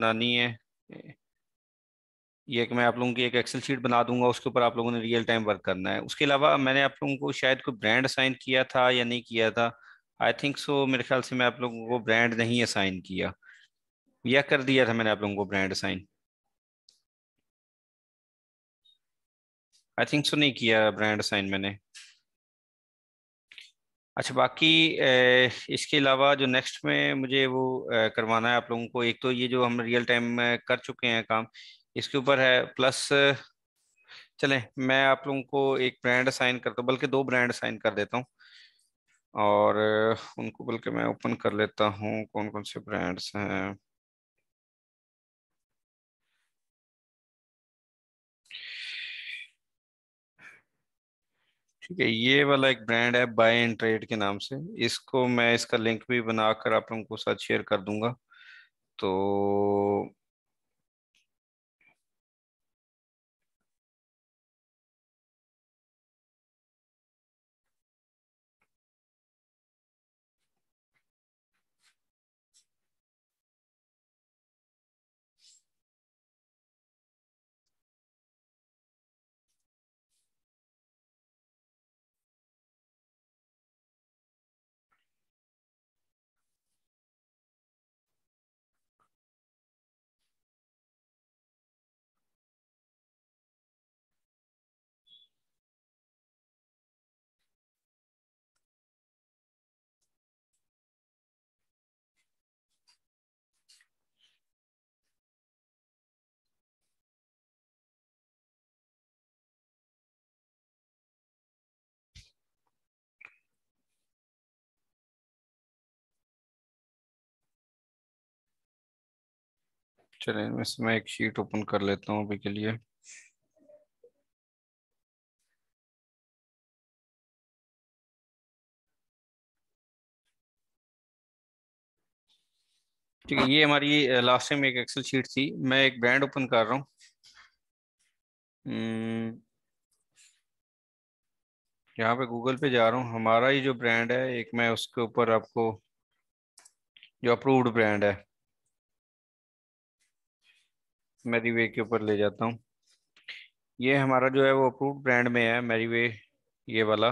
बनानी है ये कि मैं आप लोगों की एक एक्सेल शीट बना दूंगा उसके ऊपर आप लोगों ने रियल टाइम वर्क करना है उसके अलावा मैंने आप लोगों को शायद कोई ब्रांड असाइन किया था या नहीं किया था आई थिंक सो मेरे ख्याल से मैं आप लोगों को ब्रांड नहीं असाइन किया या कर दिया था मैंने आप लोगों को brand assign I think so नहीं किया ब्रांड असाइन मैंने अच्छा बाकी इसके अलावा जो नेक्स्ट में मुझे वो करवाना है आप लोगों को एक तो ये जो हम रियल टाइम में कर चुके हैं काम इसके ऊपर है प्लस चलें मैं आप लोगों को एक ब्रांड साइन करता हूँ बल्कि दो ब्रांड असाइन कर देता हूँ और उनको बल्कि मैं ओपन कर लेता हूँ कौन कौन से ब्रांड्स हैं ठीक है ये वाला एक ब्रांड है बाय एंड ट्रेड के नाम से इसको मैं इसका लिंक भी बनाकर आप लोगों को साथ शेयर कर दूंगा तो चले मैं इसमें एक शीट ओपन कर लेता हूँ अभी के लिए ठीक है ये हमारी लास्ट टाइम एक एक्सेल शीट थी मैं एक ब्रांड ओपन कर रहा हूँ हम्म, यहाँ पे गूगल पे जा रहा हूँ हमारा ही जो ब्रांड है एक मैं उसके ऊपर आपको जो अप्रूव्ड ब्रांड है मेरी वे के ऊपर ले जाता हूँ ये हमारा जो है वो अप्रूव ब्रांड में है मेरी वे ये वाला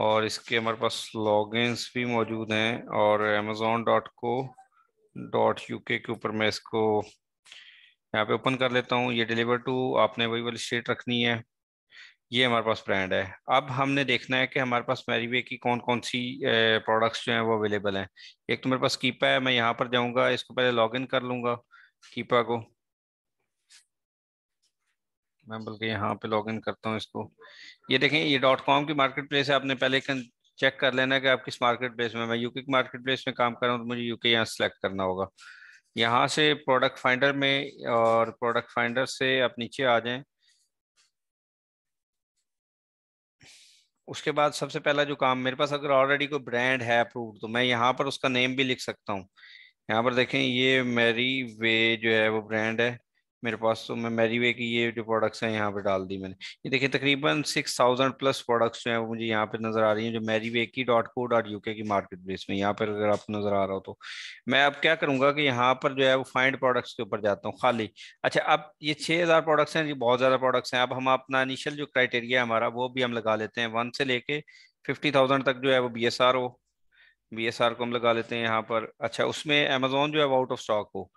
और इसके हमारे पास लॉगिन्स भी मौजूद हैं और Amazon dot co dot U K ऊपर मैं इसको यहाँ पे ओपन कर लेता हूँ ये डिलीवर टू आपने वही वाली स्टेट रखनी है ये हमारे पास ब्रांड है अब हमने देखना है कि हमारे पास मैरीवे की कौन कौन सी प्रोडक्ट्स जो हैं वो अवेलेबल हैं एक तो मेरे पास कीपा है मैं यहाँ पर जाऊँगा इसको पहले लॉगिन कर लूँगा कीपा को मैं बल्कि यहाँ पे लॉगिन करता हूँ इसको ये देखें ये डॉट कॉम की मार्केट प्लेस है आपने पहले चेक कर लेना कि आप किस मार्केट प्लेस में मैं यूके की मार्केट प्लेस में काम कर रहा हूँ तो मुझे यूके यहाँ सेलेक्ट करना होगा यहाँ से प्रोडक्ट फाइंडर में और प्रोडक्ट फाइंडर से आप नीचे आ जाए उसके बाद सबसे पहला जो काम मेरे पास अगर ऑलरेडी कोई ब्रांड है अप्रूव तो मैं यहाँ पर उसका नेम भी लिख सकता हूँ यहाँ पर देखें ये मेरी वे जो है वो ब्रांड है मेरे पास तो मैं मेरीवे की ये जो प्रोडक्ट्स हैं यहाँ पे डाल दी मैंने ये देखिए तकरीबन सिक्स थाउजेंड प्लस प्रोडक्ट्स जो हैं वो मुझे यहाँ पे नज़र आ रही हैं जो मेरीवे की dot co dot U K market place में यहाँ पर अगर आप नज़र आ रहा हो तो मैं अब क्या करूँगा कि यहाँ पर जो है वो फाइंड प्रोडक्ट्स के ऊपर जाता हूँ खाली अच्छा अब ये छः हज़ार प्रोडक्ट्स हैं ये बहुत ज़्यादा प्रोडक्ट्स हैं अब हम अपना इनिशियल जो क्राइटेरिया है हमारा वो भी हम लगा लेते हैं वन से लेके फिफ्टी थाउजेंड तक जो है वो बी एस आर हो बी एस आर को हम लगा लेते हैं यहाँ पर अच्छा उसमें अमेजोन जो है वो आउट ऑफ स्टॉक हो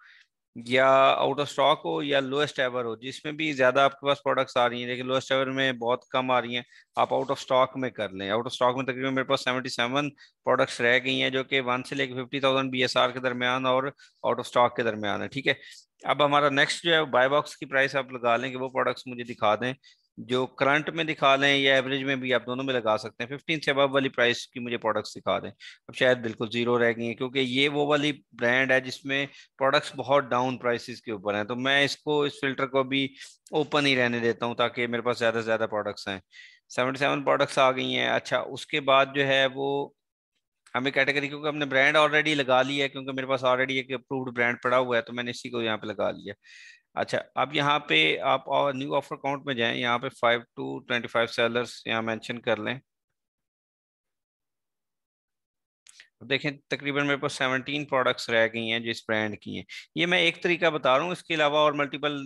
या आउट ऑफ स्टॉक हो या लोएस्ट एवर हो जिसमें भी ज़्यादा आपके पास प्रोडक्ट्स आ रही हैं लेकिन लोएस्ट एवर में बहुत कम आ रही हैं आप आउट ऑफ स्टॉक में कर लें आउट ऑफ स्टॉक में तकरीबन मेरे पास सेवेंटी सेवन प्रोडक्ट्स रह गई हैं जो कि वन से लेकर fifty thousand B S R के दरमियान और आउट ऑफ स्टॉक के दरमियान है ठीक है अब हमारा नेक्स्ट जो है बाय बॉक्स की प्राइस आप लगा लें कि वो प्रोडक्ट्स मुझे दिखा दें जो करंट में दिखा लें या एवरेज में भी आप दोनों में लगा सकते हैं फिफ्टीन से अब वाली प्राइस की मुझे प्रोडक्ट्स दिखा दें अब शायद बिल्कुल जीरो रह गई है क्योंकि ये वो वाली ब्रांड है जिसमें प्रोडक्ट्स बहुत डाउन प्राइसेस के ऊपर हैं तो मैं इसको इस फिल्टर को भी ओपन ही रहने देता हूँ ताकि मेरे पास ज़्यादा से ज़्यादा प्रोडक्ट्स हैं सेवेंटी सेवन प्रोडक्ट्स आ गई हैं अच्छा उसके बाद जो है वो हमें कैटेगरी क्योंकि हमने ब्रांड ऑलरेडी लगा लिया है क्योंकि मेरे पास ऑलरेडी एक अप्रूव्ड ब्रांड पड़ा हुआ है तो मैंने इसी को यहाँ पे लगा लिया अच्छा अब यहाँ पे आप और न्यू ऑफर अकाउंट में जाएं यहाँ पे five to twenty five sellers यहाँ मेंशन कर लें देखें तकरीबन मेरे पास सेवनटीन प्रोडक्ट्स रह गई हैं जिस ब्रांड की हैं ये मैं एक तरीका बता रहा हूँ इसके अलावा और मल्टीपल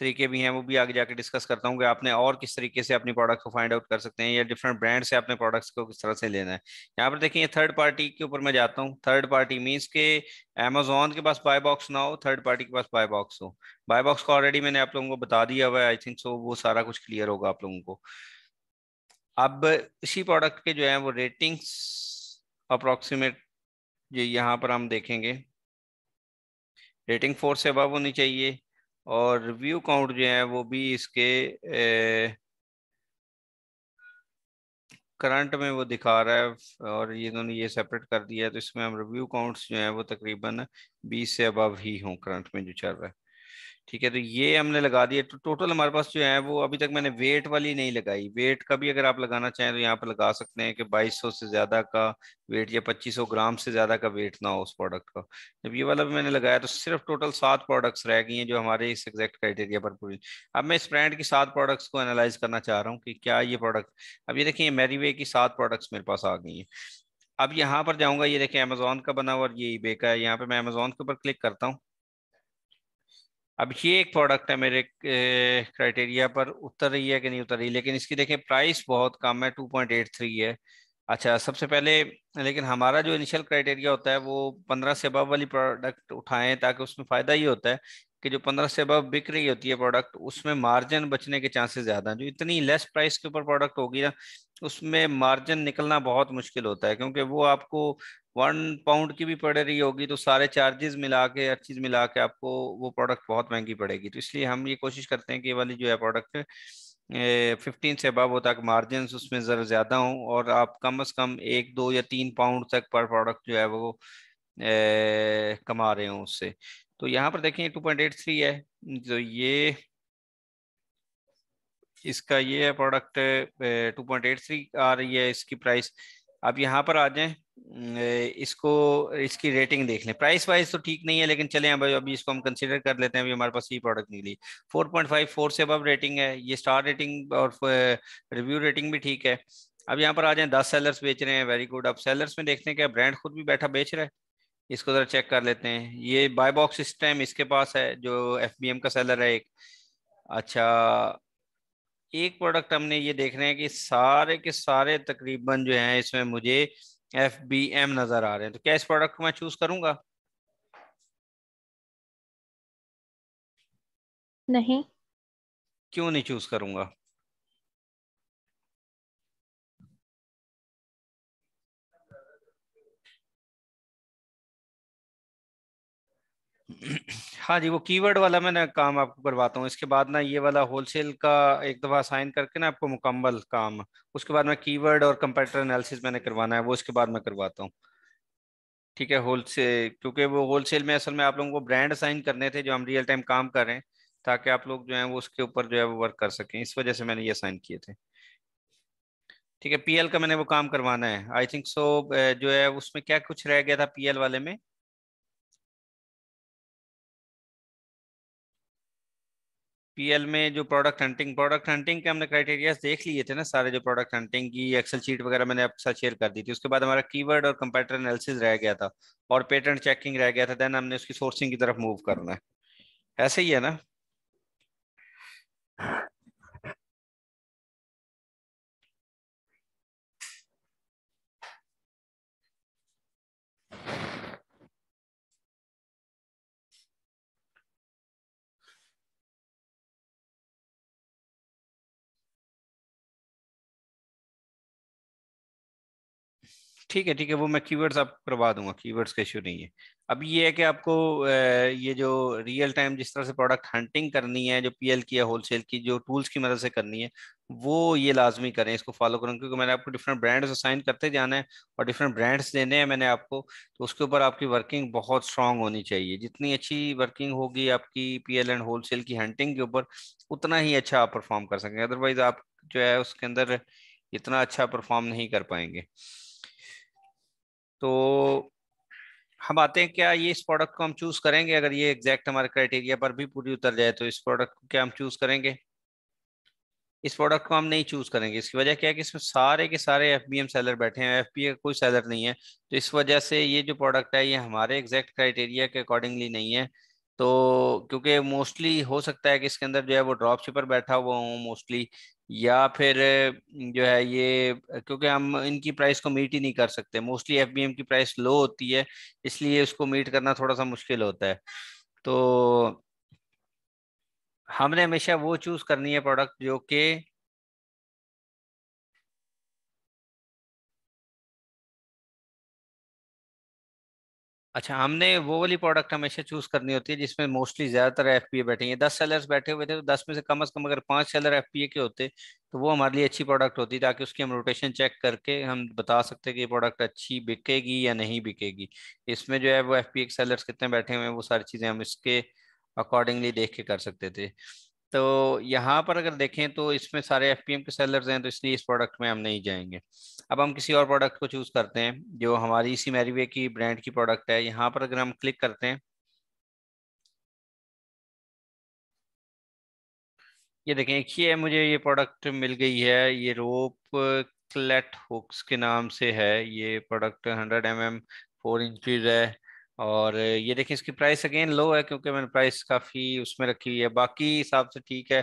तरीके भी हैं वो भी आगे जाके डिस्कस करता हूँ कि आपने और किस तरीके से अपनी प्रोडक्ट को फाइंड आउट कर सकते हैं या डिफरेंट ब्रांड से अपने प्रोडक्ट्स को किस तरह से लेना है यहाँ पर देखिए थर्ड पार्टी के ऊपर मैं जाता हूँ थर्ड पार्टी मीन्स के अमेजोन के पास बाय बॉक्स ना हो थर्ड पार्टी के पास बाय बॉक्स हो बाय बॉक्स का ऑलरेडी मैंने आप लोगों को बता दिया हुआ है आई थिंक सो वो सारा कुछ क्लियर होगा आप लोगों को अब इसी प्रोडक्ट के जो है वो रेटिंग्स अप्रोक्सीमेट जो यहाँ पर हम देखेंगे रेटिंग फोर से अब होनी चाहिए और रिव्यू काउंट जो है वो भी इसके करंट में वो दिखा रहा है और ये इन्होंने ये सेपरेट कर दिया है तो इसमें हम रिव्यू काउंट्स जो है वो तकरीबन 20 से अबव ही हों करंट में जो चल रहा है ठीक है तो ये हमने लगा दिया तो टोटल हमारे पास जो है वो अभी तक मैंने वेट वाली नहीं लगाई वेट का भी अगर आप लगाना चाहें तो यहाँ पर लगा सकते हैं कि 2200 से ज़्यादा का वेट या 2500 ग्राम से ज़्यादा का वेट ना हो उस प्रोडक्ट का जब ये वाला भी मैंने लगाया तो सिर्फ टोटल सात प्रोडक्ट्स रह गई हैं जो हमारे इस एग्जैक्ट क्राइटेरिया पर पूरी अब मैं इस ब्रांड की सात प्रोडक्ट्स को एनालाइज करना चाह रहा हूँ कि क्या ये प्रोडक्ट अब ये देखिए मेरीवे की सात प्रोडक्ट्स मेरे पास आ गई हैं अब यहाँ पर जाऊँगा ये देखिए अमेजोन का बना हुआ और ये ई का है यहाँ पर मैं अमेजोन के ऊपर क्लिक करता हूँ अब ये एक प्रोडक्ट है मेरे क्राइटेरिया पर उतर रही है कि नहीं उतर रही लेकिन इसकी देखें प्राइस बहुत कम है टू पॉइंट एट थ्री है अच्छा सबसे पहले लेकिन हमारा जो इनिशियल क्राइटेरिया होता है वो पंद्रह से अब वाली प्रोडक्ट उठाएं ताकि उसमें फ़ायदा ही होता है कि जो पंद्रह से अब रही होती है प्रोडक्ट उसमें मार्जिन बचने के चांसेस ज्यादा हैं जो इतनी लेस प्राइस के ऊपर प्रोडक्ट होगी ना उसमें मार्जिन निकलना बहुत मुश्किल होता है क्योंकि वो आपको वन पाउंड की भी पड़ रही होगी तो सारे चार्जेस मिला के हर चीज़ मिला के आपको वो प्रोडक्ट बहुत महंगी पड़ेगी तो इसलिए हम ये कोशिश करते हैं कि ये वाली जो है प्रोडक्ट फिफ्टीन से अबव तक मार्जिन उसमें ज़रा ज़्यादा हों और आप कम अज़ कम एक दो या तीन पाउंड तक पर प्रोडक्ट जो है वो ए, कमा रहे हो उससे तो यहाँ पर देखें टू पॉइंट एट थ्री है तो ये इसका ये है product two point eight three आ रही है इसकी प्राइस अब यहाँ पर आ जाएं इसको इसकी रेटिंग देख लें प्राइस वाइज तो ठीक नहीं है लेकिन चले अभी अभी इसको हम कंसिडर कर लेते हैं अभी हमारे पास ये प्रोडक्ट निकली फोर पॉइंट फाइव फोर से अब रेटिंग है ये स्टार रेटिंग और रिव्यू रेटिंग भी ठीक है अब यहाँ पर आ जाएं दस सेलर्स बेच रहे हैं वेरी गुड अब सेलर्स में देखते हैं क्या ब्रांड खुद भी बैठा बेच रहा है इसको ज़रा चेक कर लेते हैं ये बाय बॉक्स सिस्टम इसके पास है जो एफ का सेलर है एक अच्छा एक प्रोडक्ट हमने ये देख रहे हैं कि सारे के सारे तकरीबन जो हैं इसमें मुझे एफ नज़र आ रहे हैं तो क्या इस प्रोडक्ट को मैं चूज़ करूंगा नहीं क्यों नहीं चूज़ करूँगा हाँ जी वो कीवर्ड वाला मैं ना काम आपको करवाता हूँ इसके बाद ना ये वाला होलसेल का एक दफ़ा साइन करके ना आपको मुकम्मल काम उसके बाद में कीवर्ड और कंप्यूटर एनालिसिस मैंने करवाना है वो इसके बाद में करवाता हूँ ठीक है होलसेल क्योंकि वो होलसेल में असल में आप लोगों को ब्रांड साइन करने थे जो हम रियल टाइम काम कर रहे हैं ताकि आप लोग जो है वो उसके ऊपर जो है वो वर्क कर सकें इस वजह से मैंने ये साइन किए थे ठीक है पीएल का मैंने वो काम करवाना है आई थिंक सो जो है उसमें क्या कुछ रह गया था पीएल वाले में पीएल में जो प्रोडक्ट हंटिंग प्रोडक्ट हंटिंग के हमने क्राइटेरिया देख लिए थे ना सारे जो प्रोडक्ट हंटिंग की एक्सेल शीट वगैरह मैंने आपके साथ शेयर कर दी थी उसके बाद हमारा कीवर्ड और कंप्यूटर एनालिसिस रह गया था और पेटेंट चेकिंग रह गया था देन हमने उसकी सोर्सिंग की तरफ मूव करना है ऐसे ही है ना ठीक है ठीक है वो मैं कीवर्ड्स आपको करवा दूंगा कीवर्ड्स का इशू नहीं है अब ये है कि आपको ये जो रियल टाइम जिस तरह से प्रोडक्ट हंटिंग करनी है जो पीएल की या होलसेल की जो टूल्स की मदद से करनी है वो ये लाजमी करें इसको फॉलो करें क्योंकि मैंने आपको डिफरेंट ब्रांड्स असाइन करते जाना है और डिफरेंट ब्रांड्स देने हैं मैंने आपको तो उसके ऊपर आपकी वर्किंग बहुत स्ट्रांग होनी चाहिए जितनी अच्छी वर्किंग होगी आपकी पी एंड होल की हंटिंग के ऊपर उतना ही अच्छा आप परफॉर्म कर सकेंगे अदरवाइज आप जो है उसके अंदर इतना अच्छा परफॉर्म नहीं कर पाएंगे तो हम आते हैं क्या ये इस प्रोडक्ट को हम चूज करेंगे अगर ये एग्जैक्ट हमारे क्राइटेरिया पर भी पूरी उतर जाए तो इस प्रोडक्ट को क्या हम चूज करेंगे इस प्रोडक्ट को हम नहीं चूज करेंगे इसकी वजह क्या है कि इसमें सारे के सारे एफ सेलर बैठे हैं एफ का कोई सेलर नहीं है तो इस वजह से ये जो प्रोडक्ट है ये हमारे एग्जैक्ट क्राइटेरिया के अकॉर्डिंगली नहीं है तो क्योंकि मोस्टली हो सकता है कि इसके अंदर जो है वो ड्रॉप शिपर बैठा हुआ हूँ मोस्टली या फिर जो है ये क्योंकि हम इनकी प्राइस को मीट ही नहीं कर सकते मोस्टली एफ की प्राइस लो होती है इसलिए उसको मीट करना थोड़ा सा मुश्किल होता है तो हमने हमेशा वो चूज करनी है प्रोडक्ट जो कि अच्छा हमने वो वाली प्रोडक्ट हमेशा चूज करनी होती है जिसमें मोस्टली ज्यादातर एफ पी ए बैठे हैं दस सेलर्स बैठे हुए थे तो दस में से कम से कम अगर पांच सेलर एफ पी ए के होते तो वो हमारे लिए अच्छी प्रोडक्ट होती ताकि उसकी हम रोटेशन चेक करके हम बता सकते कि ये प्रोडक्ट अच्छी बिकेगी या नहीं बिकेगी इसमें जो है वो एफ पी ए के सेलर्स कितने बैठे हुए हैं वो सारी चीजें हम इसके अकॉर्डिंगली देख के कर सकते थे तो यहाँ पर अगर देखें तो इसमें सारे एफ के सेलर्स हैं तो इसलिए इस प्रोडक्ट में हम नहीं जाएंगे अब हम किसी और प्रोडक्ट को चूज़ करते हैं जो हमारी इसी मैरीवे की ब्रांड की प्रोडक्ट है यहाँ पर अगर हम क्लिक करते हैं ये देखें है मुझे ये प्रोडक्ट मिल गई है ये रोप क्लेट हुक्स के नाम से है ये product hundred M M four inches है और ये देखें इसकी प्राइस अगेन लो है क्योंकि मैंने प्राइस काफ़ी उसमें रखी हुई है बाकी हिसाब से ठीक है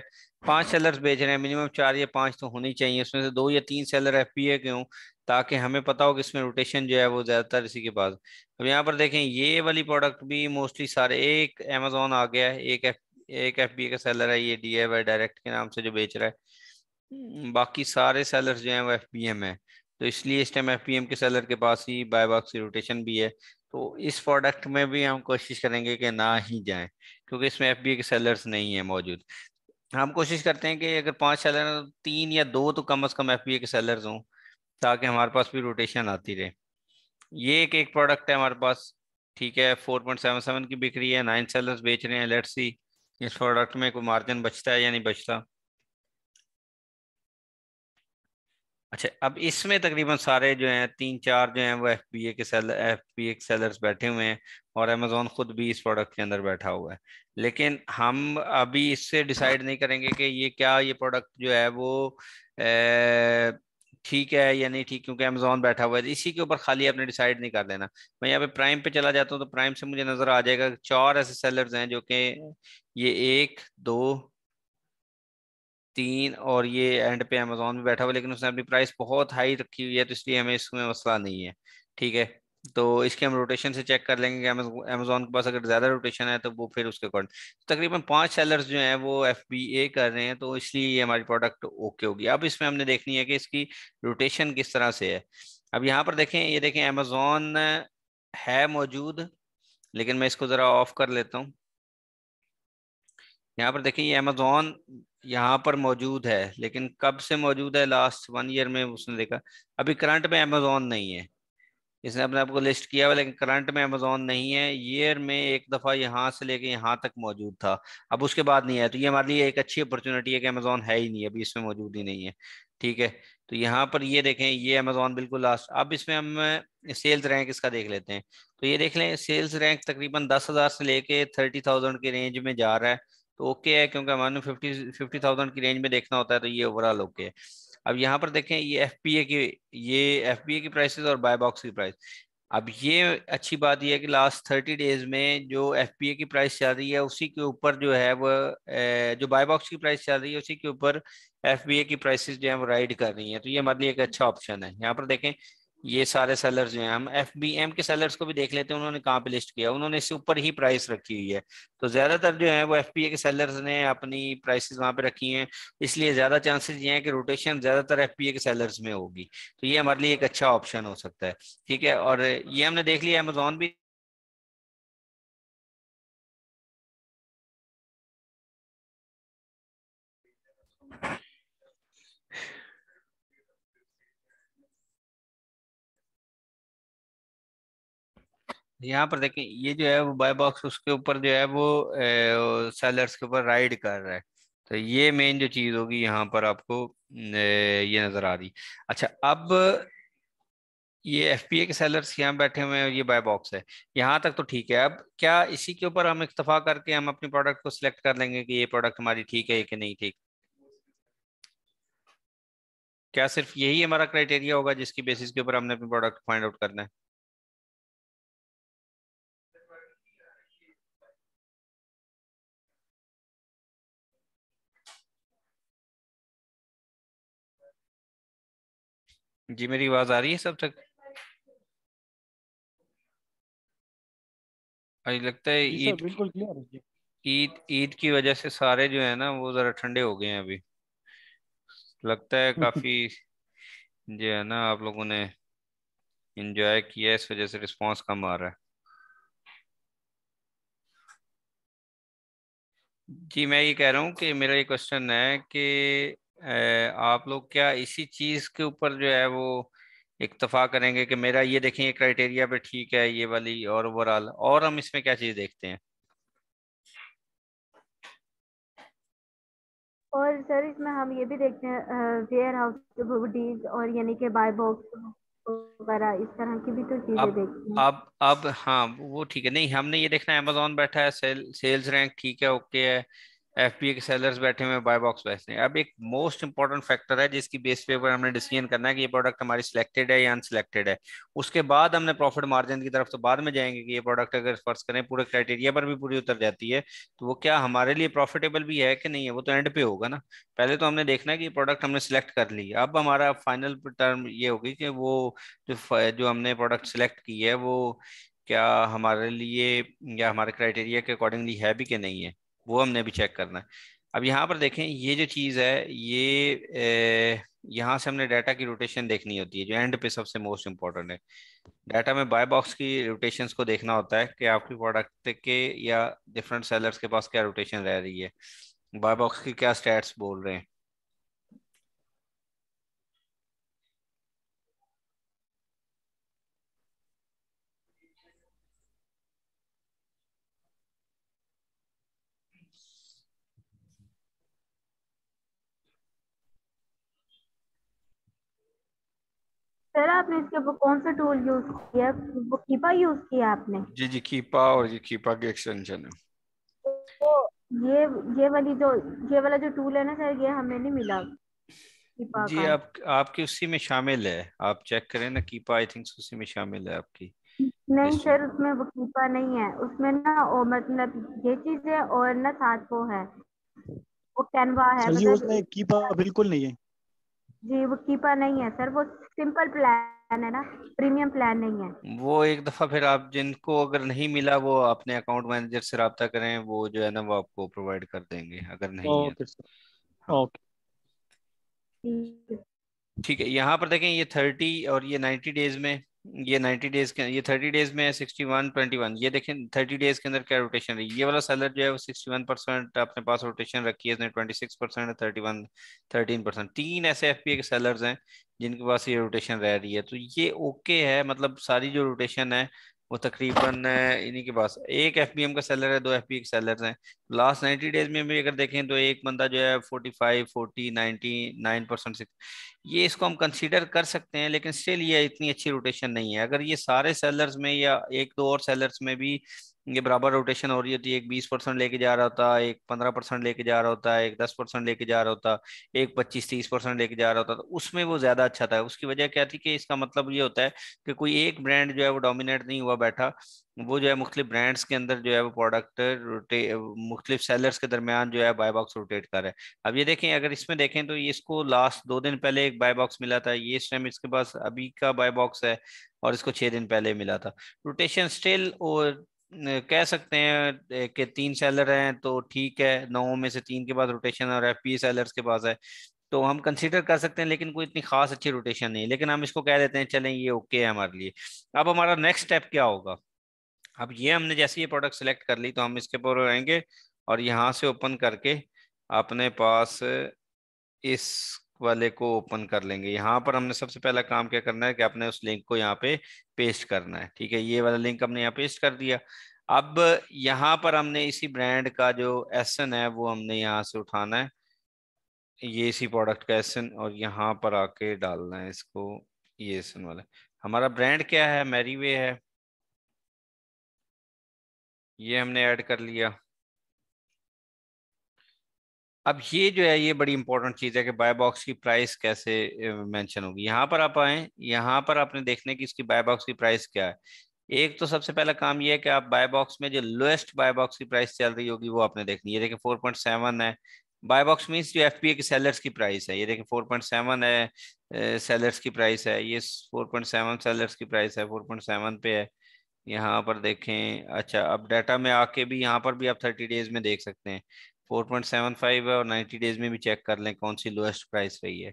पांच सेलर्स भेज रहे हैं मिनिमम चार या पांच तो होनी चाहिए उसमें से दो या तीन सेलर एफ पी ए के हों ताकि हमें पता हो कि इसमें रोटेशन जो है वो ज़्यादातर इसी के पास अब यहाँ पर देखें ये वाली प्रोडक्ट भी मोस्टली सारे एक अमेजोन आ गया है एक एफ एक एफ बी का सेलर है ये डी एफ डायरेक्ट के नाम से जो बेच रहा है हम्म, बाकी सारे सेलर जो हैं वो एफ पी एम है तो इसलिए इस टाइम एफ पी एम के सेलर के पास ही बाय बाक्स रोटेशन भी है तो इस प्रोडक्ट में भी हम कोशिश करेंगे कि ना ही जाएं क्योंकि इसमें एफ के सेलर्स नहीं है मौजूद हम कोशिश करते हैं कि अगर पांच सेलर हैं तो तीन या दो तो कम से कम एफ के सेलर्स हों ताकि हमारे पास भी रोटेशन आती रहे ये एक एक प्रोडक्ट है हमारे पास ठीक है फोर पॉइंट सेवन सेवन की बिक्री है नाइन सेलर्स बेच रहे हैं लेट्स सी इस प्रोडक्ट में कोई मार्जिन बचता है या नहीं बचता अच्छा अब इसमें तकरीबन सारे जो हैं तीन चार जो हैं वो एफ बी ए के सेल एफ बी ए के सेलर्स बैठे हुए हैं और अमेजोन खुद भी इस प्रोडक्ट के अंदर बैठा हुआ है लेकिन हम अभी इससे डिसाइड नहीं करेंगे कि ये क्या ये प्रोडक्ट जो है वो ठीक है या नहीं ठीक क्योंकि अमेजोन बैठा हुआ है इसी के ऊपर खाली आपने डिसाइड नहीं कर देना मैं यहाँ पे प्राइम पे चला जाता हूँ तो प्राइम से मुझे नज़र आ जाएगा चार ऐसे सेलर्स हैं जो कि ये एक दो तीन और ये एंड पे अमेजोन में बैठा हुआ लेकिन उसने अपनी प्राइस बहुत हाई रखी हुई है तो इसलिए हमें इसमें मसला नहीं है ठीक है तो इसके हम रोटेशन से चेक कर लेंगे अमेजोन के पास अगर ज़्यादा रोटेशन है तो वो फिर उसके अकॉर्डिंग तो तकरीबन पांच सेलर्स जो हैं वो एफ कर रहे हैं तो इसलिए ये हमारी प्रोडक्ट ओके होगी अब इसमें हमने देखनी है कि इसकी रोटेशन किस तरह से है अब यहाँ पर देखें ये देखें अमेजोन है मौजूद लेकिन मैं इसको ज़रा ऑफ कर लेता हूँ यहाँ पर देखें ये अमेजोन यहाँ पर मौजूद है लेकिन कब से मौजूद है लास्ट वन ईयर में उसने देखा अभी करंट में अमेजोन नहीं है इसने अपने आप को लिस्ट किया हुआ लेकिन करंट में अमेजोन नहीं है ईयर में एक दफ़ा यहाँ से लेके यहाँ तक मौजूद था अब उसके बाद नहीं है तो ये हमारे लिए एक अच्छी अपॉर्चुनिटी है कि अमेजोन है ही नहीं अभी इसमें मौजूद ही नहीं है ठीक है तो यहाँ पर ये देखें ये अमेजोन बिल्कुल लास्ट अब इसमें हम सेल्स रैंक इसका देख लेते हैं तो ये देख लें सेल्स रैंक तकरीबन दस हज़ार से लेके थर्टी थाउजेंड के रेंज में जा रहा है तो ओके है क्योंकि हमारे फिफ्टी फिफ्टी थाउजेंड की रेंज में देखना होता है तो ये ओवरऑल ओके है अब यहाँ पर देखें ये एफ पी ए की ये एफ पी ए की प्राइसेस और बाय बॉक्स की प्राइस अब ये अच्छी बात यह है कि लास्ट थर्टी डेज में जो एफ पी ए की प्राइस चल रही है उसी के ऊपर जो है वह जो बाय बॉक्स की प्राइस चल रही है उसी के ऊपर एफ बी ए की प्राइसेस जो है वो राइड कर रही है तो ये हमारे लिए एक अच्छा ऑप्शन है यहाँ पर देखें ये सारे सेलर्स जो हैं हम एफ के सेलर्स को भी देख लेते हैं उन्होंने कहाँ पे लिस्ट किया उन्होंने इससे ऊपर ही प्राइस रखी हुई है तो ज़्यादातर जो है वो एफ के सेलर्स ने अपनी प्राइसेस वहां पे रखी हैं इसलिए ज़्यादा चांसेस ये हैं कि रोटेशन ज़्यादातर एफ के सेलर्स में होगी तो ये हमारे लिए एक अच्छा ऑप्शन हो सकता है ठीक है और ये हमने देख लिया अमेजोन भी यहाँ पर देखें ये जो है वो बाय बॉक्स उसके ऊपर जो है वो सेलर्स के ऊपर राइड कर रहा है तो ये मेन जो चीज़ होगी यहाँ पर आपको ये नज़र आ रही अच्छा अब ये एफ पी ए के सेलर्स यहाँ बैठे हुए हैं ये बाय बॉक्स है यहाँ तक तो ठीक है अब क्या इसी के ऊपर हम इतफा करके हम अपने प्रोडक्ट को सिलेक्ट कर लेंगे कि ये प्रोडक्ट हमारी ठीक है कि नहीं ठीक क्या सिर्फ यही हमारा क्राइटेरिया होगा जिसकी बेसिस के ऊपर हमने अपने प्रोडक्ट फाइंड आउट करना है जी मेरी आवाज आ रही है सब तक अभी लगता है ईद बिल्कुल क्लियर ईद ईद की वजह से सारे जो है ना वो जरा ठंडे हो गए हैं अभी लगता है काफी जो है ना आप लोगों ने इंजॉय किया इस वजह से रिस्पांस कम आ रहा है जी मैं ये कह रहा हूँ कि मेरा ये क्वेश्चन है कि आप लोग क्या इसी चीज के ऊपर जो है वो इक्तफा करेंगे कि मेरा ये देखें क्राइटेरिया पे ठीक है ये वाली और ओवरऑल और हम इसमें क्या चीज देखते हैं और सर इसमें हम ये भी देखते हैं वेयर हाउस और यानी के बाय बॉक्स वगैरह इस तरह की भी तो चीजें अब, देखते हैं अब अब हाँ वो ठीक है नहीं हमने ये देखना है अमेजोन बैठा है सेल, सेल्स रैंक ठीक है ओके है एफ के सेलर्स बैठे हुए बाय बॉक्स हैं अब एक मोस्ट इंपॉर्टेंट फैक्टर है जिसकी बेस पे पर हमने डिसीजन करना है कि ये प्रोडक्ट हमारी सिलेक्टेड है या अनसिलेक्टेड है उसके बाद हमने प्रॉफिट मार्जिन की तरफ तो बाद में जाएंगे कि ये प्रोडक्ट अगर फर्स करें पूरे क्राइटेरिया पर भी पूरी उतर जाती है तो वो क्या हमारे लिए प्रॉफिटेबल भी है कि नहीं है वो तो एंड पे होगा ना पहले तो हमने देखना है कि ये प्रोडक्ट हमने सिलेक्ट कर ली अब हमारा फाइनल टर्म ये होगी कि वो जो जो हमने प्रोडक्ट सिलेक्ट की है वो क्या हमारे लिए या हमारे क्राइटेरिया के अकॉर्डिंगली है भी कि नहीं है वो हमने भी चेक करना है अब यहाँ पर देखें ये जो चीज़ है ये यहाँ से हमने डाटा की रोटेशन देखनी होती है जो एंड पे सबसे मोस्ट इम्पॉर्टेंट है डाटा में बाय बॉक्स की रोटेशंस को देखना होता है कि आपकी प्रोडक्ट के या डिफरेंट सेलर्स के पास क्या रोटेशन रह रही है बाय बॉक्स की क्या स्टैट्स बोल रहे हैं सर आपने इसके ऊपर कौन सा टूल यूज किया वो कीपा यूज किया आपने जी जी कीपा और ये कीपा के एक्सटेंशन है तो ये ये वाली जो ये वाला जो टूल है ना सर ये हमें नहीं मिला कीपा जी आप आपके उसी में शामिल है आप चेक करें ना कीपा आई थिंक उसी में शामिल है आपकी नहीं सर उसमें वो कीपा नहीं है उसमें ना ओ मतलब ये चीज है और ना साथ वो है वो कैनवा है मतलब उसमें कीपा बिल्कुल नहीं है जी वो कीपर नहीं है सर वो सिंपल प्लान है ना प्रीमियम प्लान नहीं है वो एक दफा फिर आप जिनको अगर नहीं मिला वो अपने अकाउंट मैनेजर से रहा करें वो जो है ना वो आपको प्रोवाइड कर देंगे अगर नहीं हाँ। ठीक है यहाँ पर देखें ये थर्टी और ये नाइन्टी डेज में ये 90 डेज के ये 30 डेज में है 61 21 ये देखें 30 डेज के अंदर क्या रोटेशन रही ये वाला सेलर जो है वो 61 परसेंट अपने पास रोटेशन रखी है इसने 26 percent thirty one thirteen percent तीन ऐसे एफ के सेलर्स हैं जिनके पास ये रोटेशन रह रही है तो ये ओके है मतलब सारी जो रोटेशन है वो तकरीबन इन्हीं के पास एक एफ का सेलर है दो एफ के सेलर हैं लास्ट नाइन्टी डेज में भी अगर देखें तो एक बंदा जो है forty five forty ninety nine percent ये इसको हम कंसीडर कर सकते हैं लेकिन स्टिल ये इतनी अच्छी रोटेशन नहीं है अगर ये सारे सेलर्स में या एक दो और सेलर्स में भी ये बराबर रोटेशन हो रही होती है एक बीस परसेंट लेके जा रहा होता एक पंद्रह परसेंट लेके जा रहा होता एक दस परसेंट लेके जा रहा होता एक पच्चीस तीस परसेंट लेके जा रहा होता तो उसमें वो ज्यादा अच्छा था उसकी वजह क्या थी कि इसका मतलब ये होता है कि कोई एक ब्रांड जो है वो डोमिनेट नहीं हुआ बैठा वो जो है मुख्तलिफ ब्रांड्स के अंदर जो है वो प्रोडक्ट रोटे मुख्तलिफ सेलर्स के दरमियान जो है बाय बॉक्स रोटेट कर रहा है अब ये देखें अगर इसमें देखें तो इसको लास्ट दो दिन पहले एक बाय बॉक्स मिला था ये इस टाइम इसके पास अभी का बाय बॉक्स है और इसको छः दिन पहले मिला था रोटेशन स्टिल और कह सकते हैं कि तीन सेलर हैं तो ठीक है नौ में से तीन के पास रोटेशन और एफ पी सेलर्स के पास है तो हम कंसीडर कर सकते हैं लेकिन कोई इतनी खास अच्छी रोटेशन नहीं लेकिन हम इसको कह देते हैं चलें ये ओके है हमारे लिए अब हमारा नेक्स्ट स्टेप क्या होगा अब ये हमने जैसे ये प्रोडक्ट सेलेक्ट कर ली तो हम इसके ऊपर आएंगे और यहाँ से ओपन करके अपने पास इस वाले को ओपन कर लेंगे यहाँ पर हमने सबसे पहला काम क्या करना है कि आपने उस लिंक को यहाँ पे पेस्ट करना है ठीक है ये वाला लिंक हमने यहाँ पेस्ट कर दिया अब यहाँ पर हमने इसी ब्रांड का जो एसन है वो हमने यहाँ से उठाना है ये इसी प्रोडक्ट का एसन और यहाँ पर आके डालना है इसको ये एसन वाला हमारा ब्रांड क्या है मैरीवे है ये हमने ऐड कर लिया अब ये जो है ये बड़ी इंपॉर्टेंट चीज है कि बाय बॉक्स की प्राइस कैसे मेंशन होगी यहाँ पर आप आए यहाँ पर आपने देखने की इसकी बाय बॉक्स की प्राइस क्या है एक तो सबसे पहला काम यह है कि आप बाय बॉक्स में जो लोएस्ट बाय बॉक्स की प्राइस चल रही होगी वो आपने देखनी है देखिए फोर पॉइंट सेवन है बाय बॉक्स मीन्स जो एफ के सेलर्स की प्राइस है ये देखिए फोर पॉइंट सेवन है सेलर्स की प्राइस है ये फोर पॉइंट सेवन सेलर्स की प्राइस है फोर पॉइंट सेवन पे है यहाँ पर देखें अच्छा अब डाटा में आके भी यहाँ पर भी आप थर्टी डेज में देख सकते हैं 4.75 है और 90 डेज में भी चेक कर लें कौन सी लोएस्ट प्राइस रही है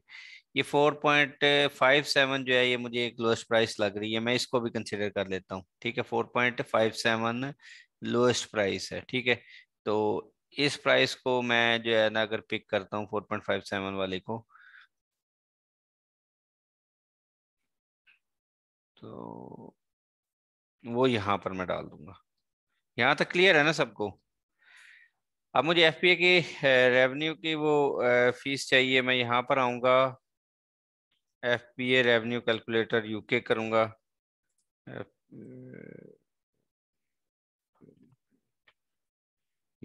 ये 4.57 जो है ये मुझे एक लोएस्ट प्राइस लग रही है मैं इसको भी कंसिडर कर लेता हूँ ठीक है 4.57 लोएस्ट प्राइस है ठीक है तो इस प्राइस को मैं जो है ना अगर पिक करता हूँ 4.57 वाले को तो वो यहाँ पर मैं डाल दूंगा यहाँ तक क्लियर है ना सबको अब मुझे एफ की रेवेन्यू की वो फीस चाहिए मैं यहाँ पर आऊँगा एफ रेवेन्यू कैलकुलेटर यूके करूँगा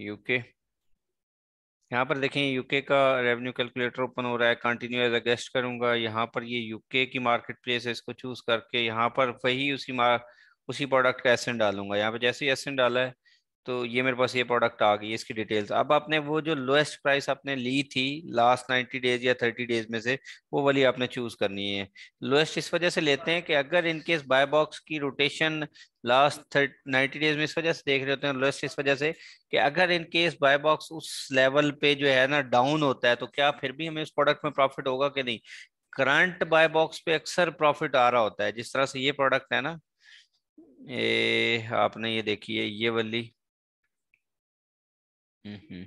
यूके यहाँ पर देखें यूके का रेवेन्यू कैलकुलेटर ओपन हो रहा है कंटिन्यू एज अ गेस्ट करूँगा यहाँ पर ये यूके की मार्केट प्लेस है इसको चूज़ करके यहाँ पर वही उसी मार उसी प्रोडक्ट का एसेंट डालूंगा यहाँ पर जैसे ही एसेंट डाला है तो ये मेरे पास ये प्रोडक्ट आ गई इसकी डिटेल्स अब आपने वो जो लोएस्ट प्राइस आपने ली थी लास्ट नाइन्टी डेज या थर्टी डेज में से वो वाली आपने चूज करनी है लोएस्ट इस वजह से लेते हैं कि अगर इनकेस बाय बॉक्स की रोटेशन लास्ट नाइन्टी डेज में इस वजह से देख रहे होते हैं लोएस्ट इस वजह से कि अगर इनकेस केस बाय बॉक्स उस लेवल पे जो है ना डाउन होता है तो क्या फिर भी हमें उस प्रोडक्ट में प्रॉफिट होगा कि नहीं करंट बाय बॉक्स पे अक्सर प्रॉफिट आ रहा होता है जिस तरह से ये प्रोडक्ट है ना ए, आपने ये देखी है ये वाली Mm-hmm.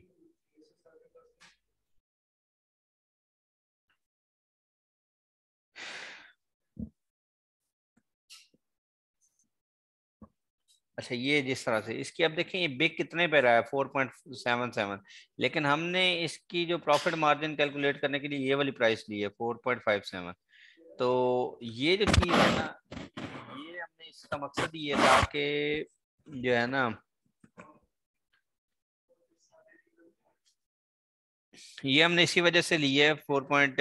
अच्छा ये जिस तरह से इसकी अब देखें ये बिग कितने पे रहा है फोर पॉइंट सेवन सेवन लेकिन हमने इसकी जो प्रॉफिट मार्जिन कैलकुलेट करने के लिए ये वाली प्राइस ली है फोर पॉइंट फाइव सेवन तो ये जो चीज़ है ना ये हमने इसका मकसद ये था कि जो है ना ये हमने इसी वजह से ली है फोर पॉइंट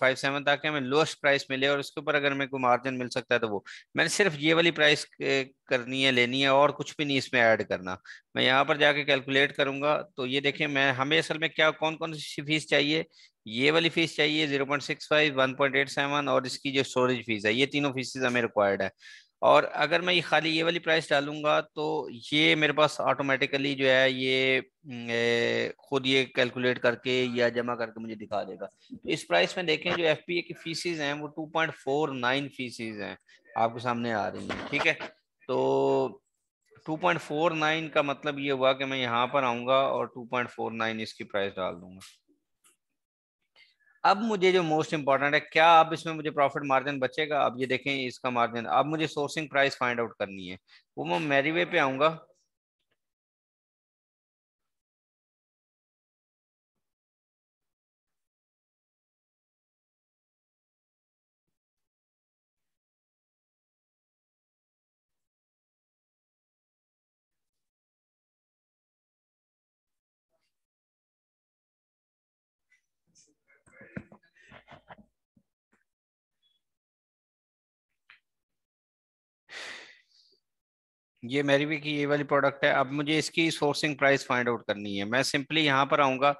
फाइव सेवन ताकि हमें लोएस्ट प्राइस मिले और उसके ऊपर अगर हमें कोई मार्जिन मिल सकता है तो वो मैंने सिर्फ ये वाली प्राइस करनी है लेनी है और कुछ भी नहीं इसमें ऐड करना मैं यहाँ पर जाके कैलकुलेट करूंगा तो ये देखें मैं हमें असल में क्या कौन कौन सी फीस चाहिए ये वाली फीस चाहिए zero point six five one point eight seven और इसकी जो स्टोरेज फीस है ये तीनों फीस हमें रिक्वायर्ड है और अगर मैं ये खाली ये वाली प्राइस डालूंगा तो ये मेरे पास ऑटोमेटिकली जो है ये खुद ये कैलकुलेट करके या जमा करके मुझे दिखा देगा तो इस प्राइस में देखें जो एफ की फीसिस हैं वो 2.49 फीसिस हैं आपके सामने आ रही हैं ठीक है तो 2.49 का मतलब ये हुआ कि मैं यहाँ पर आऊँगा और 2.49 इसकी प्राइस डाल दूंगा अब मुझे जो मोस्ट इंपॉर्टेंट है क्या अब इसमें मुझे प्रॉफिट मार्जिन बचेगा अब ये देखें इसका मार्जिन अब मुझे सोर्सिंग प्राइस फाइंड आउट करनी है वो मैं मेरीवे पे आऊंगा ये मेरीवी की ये वाली प्रोडक्ट है अब मुझे इसकी सोर्सिंग प्राइस फाइंड आउट करनी है मैं सिंपली यहाँ पर आऊंगा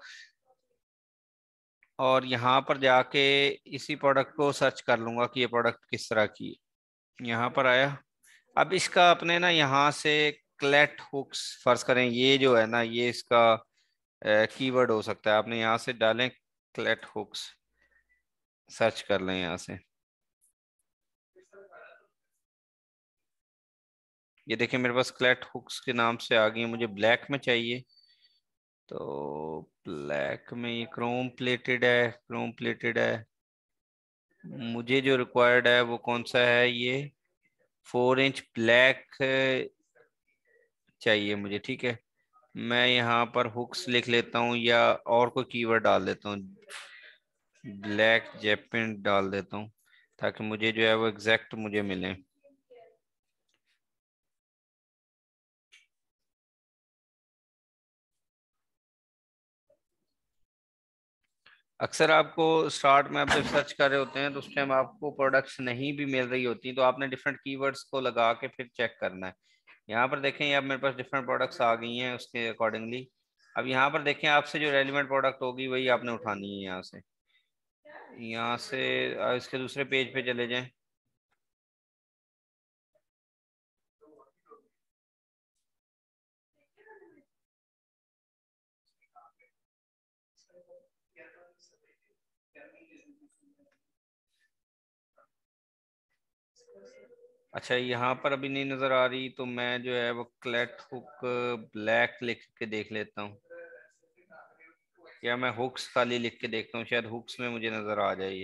और यहाँ पर जाके इसी प्रोडक्ट को सर्च कर लूंगा कि ये प्रोडक्ट किस तरह की है यहाँ पर आया अब इसका अपने ना यहाँ से क्लेट हुक्स फर्ज करें ये जो है ना ये इसका कीवर्ड हो सकता है आपने यहाँ से डालें क्लेट हुक्स सर्च कर लें यहाँ से ये देखिए मेरे पास क्लैट हुक्स के नाम से आ गई मुझे ब्लैक में चाहिए तो ब्लैक में ये क्रोम प्लेटेड है क्रोम प्लेटेड है मुझे जो रिक्वायर्ड है वो कौन सा है ये फोर इंच ब्लैक चाहिए मुझे ठीक है मैं यहाँ पर हुक्स लिख लेता हूँ या और कोई कीवर्ड डाल देता हूँ ब्लैक जेपिन डाल देता हूँ ताकि मुझे जो है वो एग्जैक्ट मुझे मिले अक्सर आपको स्टार्ट में आप जब सर्च कर रहे होते हैं तो उस टाइम आपको प्रोडक्ट्स नहीं भी मिल रही होती तो आपने डिफरेंट कीवर्ड्स को लगा के फिर चेक करना है यहाँ पर देखें अब मेरे पास डिफरेंट प्रोडक्ट्स आ गई हैं उसके अकॉर्डिंगली अब यहाँ पर देखें आपसे जो रेलिवेंट प्रोडक्ट होगी वही आपने उठानी है यहाँ से यहाँ से इसके दूसरे पेज पे चले जाएं अच्छा यहाँ पर अभी नहीं नजर आ रही तो मैं जो है वो क्लेट हुक ब्लैक लिख के देख लेता हूँ या मैं हुक्स खाली लिख के देखता हूँ शायद हुक्स में मुझे नजर आ जाए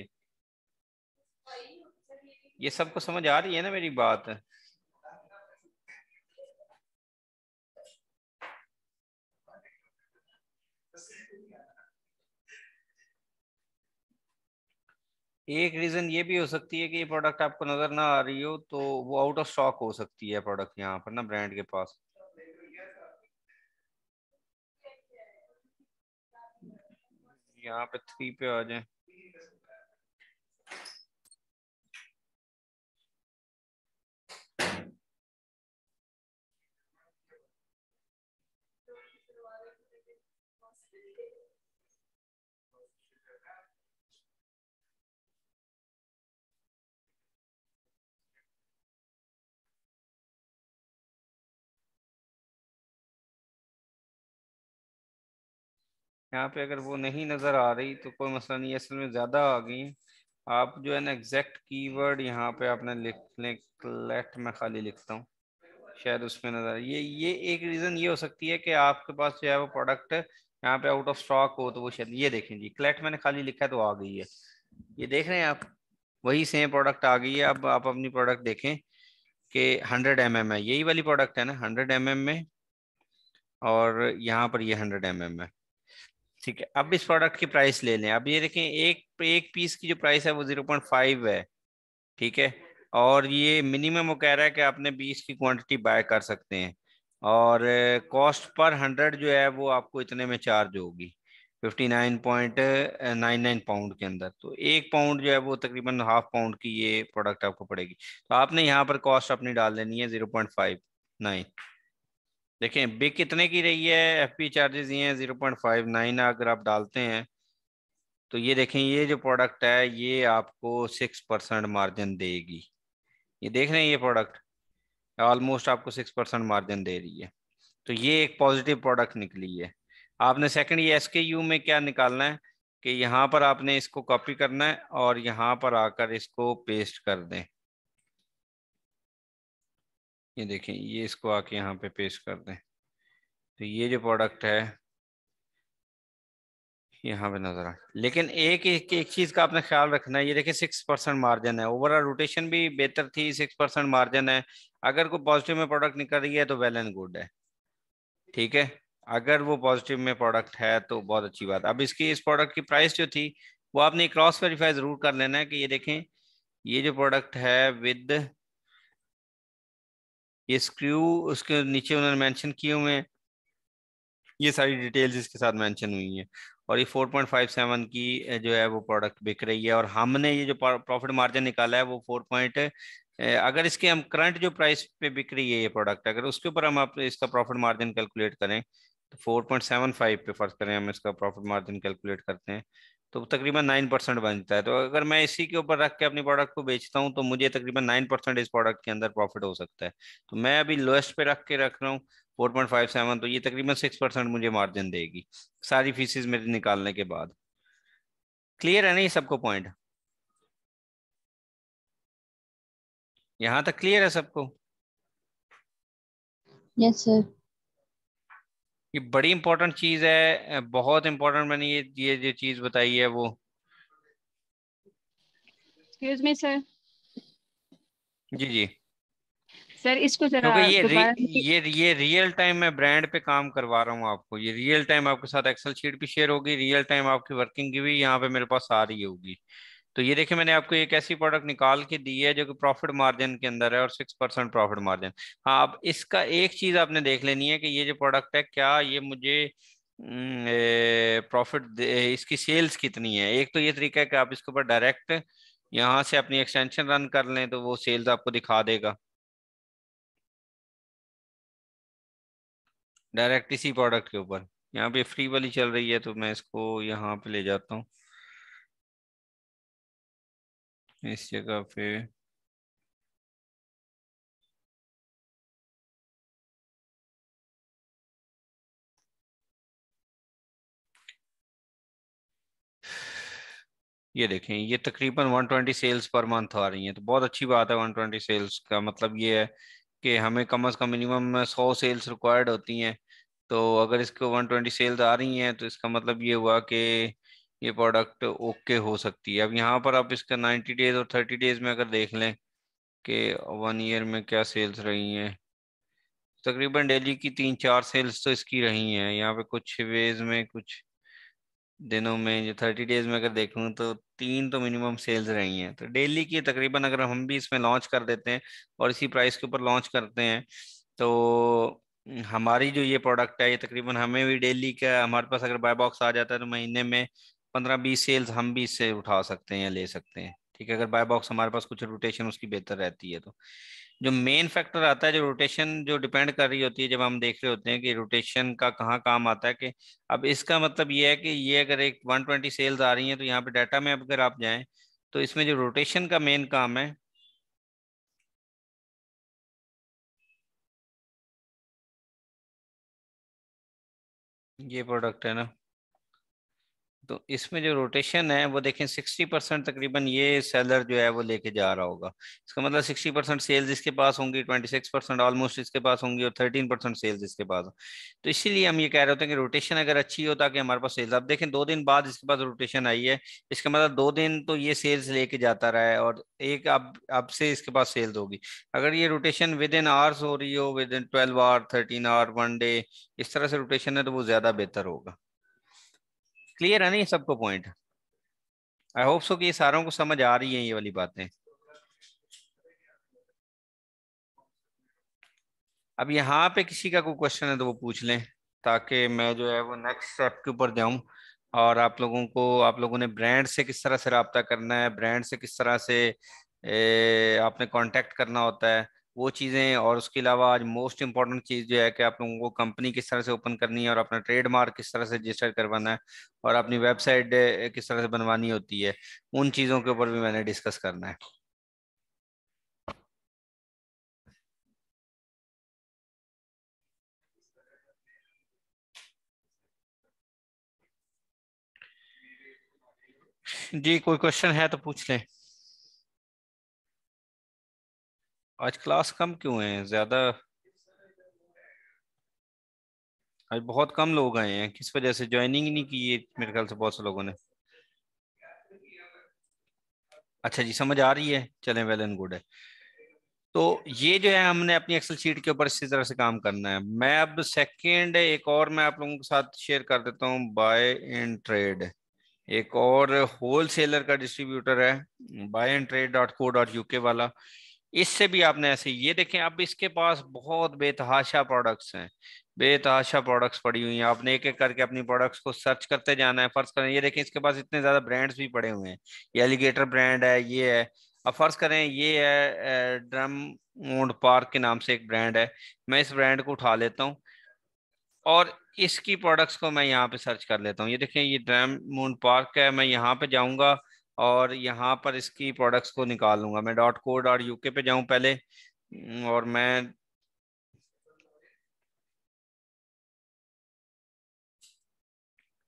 ये सबको समझ आ रही है ना मेरी बात है? एक रीजन ये भी हो सकती है कि ये प्रोडक्ट आपको नजर ना आ रही हो तो वो आउट ऑफ स्टॉक हो सकती है प्रोडक्ट यहाँ पर ना ब्रांड के पास यहाँ पे थ्री पे आ जाए यहाँ पे अगर वो नहीं नज़र आ रही तो कोई मसला नहीं असल में ज़्यादा आ गई आप जो है ना एग्जैक्ट कीवर्ड यहाँ पे आपने लिख लें कलेक्ट मैं खाली लिखता हूँ शायद उसमें नज़र ये ये एक रीज़न ये हो सकती है कि आपके पास जो है वो प्रोडक्ट यहाँ पे आउट ऑफ स्टॉक हो तो वो शायद ये देखें जी क्लेट मैंने खाली लिखा है तो आ गई है ये देख रहे हैं आप वही सेम प्रोडक्ट आ गई है अब आप अपनी प्रोडक्ट देखें कि 100 एम mm है यही वाली प्रोडक्ट है ना 100 एम mm में और यहाँ पर ये 100 एम mm है ठीक है अब इस प्रोडक्ट की प्राइस ले लें अब ये देखें एक एक पीस की जो प्राइस है वो जीरो पॉइंट फाइव है ठीक है और ये मिनिमम वो कह रहा है कि आपने बीस की क्वांटिटी बाय कर सकते हैं और कॉस्ट पर हंड्रेड जो है वो आपको इतने में चार्ज होगी fifty nine point nine nine pound के अंदर तो एक पाउंड जो है वो तकरीबन हाफ पाउंड की ये प्रोडक्ट आपको पड़ेगी तो आपने यहाँ पर कॉस्ट अपनी डाल देनी है जीरो पॉइंट फाइव नाइन देखें बिक कितने की रही है एफ पी चार्जेज ये हैं जीरो पॉइंट फाइव नाइन अगर आप डालते हैं तो ये देखें ये जो प्रोडक्ट है ये आपको सिक्स परसेंट मार्जिन देगी ये देख रहे हैं ये प्रोडक्ट ऑलमोस्ट आपको सिक्स परसेंट मार्जिन दे रही है तो ये एक पॉजिटिव प्रोडक्ट निकली है आपने सेकंड ये एस के यू में क्या निकालना है कि यहाँ पर आपने इसको कॉपी करना है और यहाँ पर आकर इसको पेस्ट कर दें ये देखें ये इसको आके यहाँ पे पेश कर दें तो ये जो प्रोडक्ट है यहाँ पे नजर आ लेकिन एक एक, एक चीज का आपने ख्याल रखना है ये देखिए सिक्स परसेंट मार्जिन है ओवरऑल रोटेशन भी बेहतर थी सिक्स परसेंट मार्जिन है अगर कोई पॉजिटिव में प्रोडक्ट निकल रही है तो वेल एंड गुड है ठीक है अगर वो पॉजिटिव में प्रोडक्ट है तो बहुत अच्छी बात अब इसकी इस प्रोडक्ट की प्राइस जो थी वो आपने क्रॉस वेरीफाई जरूर कर लेना है कि ये देखें ये जो प्रोडक्ट है विद ये स्क्रू उसके नीचे उन्होंने मेंशन किए हुए हैं ये सारी डिटेल्स इसके साथ मेंशन हुई हैं और ये 4.57 की जो है वो प्रोडक्ट बिक रही है और हमने ये जो प्रॉफिट मार्जिन निकाला है वो 4. पॉइंट अगर इसके हम करंट जो प्राइस पे बिक रही है ये प्रोडक्ट अगर उसके ऊपर हम आप इसका प्रॉफिट मार्जिन कैलकुलेट करें तो 4.75 पे फर्ज करें हम इसका प्रॉफिट मार्जिन कैलकुलेट करते हैं तो तकरीबन नाइन परसेंट बनता है तो अगर मैं इसी के ऊपर रख के अपनी प्रोडक्ट को बेचता हूँ तो मुझे तकरीबन नाइन परसेंट इस प्रोडक्ट के अंदर प्रॉफिट हो सकता है तो मैं अभी लोएस्ट पे रख के रख रहा हूँ फोर पॉइंट फाइव सेवन तो ये तकरीबन सिक्स परसेंट मुझे मार्जिन देगी सारी फीसिस मेरे निकालने के बाद क्लियर है ना ये सबको पॉइंट यहाँ तक क्लियर है सबको यस yes, सर ये बड़ी इंपॉर्टेंट चीज है बहुत इंपॉर्टेंट मैंने ये ये जो चीज बताई है वो एक्सक्यूज मी सर जी जी सर इसको जरा क्योंकि ये ये ये रियल टाइम में ब्रांड पे काम करवा रहा हूँ आपको ये रियल टाइम आपके साथ एक्सेल शीट भी शेयर होगी रियल टाइम आपकी वर्किंग की भी यहाँ पे मेरे पास आ रही होगी तो ये देखिए मैंने आपको एक ऐसी प्रोडक्ट निकाल के दी है जो कि प्रॉफिट मार्जिन के अंदर है और सिक्स परसेंट प्रॉफिट मार्जिन हाँ अब इसका एक चीज़ आपने देख लेनी है कि ये जो प्रोडक्ट है क्या ये मुझे प्रॉफिट इसकी सेल्स कितनी है एक तो ये तरीका है कि आप इसके ऊपर डायरेक्ट यहाँ से अपनी एक्सटेंशन रन कर लें तो वो सेल्स आपको दिखा देगा डायरेक्ट इसी प्रोडक्ट के ऊपर यहाँ पे फ्री वाली चल रही है तो मैं इसको यहाँ पे ले जाता हूँ इस जगह पे ये देखें ये तकरीबन 120 सेल्स पर मंथ आ रही है तो बहुत अच्छी बात है 120 सेल्स का मतलब ये है कि हमें कम अज़ कम मिनिमम 100 सेल्स रिक्वायर्ड होती हैं तो अगर इसको 120 सेल्स आ रही हैं तो इसका मतलब ये हुआ कि ये प्रोडक्ट ओके हो सकती है अब यहाँ पर आप इसका 90 डेज और 30 डेज में अगर देख लें कि वन ईयर में क्या सेल्स रही हैं तकरीबन डेली की तीन चार सेल्स तो इसकी रही हैं यहाँ पे कुछ वेज में कुछ दिनों में जो थर्टी डेज में अगर देखूँ तो तीन तो मिनिमम सेल्स रही हैं तो डेली की तकरीबन अगर हम भी इसमें लॉन्च कर देते हैं और इसी प्राइस के ऊपर लॉन्च करते हैं तो हमारी जो ये प्रोडक्ट है ये तकरीबन हमें भी डेली का हमारे पास अगर बाय बॉक्स आ जाता है तो महीने में पंद्रह बीस सेल्स हम भी इससे उठा सकते हैं या ले सकते हैं ठीक है अगर बाय बॉक्स हमारे पास कुछ रोटेशन उसकी बेहतर रहती है तो जो मेन फैक्टर आता है जो रोटेशन जो डिपेंड कर रही होती है जब हम देख रहे होते हैं कि रोटेशन का कहाँ काम आता है कि अब इसका मतलब ये है कि ये अगर एक 120 सेल्स आ रही हैं तो यहाँ पे डाटा में अगर आप जाएं तो इसमें जो रोटेशन का मेन काम है ये प्रोडक्ट है ना तो इसमें जो रोटेशन है वो देखें सिक्सटी परसेंट तकरीबन ये सेलर जो है वो लेके जा रहा होगा इसका मतलब सिक्सटी परसेंट सेल्स इसके पास होंगी ट्वेंटी सिक्स परसेंट ऑलमोस्ट इसके पास होंगी और थर्टीन परसेंट सेल्स इसके पास हो तो इसीलिए हम ये कह रहे होते हैं कि रोटेशन अगर अच्छी हो ताकि हमारे पास सेल्स अब देखें दो दिन बाद इसके पास रोटेशन आई है इसका मतलब दो दिन तो ये सेल्स लेके जाता रहा है और एक अब अब से इसके पास सेल्स होगी अगर ये रोटेशन विद इन आवर्स हो रही हो within twelve hour thirteen hour one day इस तरह से रोटेशन है तो वो ज़्यादा बेहतर होगा क्लियर है ना ये सबको पॉइंट आई होप सो कि ये सारों को समझ आ रही है ये वाली बातें अब यहाँ पे किसी का कोई क्वेश्चन है तो वो पूछ लें ताकि मैं जो है वो नेक्स्ट स्टेप के ऊपर जाऊं और आप लोगों को आप लोगों ने ब्रांड से किस तरह से रबता करना है ब्रांड से किस तरह से ए, आपने कांटेक्ट करना होता है वो चीज़ें और उसके अलावा आज मोस्ट इम्पॉर्टेंट चीज़ जो है कि आप लोगों को कंपनी किस तरह से ओपन करनी है और अपना ट्रेडमार्क किस तरह से रजिस्टर करवाना है और अपनी वेबसाइट किस तरह से बनवानी होती है उन चीज़ों के ऊपर भी मैंने डिस्कस करना है जी कोई क्वेश्चन है तो पूछ लें आज क्लास कम क्यों है ज्यादा आज बहुत कम लोग आए हैं किस वजह से ज्वाइनिंग नहीं की है मेरे ख्याल से बहुत से लोगों ने अच्छा जी समझ आ रही है चले वेल एंड गुड है तो ये जो है हमने अपनी एक्सेल शीट के ऊपर इसी तरह से काम करना है मैं अब सेकंड एक और मैं आप लोगों के साथ शेयर कर देता हूँ बाय एंड ट्रेड एक और होल सेलर का डिस्ट्रीब्यूटर है buy and trade dot co dot UK वाला इससे भी आपने ऐसे ये देखें अब इसके पास बहुत बेतहाशा प्रोडक्ट्स हैं बेतहाशा प्रोडक्ट्स पड़ी हुई हैं आपने एक एक करके अपनी प्रोडक्ट्स को सर्च करते जाना है फर्ज करें ये देखें इसके पास इतने ज़्यादा ब्रांड्स भी पड़े हुए हैं ये एलिगेटर ब्रांड है ये है अब फर्ज करें ये है ड्रम मोड पार्क के नाम से एक ब्रांड है मैं इस ब्रांड को उठा लेता हूँ और इसकी प्रोडक्ट्स को मैं यहाँ पे सर्च कर लेता हूँ ये देखें ये ड्रैम मून पार्क है मैं यहाँ पे जाऊँगा और यहाँ पर इसकी प्रोडक्ट्स को निकाल लूंगा मैं डॉट को डॉट यू पे जाऊं पहले और मैं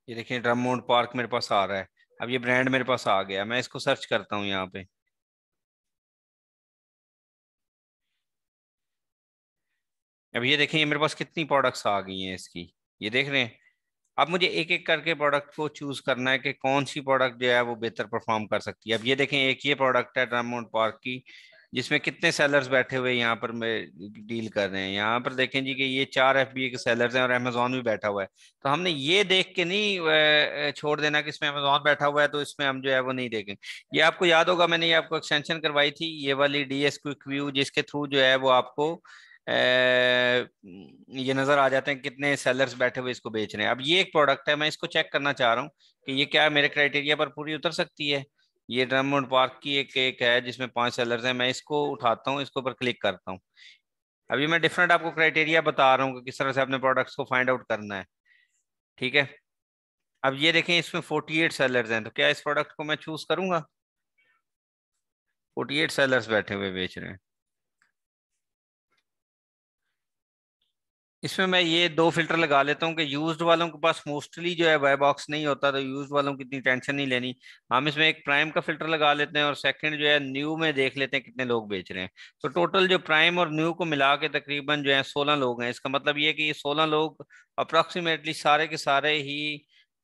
ये देखिए ड्रम मोड पार्क मेरे पास आ रहा है अब ये ब्रांड मेरे पास आ गया मैं इसको सर्च करता हूँ यहाँ पे अब ये देखें ये मेरे पास कितनी प्रोडक्ट्स आ गई हैं इसकी ये देख रहे हैं अब मुझे एक एक करके प्रोडक्ट को चूज करना है कि कौन सी प्रोडक्ट जो है वो बेहतर परफॉर्म कर सकती है अब ये देखें एक ये प्रोडक्ट है ड्रामोड पार्क की जिसमें कितने सेलर्स बैठे हुए यहाँ पर डील कर रहे हैं यहाँ पर देखें जी कि ये चार एफ बी के सेलर्स हैं और अमेजोन भी बैठा हुआ है तो हमने ये देख के नहीं छोड़ देना कि इसमें अमेजोन बैठा हुआ है तो इसमें हम जो है वो नहीं देखें ये आपको याद होगा मैंने ये आपको एक्सटेंशन करवाई थी ये वाली डी एस क्विक व्यू जिसके थ्रू जो है वो आपको ये नज़र आ जाते हैं कितने सेलर्स बैठे हुए इसको बेच रहे हैं अब ये एक प्रोडक्ट है मैं इसको चेक करना चाह रहा हूँ कि ये क्या मेरे क्राइटेरिया पर पूरी उतर सकती है ये ड्रमोड पार्क की एक एक है जिसमें पांच सेलर्स हैं मैं इसको उठाता हूँ इसके ऊपर क्लिक करता हूँ अभी मैं डिफरेंट आपको क्राइटेरिया बता रहा हूँ कि किस तरह से अपने प्रोडक्ट्स को फाइंड आउट करना है ठीक है अब ये देखें इसमें 48 सेलर्स हैं तो क्या इस प्रोडक्ट को मैं चूज करूंगा 48 सेलर्स बैठे हुए बेच रहे हैं इसमें मैं ये दो फिल्टर लगा लेता हूँ कि यूज्ड वालों के पास मोस्टली जो है वाई बॉक्स नहीं होता तो यूज्ड वालों की इतनी टेंशन नहीं लेनी हम इसमें एक प्राइम का फिल्टर लगा लेते हैं और सेकंड जो है न्यू में देख लेते हैं कितने लोग बेच रहे हैं तो टोटल जो प्राइम और न्यू को मिला के तकरीबन जो है सोलह लोग हैं इसका मतलब ये कि ये सोलह लोग अप्रॉक्सीमेटली सारे के सारे ही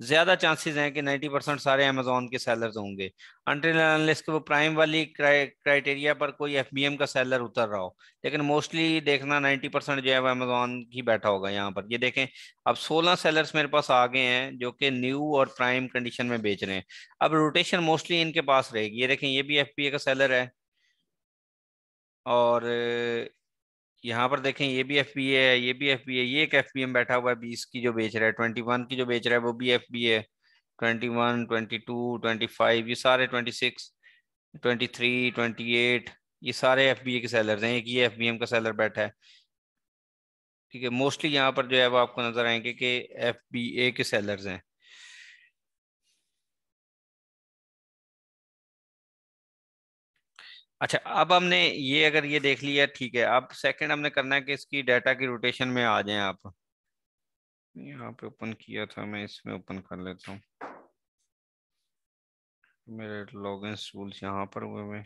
ज्यादा चांसेस हैं कि 90 परसेंट सारे अमेजोन के सेलर्स होंगे के वो प्राइम वाली क्राइटेरिया पर कोई एफ का सेलर उतर रहा हो लेकिन मोस्टली देखना 90 परसेंट जो है वो अमेजोन ही बैठा होगा यहाँ पर ये देखें अब 16 सेलर्स मेरे पास आ गए हैं जो कि न्यू और प्राइम कंडीशन में बेच रहे हैं अब रोटेशन मोस्टली इनके पास रहेगी ये देखें ये भी एफ का सेलर है और यहाँ पर देखें ये भी एफ है ये भी एफ है ये एक एफ बी एम बैठा हुआ है बीस की जो बेच रहा है ट्वेंटी वन की जो बेच रहा है वो भी एफ बी है twenty one twenty two twenty five ये सारे twenty six twenty three twenty eight ये सारे एफ बी ए के सैलर हैं एक ये एफ बी एम का सैलर बैठा है ठीक है मोस्टली यहाँ पर जो है वो आपको नजर आएंगे कि एफ बी ए के सैलर हैं अच्छा अब हमने ये अगर ये देख लिया ठीक है अब सेकंड हमने करना है कि इसकी डाटा की रोटेशन में आ जाए आप यहाँ पे ओपन किया था मैं इसमें ओपन कर लेता हूँ मेरे लॉग इन टूल्स यहाँ पर हुए मैं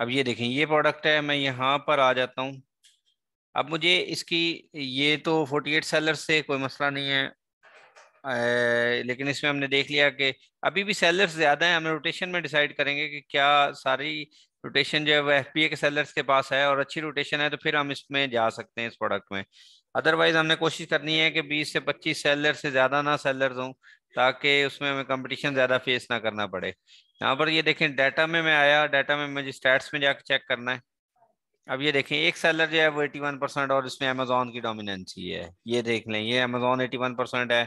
अब ये देखें ये प्रोडक्ट है मैं यहाँ पर आ जाता हूँ अब मुझे इसकी ये तो 48 सेलर से कोई मसला नहीं है लेकिन इसमें हमने देख लिया कि अभी भी सेलर्स ज़्यादा हैं हम रोटेशन में डिसाइड करेंगे कि क्या सारी रोटेशन जो है वो एफ के सेलर्स के पास है और अच्छी रोटेशन है तो फिर हम इसमें जा सकते हैं इस प्रोडक्ट में अदरवाइज हमने कोशिश करनी है कि 20 से 25 सेलर से ज़्यादा ना सेलर्स हों ताकि उसमें हमें कंपटीशन ज़्यादा फेस ना करना पड़े यहाँ पर ये देखें डाटा में मैं आया डाटा में मुझे स्टैट्स में जाकर चेक करना है अब ये देखें एक सेलर जो है वो एटी वन परसेंट और इसमें अमेजोन की डोमिनेंसी है ये देख लें ये अमेजोन एटी वन परसेंट है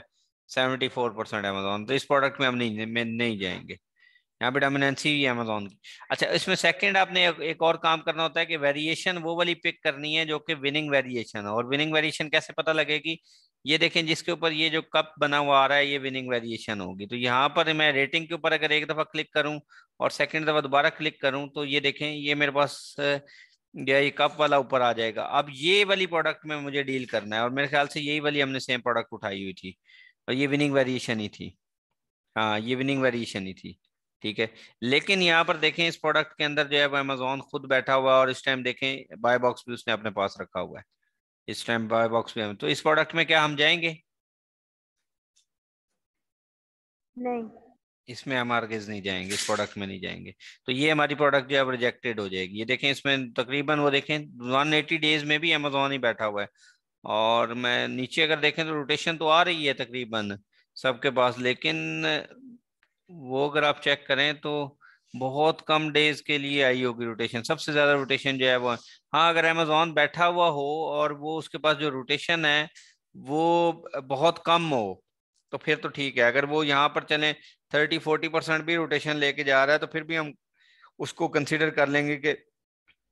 सेवेंटी फोर परसेंट अमेजोन तो इस प्रोडक्ट में हम नहीं में नहीं जाएंगे यहाँ पे डोमिनेंसी भी अमेजोन की अच्छा इसमें सेकंड आपने एक और काम करना होता है कि वेरिएशन वो वाली पिक करनी है जो कि विनिंग वेरिएशन है और विनिंग वेरिएशन कैसे पता लगेगी ये देखें जिसके ऊपर ये जो कप बना हुआ आ रहा है ये विनिंग वेरिएशन होगी तो यहाँ पर मैं रेटिंग के ऊपर अगर एक दफ़ा क्लिक करूँ और सेकेंड दफ़ा दोबारा क्लिक करूँ तो ये देखें ये मेरे पास या ये कप वाला ऊपर आ जाएगा अब ये वाली प्रोडक्ट में मुझे डील करना है और मेरे ख्याल से यही वाली हमने सेम प्रोडक्ट उठाई हुई थी और ये विनिंग वेरिएशन ही थी हाँ ये विनिंग वेरिएशन ही थी ठीक है लेकिन यहाँ पर देखें इस प्रोडक्ट के अंदर जो है वो अमेजोन खुद बैठा हुआ है और इस टाइम देखें बाय बॉक्स भी उसने अपने पास रखा हुआ है इस टाइम बाय बॉक्स भी हमें तो इस प्रोडक्ट में क्या हम जाएंगे नहीं इसमें हम आर्गेज नहीं जाएंगे इस प्रोडक्ट में नहीं जाएंगे तो ये हमारी प्रोडक्ट जो है रिजेक्टेड हो जाएगी ये देखें इसमें तकरीबन वो देखें वन एटी डेज में भी अमेजोन ही बैठा हुआ है और मैं नीचे अगर देखें तो रोटेशन तो आ रही है तकरीबन सबके पास लेकिन वो अगर आप चेक करें तो बहुत कम डेज के लिए आई होगी रोटेशन सबसे ज़्यादा रोटेशन जो है वो हाँ अगर अमेजोन बैठा हुआ हो और वो उसके पास जो रोटेशन है वो बहुत कम हो तो फिर तो ठीक है अगर वो यहाँ पर चले थर्टी फोर्टी परसेंट भी रोटेशन लेके जा रहा है तो फिर भी हम उसको कंसिडर कर लेंगे कि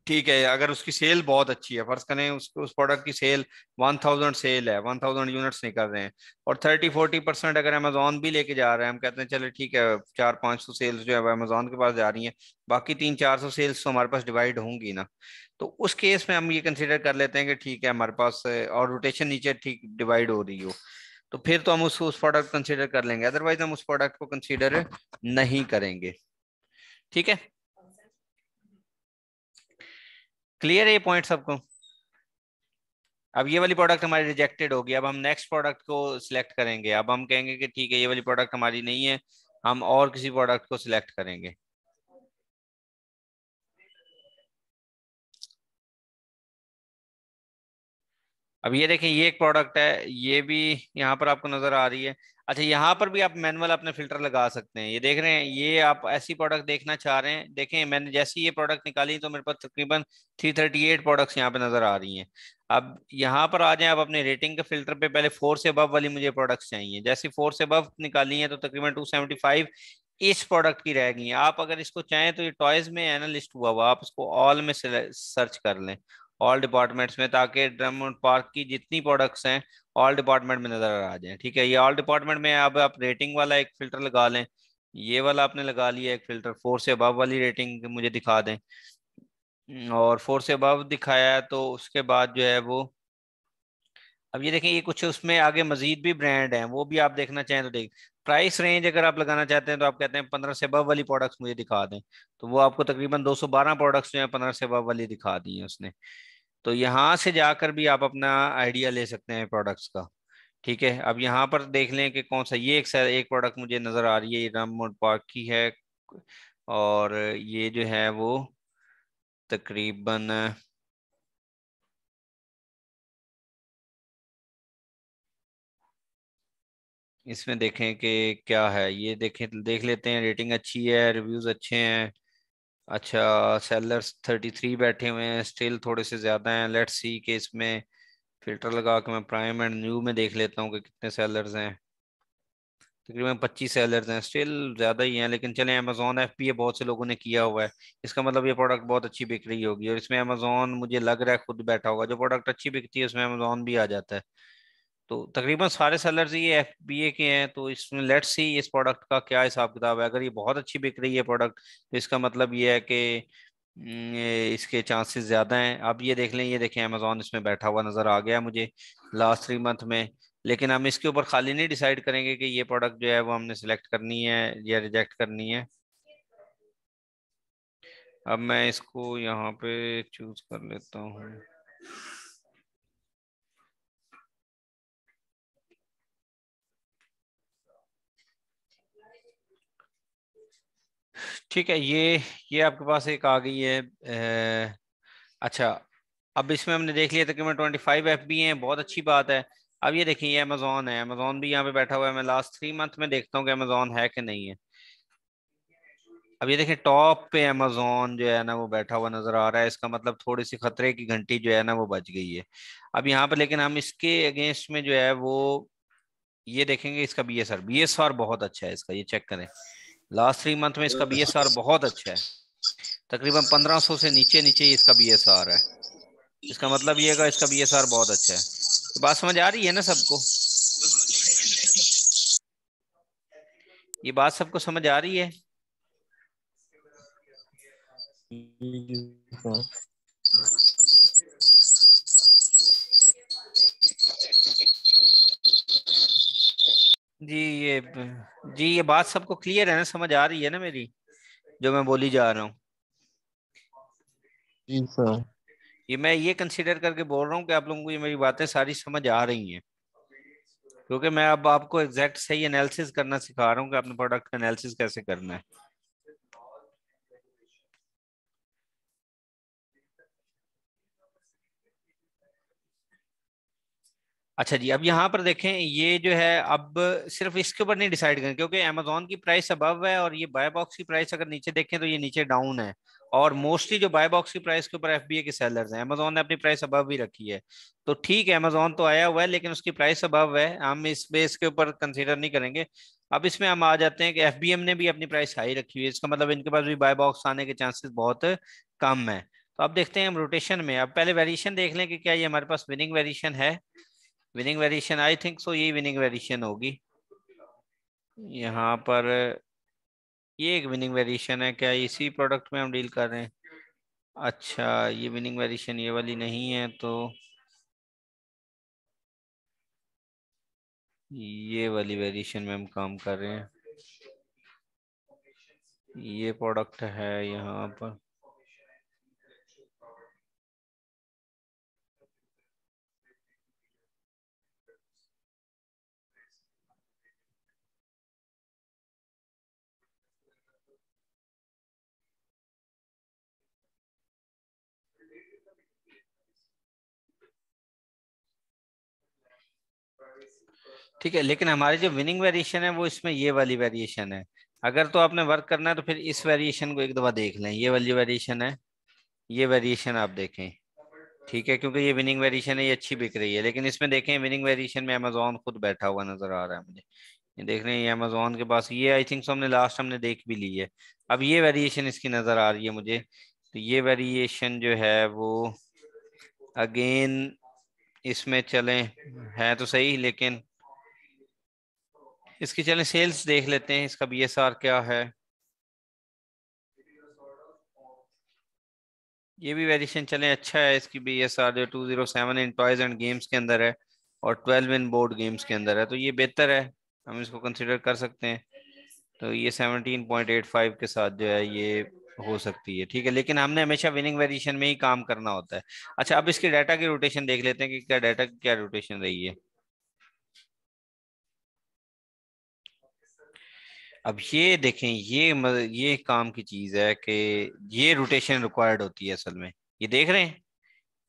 ठीक है अगर उसकी सेल बहुत अच्छी है फर्ज करें उसको उस प्रोडक्ट की सेल 1000 सेल है 1000 यूनिट्स निकल रहे हैं और 30 40 परसेंट अगर अमेजोन भी लेके जा रहे हैं हम कहते हैं चले ठीक है चार पाँच सौ सेल्स जो है वो अमेजोन के पास जा रही हैं बाकी तीन चार सौ सेल्स तो हमारे पास डिवाइड होंगी ना तो उस केस में हम ये कंसिडर कर लेते हैं कि ठीक है हमारे पास और रोटेशन नीचे ठीक डिवाइड हो रही हो तो फिर तो हम उस उस प्रोडक्ट कंसिडर कर लेंगे अदरवाइज हम उस प्रोडक्ट को कंसिडर नहीं करेंगे ठीक है क्लियर है ये पॉइंट सबको अब ये वाली प्रोडक्ट हमारी रिजेक्टेड होगी अब हम नेक्स्ट प्रोडक्ट को सिलेक्ट करेंगे अब हम कहेंगे कि ठीक है ये वाली प्रोडक्ट हमारी नहीं है हम और किसी प्रोडक्ट को सिलेक्ट करेंगे अब ये देखें ये एक प्रोडक्ट है ये भी यहाँ पर आपको नजर आ रही है अच्छा यहाँ पर भी आप मैनुअल अपने फिल्टर लगा सकते हैं ये देख रहे हैं ये आप ऐसी प्रोडक्ट देखना चाह रहे हैं देखें मैंने जैसे ये प्रोडक्ट निकाली तो मेरे पास तकरीबन थ्री थर्टी एट प्रोडक्ट्स यहाँ पे नज़र आ रही हैं अब यहाँ पर आ जाए आप अपने रेटिंग के फिल्टर पे पहले फोर से बब वाली मुझे प्रोडक्ट्स चाहिए जैसी फोर से बब निकाली हैं तो तकरीबन टू सेवेंटी फाइव इस प्रोडक्ट की रह गई हैं आप अगर इसको चाहें तो ये टॉयज में एनालिस्ट हुआ हुआ आप इसको ऑल में सर्च कर लें ऑल डिपार्टमेंट्स में ताकि ड्रम पार्क की जितनी प्रोडक्ट्स हैं ऑल डिपार्टमेंट में नजर आ जाए ठीक है ये ऑल डिपार्टमेंट में अब आप रेटिंग वाला एक फिल्टर लगा लें ये वाला आपने लगा लिया एक फिल्टर फोर से अबव वाली रेटिंग मुझे दिखा दें और फोर से अबव दिखाया तो उसके बाद जो है वो अब ये देखें ये कुछ उसमें आगे मजीद भी ब्रांड हैं वो भी आप देखना चाहें तो देख प्राइस रेंज अगर आप लगाना चाहते हैं तो आप कहते हैं पंद्रह से अब वाली प्रोडक्ट्स मुझे दिखा दें तो वो आपको तकरीबन दो बारह प्रोडक्ट्स जो है पंद्रह से बब वाली दिखा दी है उसने तो यहाँ से जाकर भी आप अपना आइडिया ले सकते हैं प्रोडक्ट्स का ठीक है अब यहाँ पर देख लें कि कौन सा ये एक एक प्रोडक्ट मुझे नज़र आ रही है ये रामोड पार्क की है और ये जो है वो तकरीबन इसमें देखें कि क्या है ये देखें देख लेते हैं रेटिंग अच्छी है रिव्यूज़ अच्छे हैं अच्छा सेलर्स थर्टी थ्री बैठे हुए हैं स्टिल थोड़े से ज़्यादा हैं लेट्स सी के इसमें फिल्टर लगा के मैं प्राइम एंड न्यू में देख लेता हूँ कि कितने सेलर्स हैं तकरीबन पच्चीस सेलर्स हैं स्टिल ज़्यादा ही हैं लेकिन चले अमेजोन एफ पी बहुत से लोगों ने किया हुआ है इसका मतलब ये प्रोडक्ट बहुत अच्छी बिक रही होगी और इसमें अमेजोन मुझे लग रहा है खुद बैठा होगा जो प्रोडक्ट अच्छी बिकती है उसमें अमेजोन भी आ जाता है तो तकरीबन सारे सेलर्स ये एफ बी ए के हैं तो इसमें लेट्स सी इस प्रोडक्ट का क्या हिसाब किताब है अगर ये बहुत अच्छी बिक रही है प्रोडक्ट तो इसका मतलब ये है कि हम्म, इसके चांसेस ज़्यादा हैं अब ये देख लें ये देखें अमेजोन इसमें बैठा हुआ नज़र आ गया मुझे लास्ट थ्री मंथ में लेकिन हम इसके ऊपर खाली नहीं डिसाइड करेंगे कि ये प्रोडक्ट जो है वो हमने सेलेक्ट करनी है या रिजेक्ट करनी है अब मैं इसको यहाँ पे चूज़ कर लेता हूँ ठीक है ये ये आपके पास एक आ गई है आ, अच्छा अब इसमें हमने देख लिया तकरीबन ट्वेंटी फाइव एफ बी हैं बहुत अच्छी बात है अब ये देखिए ये अमेजोन है अमेजोन भी यहाँ पे बैठा हुआ है मैं लास्ट थ्री मंथ में देखता हूँ कि अमेजोन है कि नहीं है अब ये देखें टॉप पे अमेजोन जो है ना वो बैठा हुआ नजर आ रहा है इसका मतलब थोड़ी सी खतरे की घंटी जो है ना वो बच गई है अब यहाँ पर लेकिन हम इसके अगेंस्ट में जो है वो ये देखेंगे इसका B S R B S R बहुत अच्छा है इसका ये चेक करें लास्ट थ्री मंथ में इसका बी बहुत अच्छा है तकरीबन 1500 से नीचे नीचे ही इसका बी है इसका मतलब ये है इसका बी बहुत अच्छा है तो बात समझ आ रही है ना सबको ये बात सबको समझ आ रही है Thank हम्म। you. जी ये जी ये बात सबको क्लियर है ना समझ आ रही है ना मेरी जो मैं बोली जा रहा हूँ ये मैं ये कंसिडर करके बोल रहा हूँ कि आप लोगों को ये मेरी बातें सारी समझ आ रही हैं क्योंकि मैं अब आपको एग्जैक्ट सही एनालिसिस करना सिखा रहा हूँ कि आपने प्रोडक्ट एनालिसिस कैसे करना है अच्छा जी अब यहाँ पर देखें ये जो है अब सिर्फ इसके ऊपर नहीं डिसाइड करें क्योंकि अमेजोन की प्राइस अबव है और ये बाय बॉक्स की प्राइस अगर नीचे देखें तो ये नीचे डाउन है और मोस्टली जो बाय बॉक्स की प्राइस के ऊपर एफ बी ए के सेलर्स हैं अमेजोन ने अपनी प्राइस अबव भी रखी है तो ठीक है अमेजोन तो आया हुआ है लेकिन उसकी प्राइस अबव है हम इस बेस के ऊपर कंसिडर नहीं करेंगे अब इसमें हम आ जाते हैं कि एफ बी एम ने भी अपनी प्राइस हाई रखी हुई है इसका मतलब इनके पास भी बाय बॉक्स आने के चांसेस बहुत कम है तो अब देखते हैं हम रोटेशन में अब पहले वेरिएशन देख लें कि क्या ये हमारे पास विनिंग वेरिएशन है winning variation I think so ये विनिंग वेरिएशन होगी यहाँ पर ये एक विनिंग वेरिएशन है क्या इसी प्रोडक्ट में हम डील कर रहे हैं अच्छा ये विनिंग वेरिएशन ये वाली नहीं है तो ये वाली वेरिएशन में हम काम कर रहे हैं ये प्रोडक्ट है यहाँ पर ठीक है लेकिन हमारी जो विनिंग वेरिएशन है वो इसमें ये वाली वेरिएशन है अगर तो आपने वर्क करना है तो फिर इस वेरिएशन को एक दफा देख लें ये वाली वेरिएशन है ये वेरिएशन आप देखें ठीक है क्योंकि ये विनिंग वेरिएशन है ये अच्छी बिक रही है लेकिन इसमें देखें विनिंग वेरिएशन में अमेजोन खुद बैठा हुआ नजर आ रहा है मुझे ये देख रहे हैं ये अमेजोन के पास ये आई थिंक सो हमने लास्ट हमने देख भी ली है अब ये वेरिएशन इसकी नजर आ रही है मुझे तो ये वेरिएशन जो है वो अगेन इसमें चले है तो सही लेकिन इसकी चले सेल्स देख लेते हैं इसका बी क्या है ये भी वेरिएशन चले अच्छा है इसकी बी एस आर जो two zero seven in toys and games के अंदर है और ट्वेल्व इन बोर्ड गेम्स के अंदर है तो ये बेहतर है हम इसको कंसिडर कर सकते हैं तो ये सेवनटीन पॉइंट एट फाइव के साथ जो है ये हो सकती है ठीक है लेकिन हमने हमेशा विनिंग वेरिएशन में ही काम करना होता है अच्छा अब इसके डाटा की रोटेशन देख लेते हैं कि क्या डाटा की क्या रोटेशन रही है अब ये देखें ये मद, ये काम की चीज है कि ये रोटेशन रिक्वायर्ड होती है असल में ये देख रहे हैं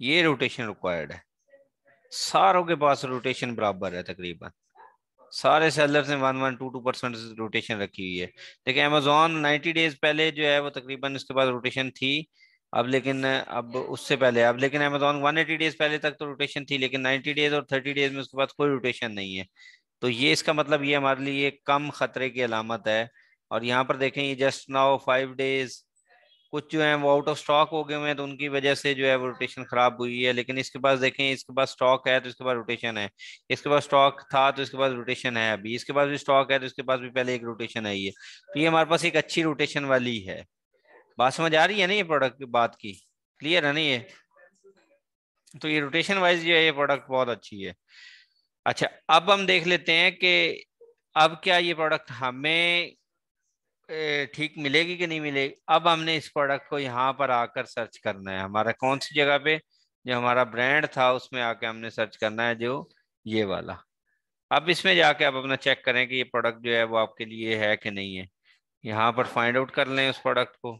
ये रोटेशन रिक्वायर्ड है सारों के पास रोटेशन बराबर है तकरीबन सारे सेलर्स ने one one two two percent rotation रखी हुई है लेकिन अमेजोन नाइन्टी डेज पहले जो है वो तकरीबन इसके पास रोटेशन थी अब लेकिन अब उससे पहले अब लेकिन अमेजोन एटी डेज पहले तक तो रोटेशन थी लेकिन नाइन्टी डेज और थर्टी डेज में उसके बाद कोई रोटेशन नहीं है तो ये इसका मतलब ये हमारे लिए कम खतरे की अलामत है और यहाँ पर देखें ये जस्ट नाउ फाइव डेज कुछ जो है वो आउट ऑफ स्टॉक हो गए हुए हैं तो उनकी वजह से जो है वो रोटेशन खराब हुई है लेकिन इसके पास देखें इसके पास स्टॉक है तो इसके पास रोटेशन है इसके पास स्टॉक था तो इसके पास रोटेशन है अभी इसके पास भी स्टॉक है तो इसके पास भी पहले एक रोटेशन आई है तो ये हमारे पास एक अच्छी रोटेशन वाली है बात समझ आ रही है ना ये प्रोडक्ट की बात की क्लियर है ना ये तो ये रोटेशन वाइज जो है ये प्रोडक्ट बहुत अच्छी है अच्छा अब हम देख लेते हैं कि अब क्या ये प्रोडक्ट हमें ठीक मिलेगी कि नहीं मिलेगी अब हमने इस प्रोडक्ट को यहाँ पर आकर सर्च करना है हमारा कौन सी जगह पे जो हमारा ब्रांड था उसमें आके हमने सर्च करना है जो ये वाला अब इसमें जाके आप अपना चेक करें कि ये प्रोडक्ट जो है वो आपके लिए है कि नहीं है यहाँ पर फाइंड आउट कर लें उस प्रोडक्ट को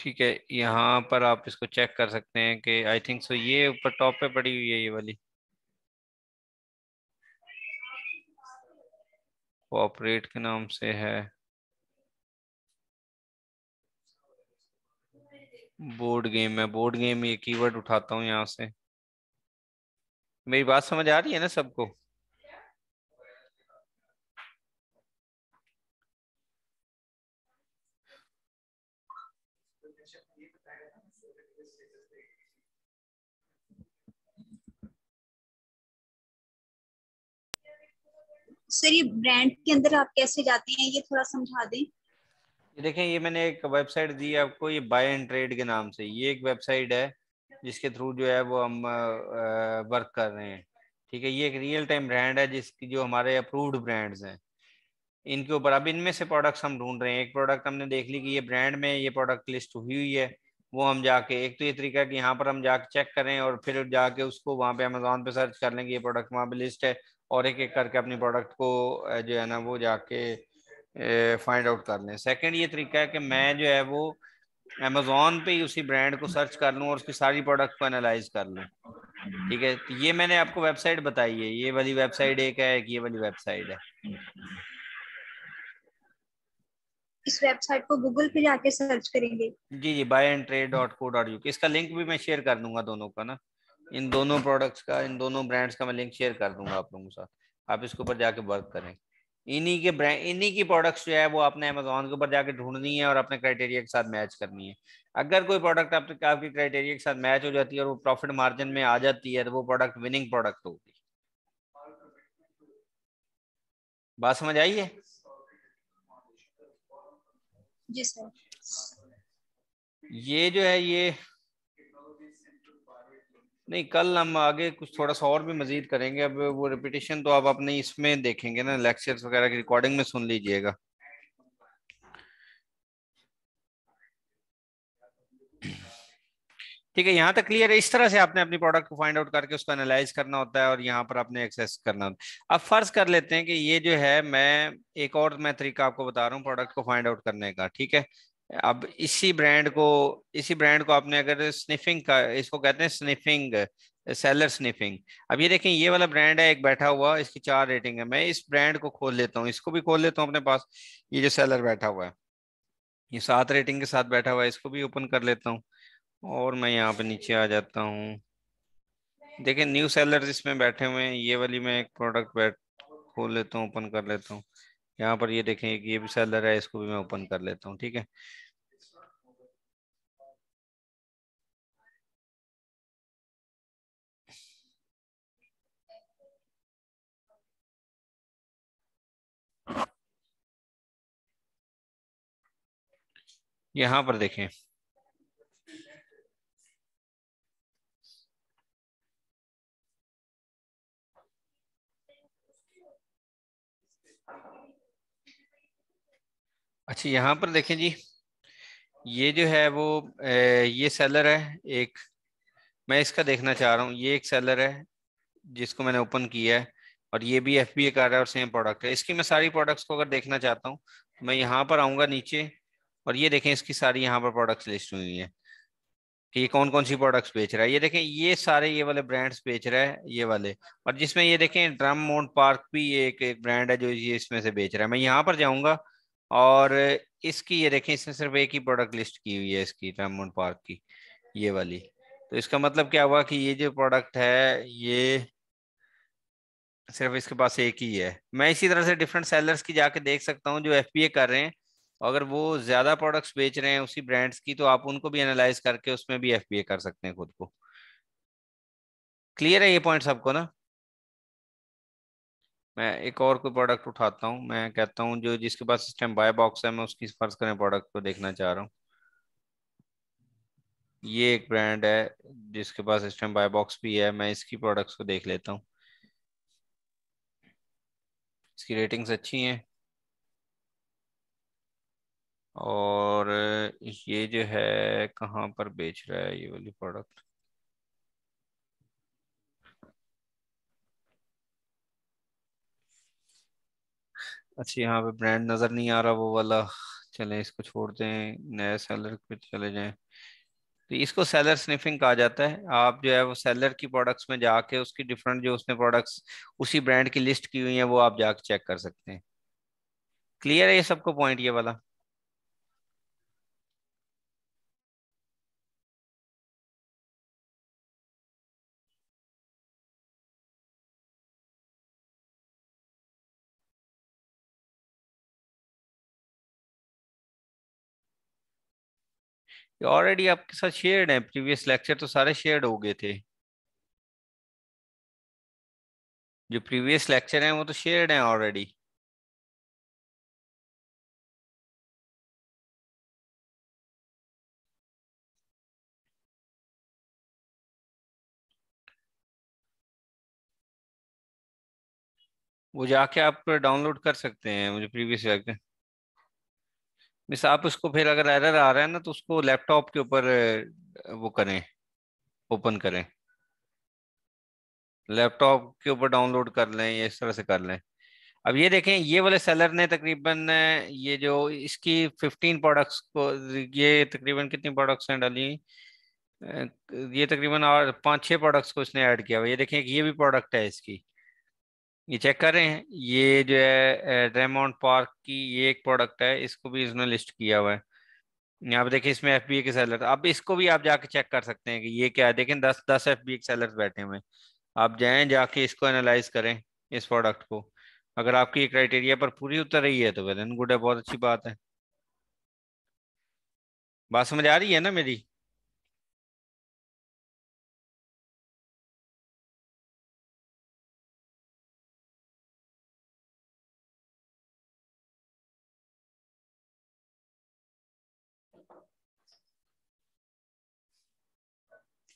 ठीक है यहाँ पर आप इसको चेक कर सकते हैं कि आई थिंक सो ये ऊपर टॉप पे पड़ी हुई है ये वाली ऑपरेट के नाम से है बोर्ड गेम है बोर्ड गेम ये कीवर्ड उठाता हूँ यहाँ से मेरी बात समझ आ रही है ना सबको सर ये ब्रांड के अंदर आप कैसे जाते हैं ये थोड़ा समझा दें ये देखें ये मैंने एक वेबसाइट दी है आपको ये बाय एंड ट्रेड के नाम से ये एक वेबसाइट है जिसके थ्रू जो है वो हम वर्क कर रहे हैं ठीक है ये एक रियल टाइम ब्रांड है जिसकी जो हमारे अप्रूव्ड ब्रांड्स हैं इनके ऊपर अब इनमें से प्रोडक्ट्स हम ढूंढ रहे हैं एक प्रोडक्ट हमने देख ली कि ये ब्रांड में ये प्रोडक्ट लिस्ट हुई हुई है वो हम जाके एक तो ये तरीका कि यहाँ पर हम जाके चेक करें और फिर जाके उसको वहाँ पे अमेजोन पे सर्च कर लें ये प्रोडक्ट वहाँ पे लिस्ट है और एक एक करके अपनी प्रोडक्ट को जो है ना वो जाके फाइंड आउट कर लें सेकेंड ये तरीका है कि मैं जो है वो अमेजोन पे ही उसी ब्रांड को सर्च कर लूँ और उसकी सारी प्रोडक्ट को एनालाइज कर लूँ ठीक है तो ये मैंने आपको वेबसाइट बताई है ये वाली वेबसाइट एक है ये वाली वेबसाइट है इस वेबसाइट को गूगल पे जाके सर्च करेंगे जी जी buy and trade dot co dot U इसका लिंक भी मैं शेयर कर दूंगा दोनों का ना इन दोनों प्रोडक्ट्स का इन दोनों ब्रांड्स का मैं लिंक शेयर कर दूंगा आप लोगों के साथ आप इसके ऊपर जाके वर्क करें इन्हीं के ब्रांड इन्हीं की प्रोडक्ट्स जो है वो आपने अमेजोन के ऊपर जाके ढूंढनी है और अपने क्राइटेरिया के साथ मैच करनी है अगर कोई प्रोडक्ट आप, आपकी क्राइटेरिया के साथ मैच हो जाती है और वो प्रॉफिट मार्जिन में आ जाती है तो वो प्रोडक्ट विनिंग प्रोडक्ट होगी बात समझ आई है ये जो है ये नहीं कल हम आगे कुछ थोड़ा सा और भी मजीद करेंगे अब वो रिपीटेशन तो आप अपने इसमें देखेंगे ना लेक्चर वगैरह की रिकॉर्डिंग में सुन लीजिएगा ठीक है यहाँ तक क्लियर है इस तरह से आपने अपनी प्रोडक्ट को फाइंड आउट करके उसको एनालाइज करना होता है और यहाँ पर आपने एक्सेस करना होता है अब फर्ज कर लेते हैं कि ये जो है मैं एक और मैं तरीका आपको बता रहा हूँ प्रोडक्ट को फाइंड आउट करने का ठीक है अब इसी ब्रांड को इसी ब्रांड को आपने अगर स्निफिंग का इसको कहते हैं स्निफिंग सेलर स्निफिंग अब ये देखें ये वाला ब्रांड है एक बैठा हुआ इसकी चार रेटिंग है मैं इस ब्रांड को खोल लेता हूँ इसको भी खोल लेता हूँ अपने पास ये जो सेलर बैठा हुआ है ये सात रेटिंग के साथ बैठा हुआ है इसको भी ओपन कर लेता हूँ और मैं यहाँ पे नीचे आ जाता हूँ देखिये न्यू सेलर इसमें बैठे हुए हैं ये वाली मैं एक प्रोडक्ट बैठ खोल लेता हूँ ओपन कर लेता हूँ यहाँ पर ये देखें कि ये भी सेलर है इसको भी मैं ओपन कर लेता हूँ ठीक है यहाँ पर देखें अच्छा यहाँ पर देखें जी ये जो है वो ये सेलर है एक मैं इसका देखना चाह रहा हूँ ये एक सेलर है जिसको मैंने ओपन किया है और ये भी एफ बी ए कर रहा है और सेम प्रोडक्ट है इसकी मैं सारी प्रोडक्ट्स को अगर देखना चाहता हूँ तो मैं यहाँ पर आऊँगा नीचे और ये देखें इसकी सारी यहाँ पर प्रोडक्ट्स लिस्ट हुई है कि ये कौन कौन सी प्रोडक्ट्स बेच रहा है ये देखें ये सारे ये वाले ब्रांड्स बेच रहा है ये वाले और जिसमें ये देखें ड्रम मोड पार्क भी एक एक ब्रांड है जो ये इसमें से बेच रहा है मैं यहाँ पर जाऊँगा और इसकी ये देखें इसने सिर्फ एक ही प्रोडक्ट लिस्ट की हुई है इसकी रामोन पार्क की ये वाली तो इसका मतलब क्या हुआ कि ये जो प्रोडक्ट है ये सिर्फ इसके पास एक ही है मैं इसी तरह से डिफरेंट सेलर्स की जाके देख सकता हूँ जो एफ कर रहे हैं अगर वो ज़्यादा प्रोडक्ट्स बेच रहे हैं उसी ब्रांड्स की तो आप उनको भी एनालाइज करके उसमें भी एफ कर सकते हैं खुद को क्लियर है ये पॉइंट सबको ना मैं एक और कोई प्रोडक्ट उठाता हूँ मैं कहता हूँ जो जिसके पास सिस्टम बाय बॉक्स है मैं उसकी फर्ज करें प्रोडक्ट को देखना चाह रहा हूँ ये एक ब्रांड है जिसके पास सिस्टम बाय बॉक्स भी है मैं इसकी प्रोडक्ट्स को देख लेता हूँ इसकी रेटिंग्स अच्छी हैं और ये जो है कहाँ पर बेच रहा है ये वाली प्रोडक्ट अच्छा यहाँ पे ब्रांड नज़र नहीं आ रहा वो वाला चले इसको छोड़ दें नए सेलर पे चले जाएं तो इसको सेलर स्निफिंग कहा जाता है आप जो है वो सेलर की प्रोडक्ट्स में जाके उसकी डिफरेंट जो उसने प्रोडक्ट्स उसी ब्रांड की लिस्ट की हुई है वो आप जाके चेक कर सकते हैं क्लियर है ये सबको पॉइंट ये वाला ऑलरेडी आपके साथ शेयर्ड है प्रीवियस लेक्चर तो सारे शेयर्ड हो गए थे जो प्रीवियस लेक्चर हैं वो तो शेयर्ड हैं ऑलरेडी वो जाके आप डाउनलोड कर सकते हैं मुझे प्रीवियस लेक्चर मिस आप उसको फिर अगर एरर आ रहा है ना तो उसको लैपटॉप के ऊपर वो करें ओपन करें लैपटॉप के ऊपर डाउनलोड कर लें या इस तरह से कर लें अब ये देखें ये वाले सेलर ने तकरीबन ये जो इसकी 15 प्रोडक्ट्स को ये तकरीबन कितनी प्रोडक्ट्स हैं डाली ये तकरीबन और पाँच छः प्रोडक्ट्स को इसने ऐड किया हुआ ये देखें ये भी प्रोडक्ट है इसकी ये चेक कर रहे हैं ये जो है रेमोंड पार्क की ये एक प्रोडक्ट है इसको भी इसने लिस्ट किया हुआ है यहाँ पे देखिए इसमें एफ बी ए के सैलर अब इसको भी आप जाके चेक कर सकते हैं कि ये क्या है देखें दस दस एफ बी ए के सैलर बैठे हुए आप जाएं जाके इसको एनालाइज करें इस प्रोडक्ट को अगर आपकी क्राइटेरिया पर पूरी उतर रही है तो वेदन गुड है बहुत अच्छी बात है बात समझ आ रही है ना मेरी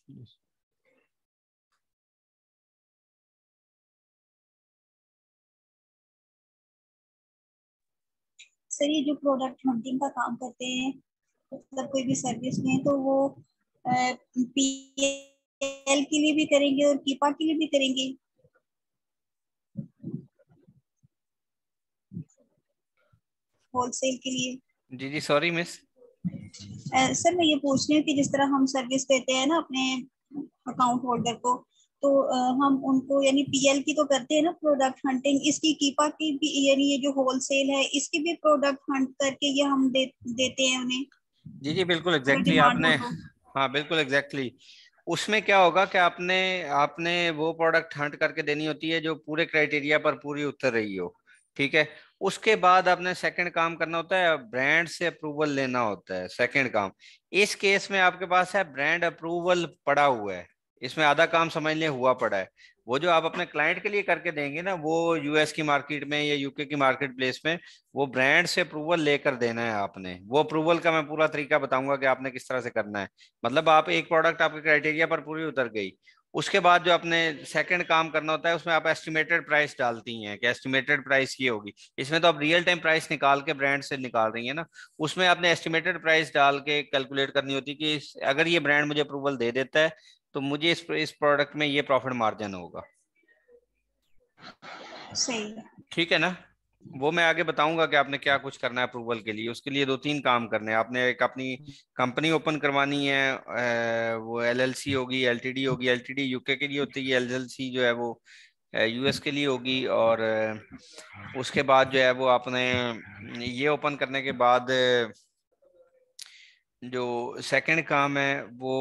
finished. सर ये जो प्रोडक्ट हंटिंग का काम करते हैं मतलब कोई भी सर्विस में तो वो पीएल के लिए भी करेंगे और कीपा के लिए भी करेंगे होलसेल के लिए जी जी सॉरी मिस सर मैं ये पूछ रही हूँ कि जिस तरह हम सर्विस देते हैं ना अपने अकाउंट होल्डर को तो हम उनको यानी पीएल की तो करते हैं ना प्रोडक्ट हंटिंग इसकी कीपा की भी यानी ये जो होलसेल है इसकी भी प्रोडक्ट हंट करके ये हम दे, देते हैं उन्हें जी जी बिल्कुल एग्जैक्टली exactly, आपने तो। हाँ बिल्कुल एग्जैक्टली exactly. उसमें क्या होगा कि आपने आपने वो प्रोडक्ट हंट करके देनी होती है जो पूरे क्राइटेरिया पर पूरी उतर रही हो ठीक है उसके बाद आपने सेकंड काम करना होता है ब्रांड से अप्रूवल लेना होता है सेकंड काम इस केस में आपके पास है ब्रांड अप्रूवल पड़ा हुआ है इसमें आधा काम समझ लिया हुआ पड़ा है वो जो आप अपने क्लाइंट के लिए करके देंगे ना वो यूएस की मार्केट में या यूके की मार्केट प्लेस में वो ब्रांड से अप्रूवल लेकर देना है आपने वो अप्रूवल का मैं पूरा तरीका बताऊंगा कि आपने किस तरह से करना है मतलब आप एक प्रोडक्ट आपके क्राइटेरिया पर पूरी उतर गई उसके बाद जो आपने सेकंड काम करना होता है उसमें आप एस्टिमेटेड प्राइस डालती हैं कि एस्टिमेटेड प्राइस ये होगी इसमें तो आप रियल टाइम प्राइस निकाल के ब्रांड से निकाल रही है ना उसमें आपने एस्टिमेटेड प्राइस डाल के कैलकुलेट करनी होती है कि अगर ये ब्रांड मुझे अप्रूवल दे देता है तो मुझे इस इस प्रोडक्ट में ये प्रॉफिट मार्जिन होगा सही ठीक है ना वो मैं आगे बताऊंगा कि आपने क्या कुछ करना है अप्रूवल के लिए उसके लिए दो तीन काम करने हैं आपने एक अपनी कंपनी हम्म। ओपन करवानी है वो एलएलसी होगी एलटीडी होगी एलटीडी यूके के लिए होती है एलएलसी जो है वो यूएस के लिए होगी और उसके बाद जो है वो आपने ये ओपन करने के बाद जो सेकंड काम है वो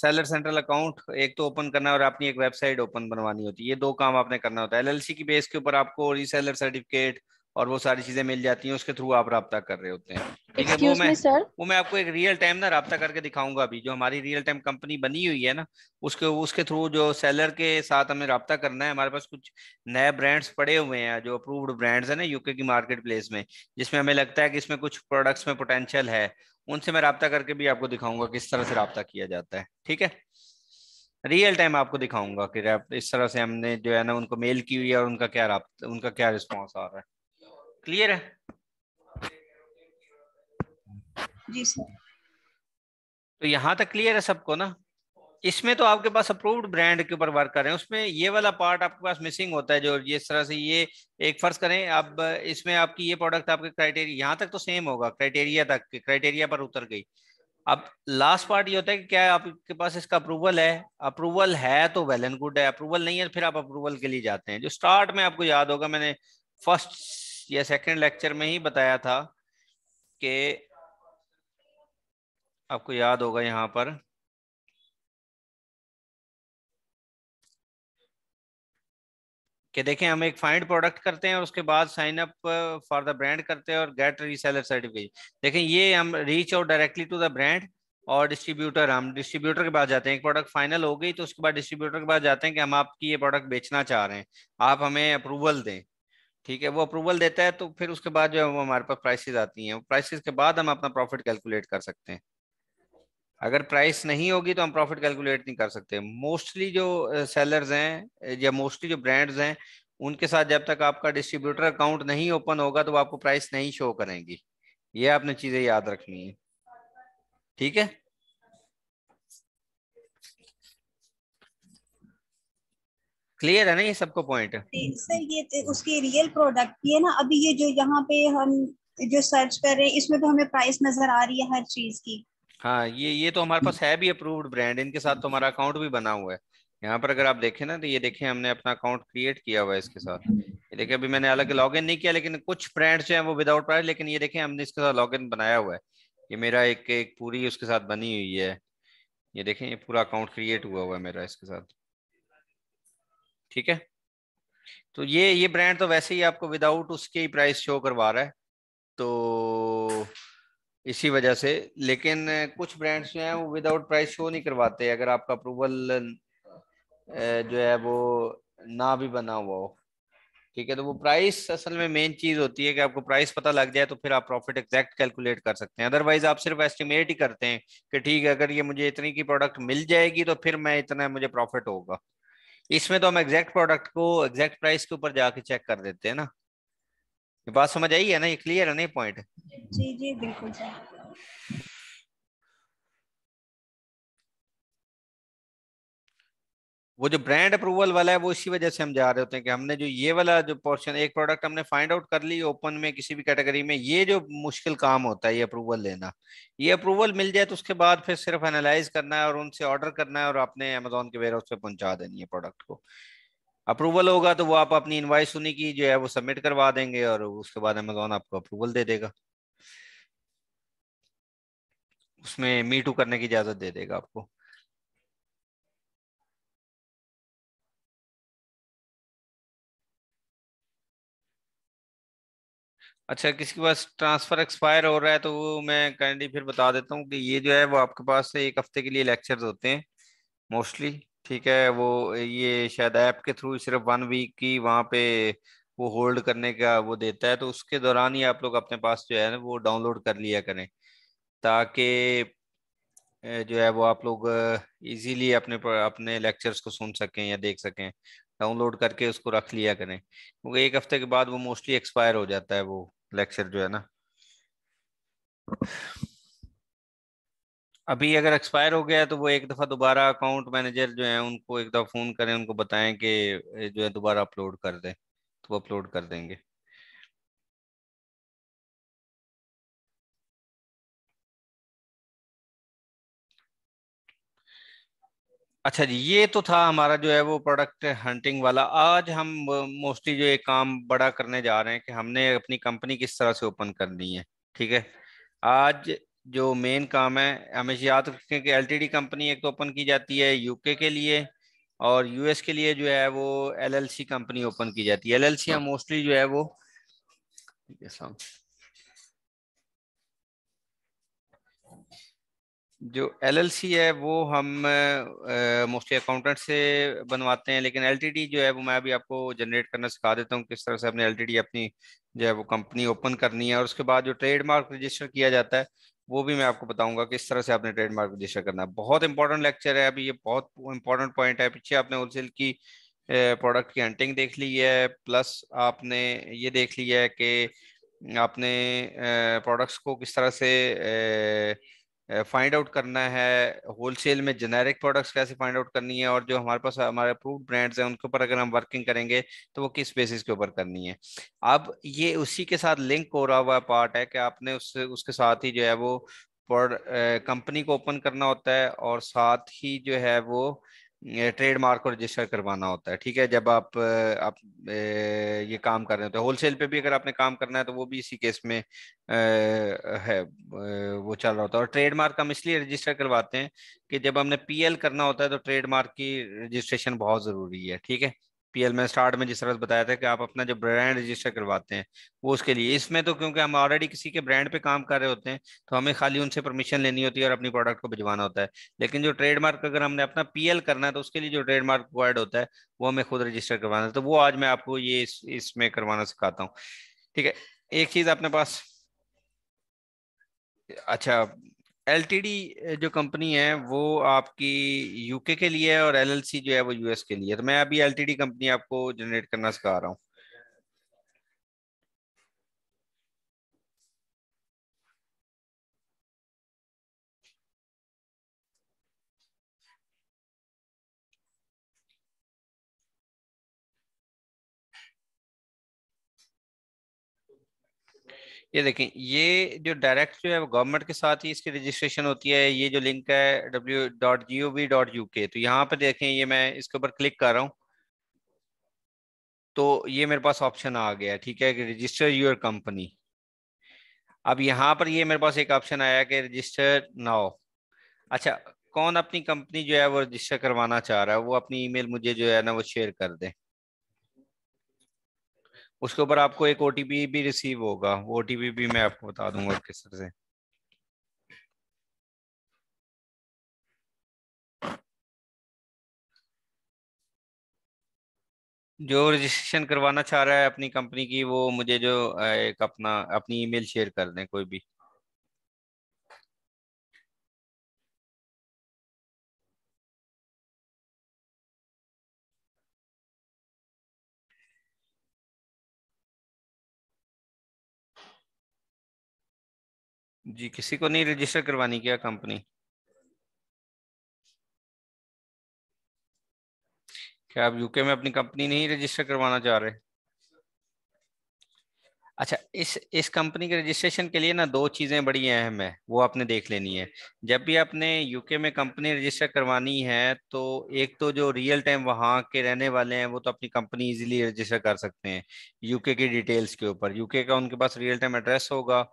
सेलर सेंट्रल अकाउंट एक तो ओपन करना है और अपनी एक वेबसाइट ओपन बनवानी होती है ये दो काम आपने करना होता है एलएलसी की बेस के ऊपर आपको रीसेलर सर्टिफिकेट और वो सारी चीजें मिल जाती हैं उसके थ्रू आप रहा कर रहे होते हैं ठीक है वो मैं sir? वो मैं आपको एक रियल टाइम ना रहा करके दिखाऊंगा अभी जो हमारी रियल टाइम कंपनी बनी हुई है ना उसके उसके थ्रू जो सेलर के साथ हमें रहा करना है हमारे पास कुछ नए ब्रांड्स पड़े हुए हैं जो अप्रूव्ड ब्रांड्स है ना यूके की मार्केट प्लेस में जिसमें हमें लगता है कि इसमें कुछ प्रोडक्ट्स में पोटेंशियल है उनसे मैं रबता करके भी आपको दिखाऊंगा किस तरह से रबता किया जाता है ठीक है रियल टाइम आपको दिखाऊंगा कि इस तरह से हमने जो है ना उनको मेल की हुई है और उनका क्या उनका क्या रिस्पॉन्स आ रहा है क्लियर है जी सर तो यहाँ तक क्लियर है सबको ना इसमें तो आपके पास अप्रूव्ड ब्रांड के ऊपर वर्क कर रहे हैं उसमें ये वाला पार्ट आपके पास मिसिंग होता है जो जिस तरह से ये एक फर्ज करें अब इसमें आपकी ये प्रोडक्ट आपके क्राइटेरिया यहाँ तक तो सेम होगा क्राइटेरिया तक क्राइटेरिया पर उतर गई अब लास्ट पार्ट ये होता है कि क्या आपके पास इसका अप्रूवल है अप्रूवल है तो वेल एंड गुड है अप्रूवल नहीं है तो फिर आप अप्रूवल के लिए जाते हैं जो स्टार्ट में आपको याद होगा मैंने फर्स्ट या सेकेंड लेक्चर में ही बताया था कि आपको याद होगा यहाँ पर कि देखें हम एक फाइंड प्रोडक्ट करते हैं और उसके बाद sign up for the brand करते हैं और गेट रीसेलर सर्टिफिकेट देखें ये हम reach out directly to the brand और डिस्ट्रीब्यूटर हम डिस्ट्रीब्यूटर के पास जाते हैं एक प्रोडक्ट फाइनल हो गई तो उसके बाद डिस्ट्रीब्यूटर के पास जाते हैं कि हम आपकी ये प्रोडक्ट बेचना चाह रहे हैं आप हमें अप्रूवल दें ठीक है वो अप्रूवल देता है तो फिर उसके बाद जो है वो हमारे पास प्राइसेस आती हैं प्राइसेस के बाद हम अपना प्रॉफिट कैलकुलेट कर सकते हैं अगर प्राइस नहीं होगी तो हम प्रॉफिट कैलकुलेट नहीं कर सकते मोस्टली जो सेलर्स हैं या मोस्टली जो ब्रांड्स हैं उनके साथ जब तक आपका डिस्ट्रीब्यूटर अकाउंट नहीं ओपन होगा तो वो आपको प्राइस नहीं शो करेंगी ये आपने चीजें याद रखनी है ठीक है क्लियर है ना ये सबको पॉइंट सर ये तो उसकी रियल प्रोडक्ट की है ना अभी ये जो यहाँ पे हम जो सर्च कर रहे हैं इसमें तो हमें प्राइस नजर आ रही है हर चीज की हाँ ये ये तो हमारे पास है भी अप्रूव्ड ब्रांड इनके साथ तो हमारा अकाउंट भी बना हुआ है यहाँ पर अगर आप देखें ना तो ये देखें हमने अपना अकाउंट क्रिएट किया हुआ है इसके साथ ये देखिए अभी मैंने अलग लॉग इन नहीं किया लेकिन कुछ ब्रांड जो है वो विदाउट प्राइस लेकिन ये देखें हमने इसके साथ लॉगिन बनाया हुआ है ये मेरा एक एक पूरी उसके साथ बनी हुई है ये देखें ये पूरा अकाउंट क्रिएट हुआ हुआ है मेरा इसके साथ ठीक है तो ये ये ब्रांड तो वैसे ही आपको विदाउट उसके ही प्राइस शो करवा रहा है तो इसी वजह से लेकिन कुछ ब्रांड्स जो हैं वो विदाउट प्राइस शो नहीं करवाते अगर आपका अप्रूवल जो है वो ना भी बना हुआ हो ठीक है तो वो प्राइस असल में मेन चीज होती है कि आपको प्राइस पता लग जाए तो फिर आप प्रॉफिट एग्जैक्ट कैलकुलेट कर सकते हैं अदरवाइज आप सिर्फ एस्टिमेट ही करते हैं कि ठीक है अगर ये मुझे इतनी की प्रोडक्ट मिल जाएगी तो फिर मैं इतना मुझे प्रॉफिट होगा इसमें तो हम एग्जैक्ट प्रोडक्ट को एग्जैक्ट प्राइस के ऊपर जाके चेक कर देते हैं ना बात समझ आई है ना ये क्लियर है ना पॉइंट जी जी बिल्कुल वो जो ब्रांड अप्रूवल वाला है वो इसी वजह से हम जा रहे होते हैं कि हमने जो ये वाला जो पोर्शन एक प्रोडक्ट हमने फाइंड आउट कर ली ओपन में किसी भी कैटेगरी में ये जो मुश्किल काम होता है ये अप्रूवल लेना ये अप्रूवल मिल जाए तो उसके बाद फिर सिर्फ एनालाइज करना है और उनसे ऑर्डर करना है और अपने अमेजोन के वेयर हाउस पे पहुंचा देनी है प्रोडक्ट को अप्रूवल होगा तो वो आप अपनी इन्वाइस सुनी की जो है वो सबमिट करवा देंगे और उसके बाद अमेजोन आपको अप्रूवल दे देगा उसमें मी टू करने की इजाजत दे देगा आपको अच्छा किसी के पास ट्रांसफर एक्सपायर हो रहा है तो वो मैं काइंडली फिर बता देता हूँ कि ये जो है वो आपके पास एक हफ्ते के लिए लेक्चर्स होते हैं मोस्टली ठीक है वो ये शायद ऐप के थ्रू सिर्फ वन वीक की वहाँ पे वो होल्ड करने का वो देता है तो उसके दौरान ही आप लोग अपने पास जो है ना वो डाउनलोड कर लिया करें ताकि जो है वो आप लोग इजीली अपने अपने लेक्चर्स को सुन सकें या देख सकें डाउनलोड करके उसको रख लिया करें क्योंकि एक हफ्ते के बाद वो मोस्टली एक्सपायर हो जाता है वो लेक्चर जो है ना अभी अगर एक्सपायर हो गया तो वो एक दफा दोबारा अकाउंट मैनेजर जो है उनको एक दफा फोन करें उनको बताएं कि जो है दोबारा अपलोड कर दें तो वो अपलोड कर देंगे अच्छा जी ये तो था हमारा जो है वो प्रोडक्ट हंटिंग वाला आज हम मोस्टली जो एक काम बड़ा करने जा रहे हैं कि हमने अपनी कंपनी किस तरह से ओपन करनी है ठीक है आज जो मेन काम है हमेशा याद रखें कि एलटीडी कंपनी एक तो ओपन की जाती है यूके के लिए और यूएस के लिए जो है वो एलएलसी कंपनी ओपन की जाती है एलएलसी हम मोस्टली जो है वो जो एलएलसी है वो हम मोस्टली अकाउंटेंट से बनवाते हैं लेकिन एलटीडी जो है वो मैं अभी आपको जनरेट करना सिखा देता हूँ किस तरह से अपने एलटीडी अपनी जो है वो कंपनी ओपन करनी है और उसके बाद जो ट्रेडमार्क रजिस्टर किया जाता है वो भी मैं आपको बताऊंगा किस तरह से आपने ट्रेडमार्क रजिस्टर करना है बहुत इंपॉर्टेंट लेक्चर है अभी ये बहुत इंपॉर्टेंट पॉइंट है पीछे आपने होलसेल की प्रोडक्ट की हंटिंग देख ली है प्लस आपने ये देख लिया है कि आपने प्रोडक्ट्स को किस तरह से फाइंड आउट करना है होलसेल में जेनेरिक प्रोडक्ट्स कैसे फाइंड आउट करनी है और जो हमारे पास हमारे अप्रूव ब्रांड्स हैं उनके ऊपर अगर हम वर्किंग करेंगे तो वो किस बेसिस के ऊपर करनी है अब ये उसी के साथ लिंक हो रहा हुआ पार्ट है कि आपने उस उसके साथ ही जो है वो कंपनी को ओपन करना होता है और साथ ही जो है वो ट्रेडमार्क को रजिस्टर करवाना होता है ठीक है जब आप आप ये काम कर रहे होते हैं होलसेल पे भी अगर आपने काम करना है तो वो भी इसी केस में है वो चल रहा होता है और ट्रेडमार्क हम इसलिए रजिस्टर करवाते हैं कि जब हमने पीएल करना होता है तो ट्रेडमार्क की रजिस्ट्रेशन बहुत ज़रूरी है ठीक है पीएल में स्टार्ट में जिस तरह से बताया था कि आप अपना जो ब्रांड रजिस्टर करवाते हैं वो उसके लिए इसमें तो क्योंकि हम ऑलरेडी किसी के ब्रांड पे काम कर रहे होते हैं तो हमें खाली उनसे परमिशन लेनी होती है और अपनी प्रोडक्ट को भिजवाना होता है लेकिन जो ट्रेडमार्क अगर हमने अपना पीएल करना है तो उसके लिए जो ट्रेडमार्क रिक्वायर्ड होता है वो हमें खुद रजिस्टर करवाना है तो वो आज मैं आपको ये इसमें इस करवाना सिखाता हूँ ठीक है एक चीज अपने पास अच्छा एल जो कंपनी है वो आपकी यूके के लिए है और एलएलसी जो है वो यूएस के लिए तो मैं अभी एल कंपनी आपको जनरेट करना सिखा रहा हूँ ये देखें ये जो डायरेक्ट जो है गवर्नमेंट के साथ ही इसकी रजिस्ट्रेशन होती है ये जो लिंक है W dot G O V dot U K तो यहाँ पर देखें ये मैं इसके ऊपर क्लिक कर रहा हूँ तो ये मेरे पास ऑप्शन आ गया ठीक है कि रजिस्टर योर कंपनी अब यहाँ पर ये मेरे पास एक ऑप्शन आया कि रजिस्टर नाउ अच्छा कौन अपनी कंपनी जो है वो रजिस्टर करवाना चाह रहा है वो अपनी ईमेल मुझे जो है ना वो शेयर कर दें उसके ऊपर आपको एक ओ भी रिसीव होगा वो ओ भी मैं आपको बता दूंगा किस तरह से जो रजिस्ट्रेशन करवाना चाह रहा है अपनी कंपनी की वो मुझे जो एक अपना अपनी ईमेल शेयर कर दें कोई भी जी किसी को नहीं रजिस्टर करवानी क्या कंपनी क्या आप यूके में अपनी कंपनी नहीं रजिस्टर करवाना चाह रहे अच्छा इस इस कंपनी के रजिस्ट्रेशन के लिए ना दो चीज़ें बड़ी अहम है वो आपने देख लेनी है जब भी आपने यूके में कंपनी रजिस्टर करवानी है तो एक तो जो रियल टाइम वहाँ के रहने वाले हैं वो तो अपनी कंपनी इजीली रजिस्टर कर सकते हैं यूके की डिटेल्स के ऊपर यूके का उनके पास रियल टाइम एड्रेस होगा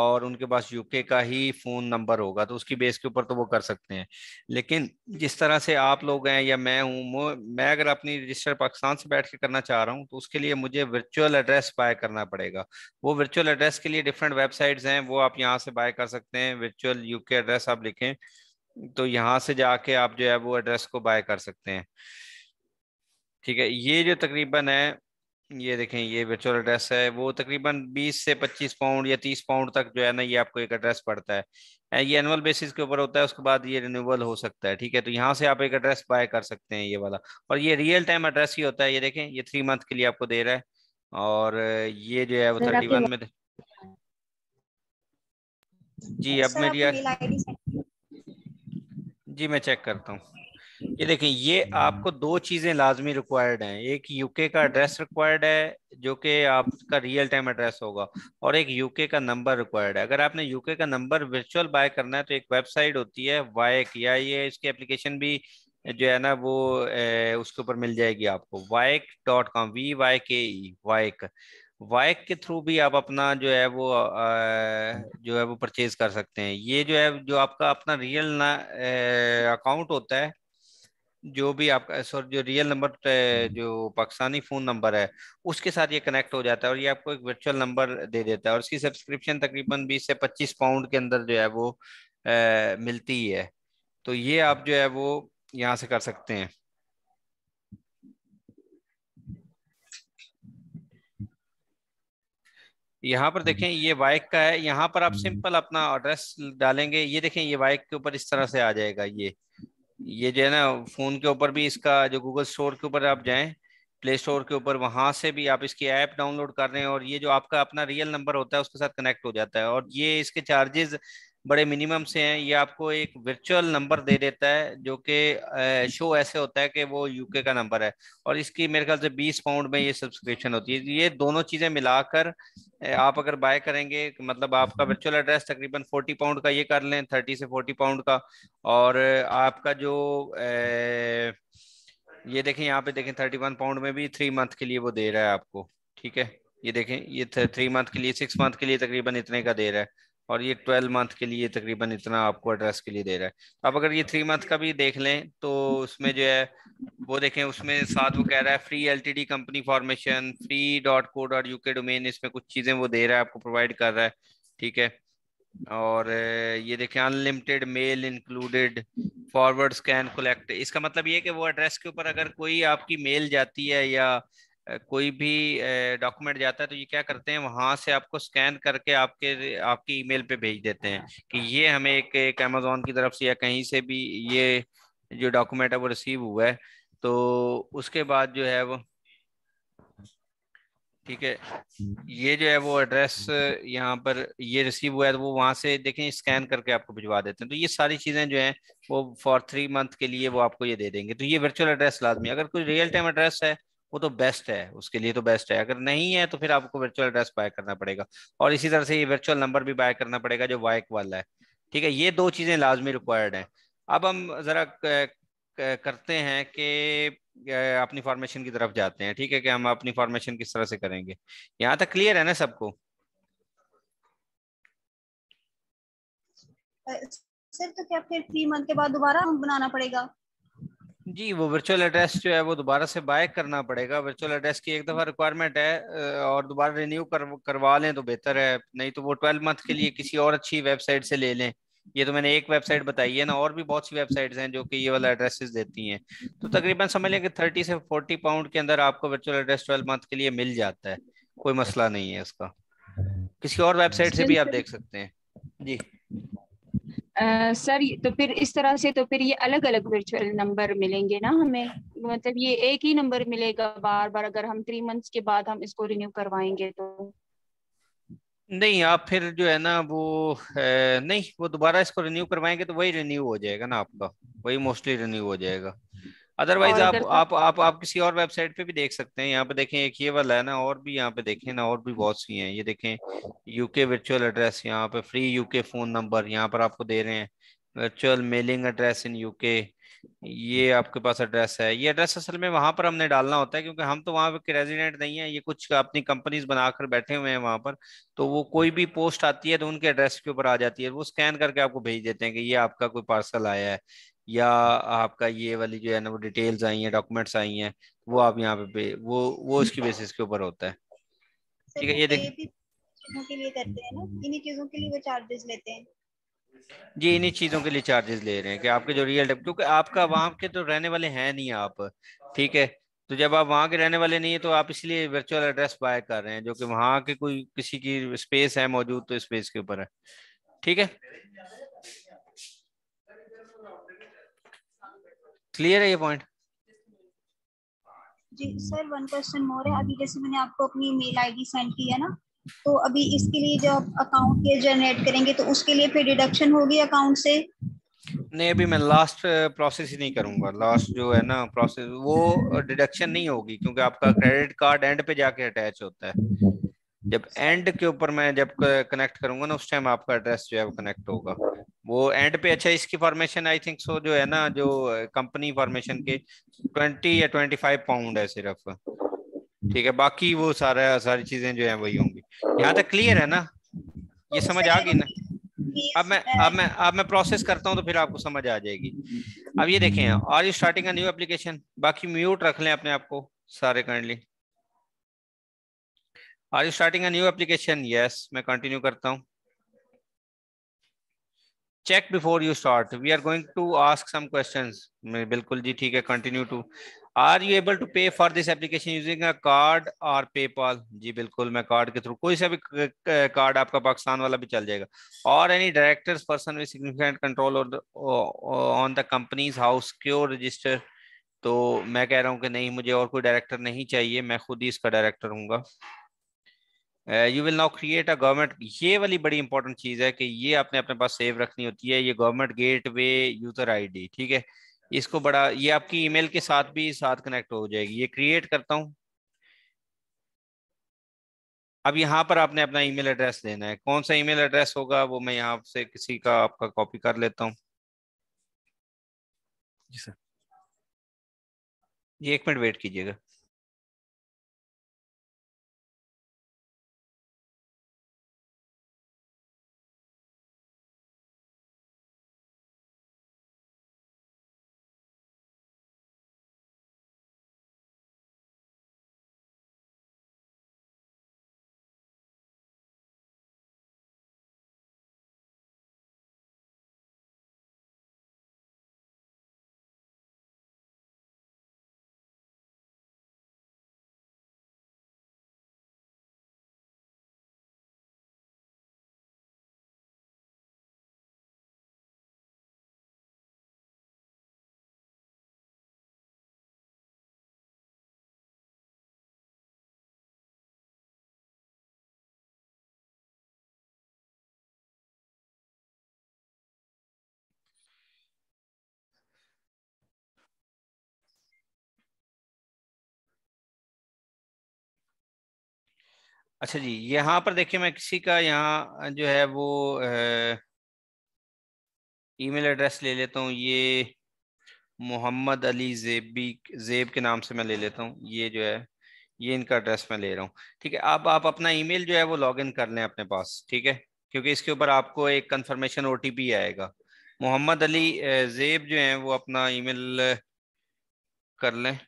और उनके पास यूके का ही फ़ोन नंबर होगा तो उसकी बेस के ऊपर तो वो कर सकते हैं लेकिन जिस तरह से आप लोग हैं या मैं हूँ मैं अगर अपनी रजिस्टर पाकिस्तान से बैठ के करना चाह रहा हूँ तो उसके लिए मुझे वर्चुअल एड्रेस बाय करना पड़ेगा वो वर्चुअल एड्रेस के लिए डिफरेंट वेबसाइट्स हैं वो आप यहाँ से बाय कर सकते हैं वर्चुअल यूके एड्रेस आप लिखें तो यहाँ से जाके आप जो है वो एड्रेस को बाय कर सकते हैं ठीक है ये जो तकरीबन है ये देखें ये वर्चुअल एड्रेस है वो तकरीबन 20 से 25 पाउंड या 30 पाउंड तक जो है ना ये आपको एक एड्रेस पड़ता है ये एनुअल बेसिस के ऊपर होता है उसके बाद ये रिन्यूअल हो सकता है ठीक है तो यहाँ से आप एक एड्रेस बाय कर सकते हैं ये वाला और ये रियल टाइम एड्रेस ही होता है ये देखें ये थ्री मंथ के लिए आपको दे रहा है और ये जो है वो थर्टी वन में जी अब मेरी जी मैं चेक करता हूँ ये देखें ये आपको दो चीजें लाजमी रिक्वायर्ड हैं एक यूके का एड्रेस रिक्वायर्ड है जो कि आपका रियल टाइम एड्रेस होगा और एक यूके का नंबर रिक्वायर्ड है अगर आपने यूके का नंबर वर्चुअल बाय करना है तो एक वेबसाइट होती है वाइक या ये इसकी एप्लीकेशन भी जो है ना वो ए, उसके ऊपर मिल जाएगी आपको वाइक डॉट कॉम वी वाई के ई वाइक वाइक के थ्रू भी आप अपना जो है वो जो है वो परचेज कर सकते हैं ये जो है जो आपका अपना रियल ना अकाउंट होता है जो भी आपका सॉरी जो रियल नंबर हम्म। जो पाकिस्तानी फ़ोन नंबर है उसके साथ ये कनेक्ट हो जाता है और ये आपको एक वर्चुअल नंबर दे देता है और इसकी सब्सक्रिप्शन तकरीबन बीस से पच्चीस पाउंड के अंदर जो है वो ए, मिलती है तो ये आप जो है वो यहाँ से कर सकते हैं यहाँ पर देखें ये वाइक का है यहाँ पर आप सिंपल हम्म। अपना एड्रेस डालेंगे ये देखें ये वाइक के ऊपर इस तरह से आ जाएगा ये ये जो है ना फोन के ऊपर भी इसका जो गूगल स्टोर के ऊपर आप जाएं प्ले स्टोर के ऊपर वहां से भी आप इसकी ऐप डाउनलोड कर रहे हैं और ये जो आपका अपना रियल नंबर होता है उसके साथ कनेक्ट हो जाता है और ये इसके चार्जेस बड़े मिनिमम से हैं ये आपको एक वर्चुअल नंबर दे देता है जो कि शो ऐसे होता है कि वो यूके का नंबर है और इसकी मेरे ख्याल से बीस पाउंड में ये सब्सक्रिप्शन होती है ये दोनों चीज़ें मिलाकर आप अगर बाय करेंगे मतलब आपका वर्चुअल एड्रेस तकरीबन फोर्टी पाउंड का ये कर लें थर्टी से फोर्टी पाउंड का और आपका जो ए, ये देखें यहाँ पे देखें थर्टी वन पाउंड में भी थ्री मंथ के लिए वो दे रहा है आपको ठीक है ये देखें ये थ्री मंथ के लिए सिक्स मंथ के लिए तकरीबन इतने का दे रहा है और ये ट्वेल्व मंथ के लिए तकरीबन इतना आपको एड्रेस के लिए दे रहा है अब अगर ये थ्री मंथ का भी देख लें तो उसमें जो है वो देखें उसमें साथ वो कह रहा है free L company formation free dot co dot U K domain इसमें कुछ चीज़ें वो दे रहा है आपको प्रोवाइड कर रहा है ठीक है और ये देखें unlimited mail included forward scan collect इसका मतलब ये कि वो एड्रेस के ऊपर अगर कोई आपकी मेल जाती है या कोई भी डॉक्यूमेंट जाता है तो ये क्या करते हैं वहां से आपको स्कैन करके आपके आपकी ईमेल पे भेज देते हैं हाँ। कि ये हमें एक एक अमेजोन की तरफ से या कहीं से भी ये जो डॉक्यूमेंट है वो रिसीव हुआ है तो उसके बाद जो है वो ठीक है ये जो है वो एड्रेस यहाँ पर ये रिसीव हुआ है तो वो वहां से देखें स्कैन करके आपको भिजवा देते हैं तो ये सारी चीज़ें जो हैं वो फॉर थ्री मंथ के लिए वो आपको ये दे देंगे तो ये वर्चुअल एड्रेस लाजमी अगर कोई रियल टाइम एड्रेस है वो तो बेस्ट है उसके लिए तो बेस्ट है अगर नहीं है तो फिर आपको वर्चुअल एड्रेस बाय करना पड़ेगा और इसी तरह से ये वर्चुअल नंबर भी बाय करना पड़ेगा जो वाइक वाला है ठीक है ये दो चीज़ें लाजमी रिक्वायर्ड हैं अब हम ज़रा करते हैं कि अपनी फॉर्मेशन की तरफ जाते हैं ठीक है कि हम अपनी फॉर्मेशन किस तरह से करेंगे यहाँ तक क्लियर है ना सबको सर तो क्या फिर थ्री मंथ के बाद दोबारा हम बनाना पड़ेगा जी वो वर्चुअल एड्रेस जो है वो दोबारा से बाय करना पड़ेगा वर्चुअल एड्रेस की एक दफ़ा रिक्वायरमेंट है और दोबारा रिन्यू कर, करवा लें तो बेहतर है नहीं तो वो ट्वेल्व मंथ के लिए किसी और अच्छी वेबसाइट से ले लें ये तो मैंने एक वेबसाइट बताई है ना और भी बहुत सी वेबसाइट्स हैं जो कि ये वाला एड्रेसेस देती हैं तो तकरीबन समझ लें कि थर्टी से फोर्टी पाउंड के अंदर आपको वर्चुअल एड्रेस ट्वेल्व मंथ के लिए मिल जाता है कोई मसला नहीं है इसका किसी और वेबसाइट से भी आप देख सकते हैं जी सर तो फिर इस तरह से तो फिर ये अलग अलग वर्चुअल नंबर मिलेंगे ना हमें मतलब ये एक ही नंबर मिलेगा बार बार अगर हम थ्री मंथ्स के बाद हम इसको रिन्यू करवाएंगे तो नहीं आप फिर जो है ना वो ए, नहीं वो दोबारा इसको रिन्यू करवाएंगे तो वही रिन्यू हो जाएगा ना आपका वही मोस्टली रिन्यू हो जाएगा अदरवाइज आप, आप आप आप किसी और वेबसाइट पे भी देख सकते हैं यहाँ पे देखें एक ये वाला है ना और भी यहाँ पे देखें ना और भी बहुत सी हैं ये देखें यूके वर्चुअल एड्रेस यहाँ पे फ्री यूके फोन नंबर यहाँ पर आपको दे रहे हैं virtual mailing address in UK ये आपके पास एड्रेस है ये एड्रेस असल में वहां पर हमने डालना होता है क्योंकि हम तो वहां के रेजिडेंट नहीं है ये कुछ अपनी कंपनीज बनाकर बैठे हुए हैं वहां पर तो वो कोई भी पोस्ट आती है तो उनके एड्रेस के ऊपर आ जाती है वो स्कैन करके आपको भेज देते हैं कि ये आपका कोई पार्सल आया है या आपका ये वाली जो है ना वो डिटेल्स आई हैं डॉक्यूमेंट्स आई हैं वो आप यहाँ पे वो वो उसकी बेसिस के ऊपर होता है ठीक है ये तो देखिए जी इन्हीं चीज़ों के लिए चार्जेस ले रहे हैं कि आपके जो रियल क्योंकि आपका वहाँ के तो रहने वाले हैं नहीं आप ठीक है तो जब आप वहाँ के रहने वाले नहीं है तो आप इसलिए वर्चुअल एड्रेस बाय कर रहे हैं जो कि वहाँ के कोई किसी की स्पेस है मौजूद तो स्पेस के ऊपर है ठीक है क्लियर है ये पॉइंट जी सर वन क्वेश्चन मोर है अभी जैसे मैंने आपको अपनी मेल आईडी सेंड की है ना तो अभी इसके लिए जब अकाउंट ये जनरेट करेंगे तो उसके लिए फिर डिडक्शन होगी अकाउंट से नहीं अभी मैं लास्ट प्रोसेस uh, ही नहीं करूंगा लास्ट जो है ना प्रोसेस वो डिडक्शन नहीं होगी क्योंकि आपका क्रेडिट कार्ड एंड पे जाके अटैच होता है जब एंड के ऊपर मैं जब कनेक्ट करूंगा ना उस टाइम आपका एड्रेस जो है वो कनेक्ट होगा वो एंड पे अच्छा इसकी फॉर्मेशन आई थिंक सो जो है ना जो कंपनी फॉर्मेशन के ट्वेंटी या ट्वेंटी फाइव पाउंड है सिर्फ ठीक है बाकी वो सारा सारी चीजें जो है वही होंगी यहाँ तक क्लियर है ना ये समझ आ गई ना अब मैं अब मैं अब मैं प्रोसेस करता हूँ तो फिर आपको समझ आ जाएगी अब ये देखें और यू स्टार्टिंग न्यू एप्लीकेशन बाकी म्यूट रख लें अपने आपको सारे kindly are you starting a new application yes मैं कंटिन्यू करता हूँ check before you start we are going to ask some question बिल्कुल जी ठीक है continue to are you able to pay for this application using a card और PayPal जी बिल्कुल मैं कार्ड के थ्रू कोई सा भी कार्ड आपका पाकिस्तान वाला भी चल जाएगा और any directors person with significant control on the companies house क्यों रजिस्टर तो मैं कह रहा हूँ कि नहीं मुझे और कोई डायरेक्टर नहीं चाहिए मैं खुद ही इसका डायरेक्टर हूँगा you will now create a government ये वाली बड़ी इंपॉर्टेंट चीज है कि ये आपने अपने पास सेव रखनी होती है ये government gateway user ID ठीक है इसको बड़ा ये आपकी ईमेल के साथ भी साथ कनेक्ट हो जाएगी ये क्रिएट करता हूँ अब यहाँ पर आपने अपना ईमेल एड्रेस देना है कौन सा ईमेल एड्रेस होगा वो मैं यहाँ से किसी का आपका कॉपी कर लेता हूँ जी सर जी एक मिनट वेट कीजिएगा अच्छा जी यहाँ पर देखिए मैं किसी का यहाँ जो है वो ईमेल एड्रेस ले लेता हूँ ये मोहम्मद अली जेबी जेब के नाम से मैं ले लेता हूँ ये जो है ये इनका एड्रेस मैं ले रहा हूँ ठीक है अब आप अपना ईमेल जो है वो लॉगिन कर लें अपने पास ठीक है क्योंकि इसके ऊपर आपको एक कंफर्मेशन ओ आएगा मोहम्मद अली जेब जो है वो अपना ईमेल कर लें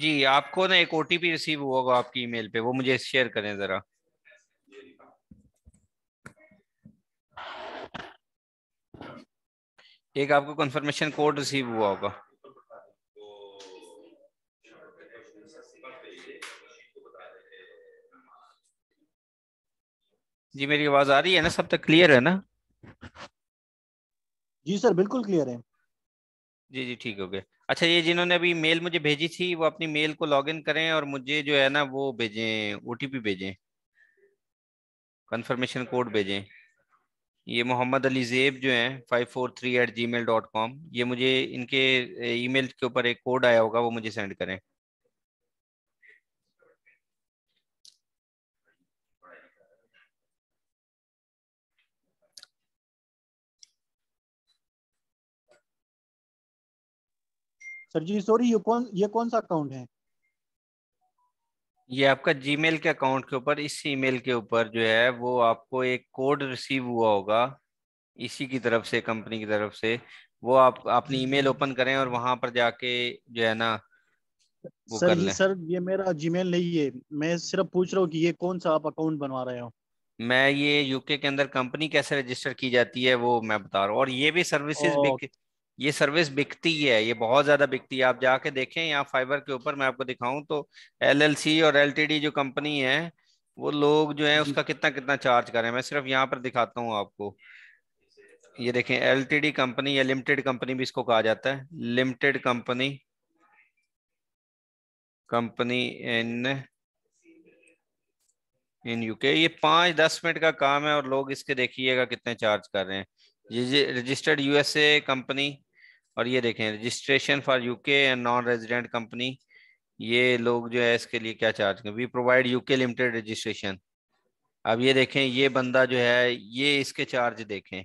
जी आपको ना एक ओटीपी रिसीव हुआ होगा आपकी ईमेल पे वो मुझे शेयर करें जरा एक आपको कंफर्मेशन कोड रिसीव हुआ होगा जी मेरी आवाज आ रही है ना सब तक तो क्लियर है ना जी सर बिल्कुल क्लियर है जी जी ठीक हो गया अच्छा ये जिन्होंने अभी मेल मुझे भेजी थी वो अपनी मेल को लॉगिन करें और मुझे जो है ना वो भेजें ओटीपी भेजें कंफर्मेशन कोड भेजें ये मोहम्मद अली जेब जो है five four three eight Gmail dot com ये मुझे इनके ईमेल के ऊपर एक कोड आया होगा वो मुझे सेंड करें सर जी सॉरी ये कौन ये कौन सा अकाउंट है ये आपका जीमेल के अकाउंट के ऊपर इस ईमेल के ऊपर जो है वो आपको एक कोड रिसीव हुआ होगा इसी की तरफ से कंपनी की तरफ से वो आप अपनी ईमेल ओपन करें और वहां पर जाके जो है ना वो सर कर लें। सर ये मेरा जीमेल नहीं है मैं सिर्फ पूछ रहा हूँ कि ये कौन सा आप अकाउंट बनवा रहे हो मैं ये यूके के अंदर कंपनी कैसे रजिस्टर की जाती है वो मैं बता रहा हूँ और ये भी सर्विसेज भी ये सर्विस बिकती है ये बहुत ज्यादा बिकती है आप जाके देखें यहाँ फाइबर के ऊपर मैं आपको दिखाऊं तो एलएलसी और एलटीडी जो कंपनी है वो लोग जो है उसका कितना कितना चार्ज कर रहे हैं मैं सिर्फ यहाँ पर दिखाता हूँ आपको ये देखें एलटीडी कंपनी या लिमिटेड कंपनी भी इसको कहा जाता है limited company company in in UK ये पांच दस मिनट का काम है और लोग इसके देखिएगा कितने चार्ज कर रहे हैं ये रजिस्टर्ड यूएसए कंपनी और ये देखें registration for UK and non resident company ये लोग जो है इसके लिए क्या चार्ज करें we provide UK limited registration अब ये देखें ये बंदा जो है ये इसके चार्ज देखें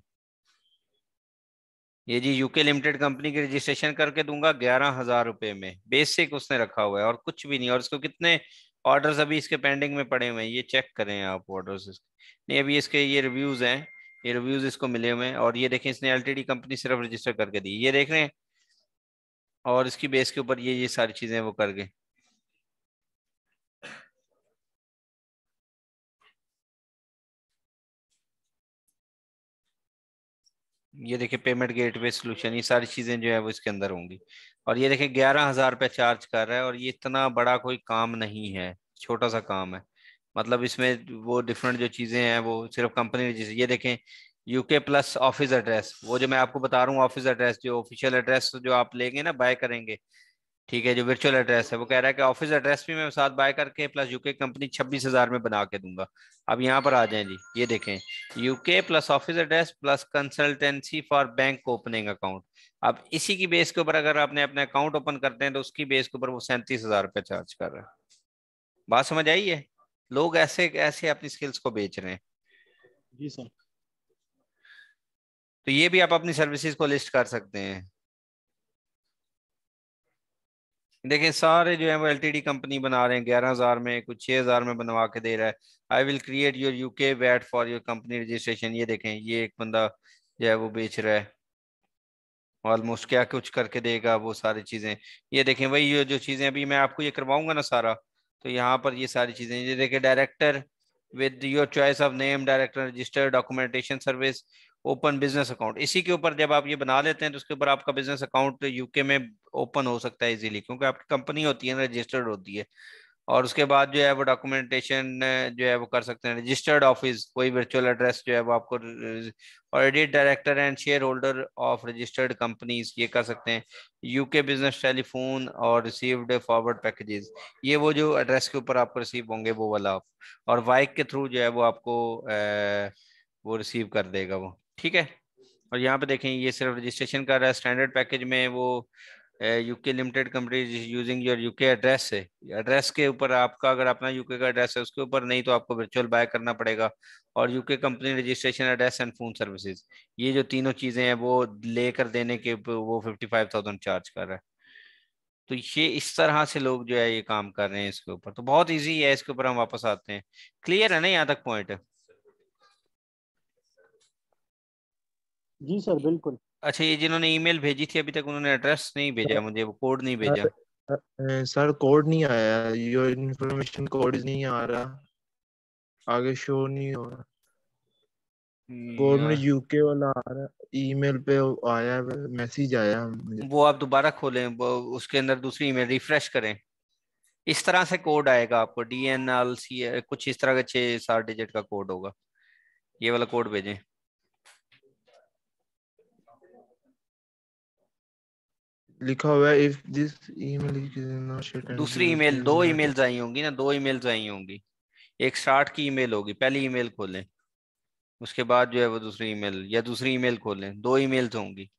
ये जी यूके लिमिटेड कंपनी की रजिस्ट्रेशन करके दूंगा ग्यारह हजार रुपये में बेसिक उसने रखा हुआ है और कुछ भी नहीं और इसको कितने ऑर्डर्स अभी इसके पेंडिंग में पड़े हुए हैं ये चेक करें आप ऑर्डर्स नहीं अभी इसके ये रिव्यूज़ हैं ये रिव्यूज इसको मिले हुए हैं और ये देखें इसने एल कंपनी सिर्फ रजिस्टर करके दी ये देख रहे हैं और इसकी बेस के ऊपर ये ये सारी चीज़ें वो कर गए ये देखिए पेमेंट गेटवे सॉल्यूशन ये सारी चीज़ें जो है वो इसके अंदर होंगी और ये देखिए ग्यारह हज़ार रुपया चार्ज कर रहा है और ये इतना बड़ा कोई काम नहीं है छोटा सा काम है मतलब इसमें वो डिफरेंट जो चीज़ें हैं वो सिर्फ कंपनी जैसे ये देखें यूके प्लस ऑफिस एड्रेस वो जो मैं आपको बता रहा हूँ ऑफिस एड्रेस जो ऑफिशियल एड्रेस जो आप लेंगे ना बाय करेंगे ठीक है जो वर्चुअल एड्रेस है वो कह रहा है कि ऑफिस एड्रेस भी मैं साथ बाय करके प्लस यूके कंपनी छब्बीस हजार में बना के दूंगा अब यहाँ पर आ जाए जी ये देखें UK plus office address plus consultancy for bank opening account अब इसी की बेस के ऊपर अगर आपने अपने अकाउंट ओपन करते हैं तो उसकी बेस के ऊपर वो सैंतीस हजार चार्ज कर रहा है बात समझ आई है लोग ऐसे ऐसे अपनी स्किल्स को बेच रहे हैं जी सर तो ये भी आप अपनी सर्विसेज को लिस्ट कर सकते हैं देखिए सारे जो है वो एलटीडी कंपनी बना रहे हैं ग्यारह हजार में कुछ छह हजार में बनवा के दे रहा है I will create your UK VAT for your company registration ये देखें ये एक बंदा जो है वो बेच रहा है ऑलमोस्ट क्या कुछ करके देगा वो सारी चीजें ये देखें वही जो चीजें अभी मैं आपको ये करवाऊंगा ना सारा तो यहाँ पर ये सारी चीज़ें ये देखिए director with your choice of name director register documentation service open business account इसी के ऊपर जब आप ये बना लेते हैं तो उसके ऊपर आपका बिजनेस अकाउंट यूके में ओपन हो सकता है इजीली क्योंकि आपकी कंपनी होती है रजिस्टर्ड होती है और उसके बाद जो है वो डॉक्यूमेंटेशन जो है वो कर सकते हैं रजिस्टर्ड ऑफिस कोई वर्चुअल एड्रेस जो है वो आपको और edit director and share holder of registered companies ये कर सकते हैं यूके बिजनेस टेलीफोन और रिसीव्ड फॉरवर्ड पैकेजेस ये वो जो एड्रेस के ऊपर आपको रिसीव होंगे वो वाला आप और वाइक के थ्रू जो है वो आपको ए, वो रिसीव कर देगा वो ठीक है और यहाँ पे देखें ये सिर्फ रजिस्ट्रेशन कर रहा है स्टैंडर्ड पैकेज में वो UK limited company using your UK address है एड्रेस के ऊपर आपका अगर अपना यूके का एड्रेस है उसके ऊपर नहीं तो आपको वर्चुअल बाय करना पड़ेगा और UK company registration address and phone services ये जो तीनों चीज़ें हैं वो लेकर देने के वो फिफ्टी फाइव थाउजेंड चार्ज कर रहा है तो ये इस तरह से लोग जो है ये काम कर रहे हैं इसके ऊपर तो बहुत ईजी है इसके ऊपर हम वापस आते हैं क्लियर है ना यहाँ तक पॉइंट जी सर बिल्कुल अच्छा ये जिन्होंने ईमेल भेजी थी अभी तक उन्होंने एड्रेस नहीं भेजा मुझे वो कोड नहीं भेजा सर कोड नहीं आया योर इन्फॉर्मेशन कोड नहीं आ रहा आगे शो नहीं हो रहा कोड में यूके वाला आ रहा ईमेल पे आया मैसेज आया मुझे वो आप दोबारा खोलें वो उसके अंदर दूसरी ईमेल रिफ्रेश करें इस तरह से कोड आएगा आपको डी एन एल सी कुछ इस तरह का छः सात डिजिट का कोड होगा ये वाला कोड भेजें लिखा हुआ है इफ दिस ईमेल दूसरी ईमेल दो ईमेल्स आई होंगी ना दो ईमेल्स आई होंगी एक स्टार्ट की ईमेल होगी पहली ईमेल खोलें उसके बाद जो है वो दूसरी ईमेल या दूसरी ईमेल खोलें दो ईमेल्स होंगी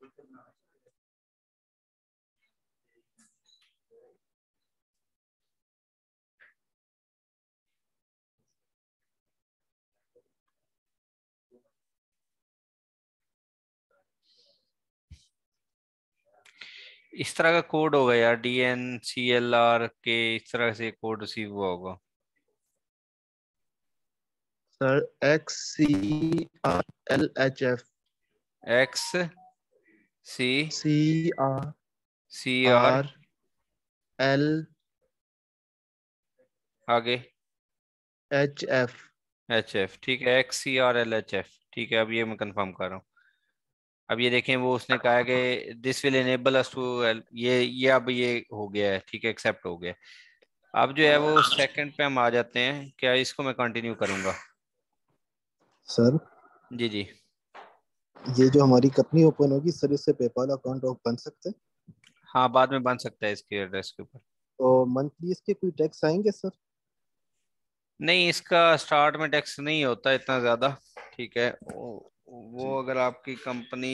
इस तरह का कोड होगा यार D N C L R के इस तरह से कोड रिसीव हुआ होगा sir X C R L H F X C C R C R L आगे एच एफ एच एफ ठीक है X C R L H F ठीक है अब ये मैं कंफर्म कर रहा हूँ अब ये देखें वो उसने कहा कि this will enable us to ये ये अब ये हो गया है ठीक है एक्सेप्ट हो गया अब जो है वो सेकंड पे हम आ जाते हैं क्या इसको मैं कंटिन्यू करूंगा सर जी जी ये जो हमारी कंपनी ओपन होगी सर इससे पेपाल अकाउंट बन सकते हैं हाँ बाद में बन सकता है इसके एड्रेस के ऊपर तो मंथली इसके कोई टैक्स आएंगे सर नहीं इसका स्टार्ट में टैक्स नहीं होता इतना ज्यादा ठीक है वो अगर आपकी कंपनी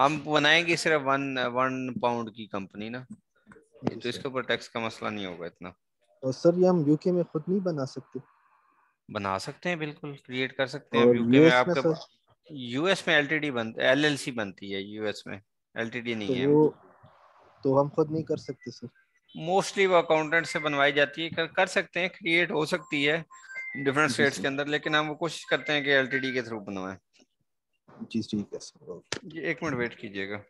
हम बनाएंगे सिर्फ वन वन पाउंड की कंपनी ना तो इसके ऊपर टैक्स का मसला नहीं होगा इतना और सर ये हम यूके में खुद नहीं बना सकते बना सकते हैं बिल्कुल क्रिएट कर सकते हैं यूके में आपके यूएस में एलटीडी बन एलएलसी बनती है यूएस में एलटीडी नहीं तो है वो, तो हम खुद नहीं कर सकते सर मोस्टली वो अकाउंटेंट से बनवाई जाती है कर, कर सकते हैं क्रिएट हो सकती है डिफरेंट स्टेट्स के अंदर लेकिन हम वो कोशिश करते हैं कि एलटीडी के थ्रू बनवाएं जी ठीक है सर एक मिनट वेट कीजिएगा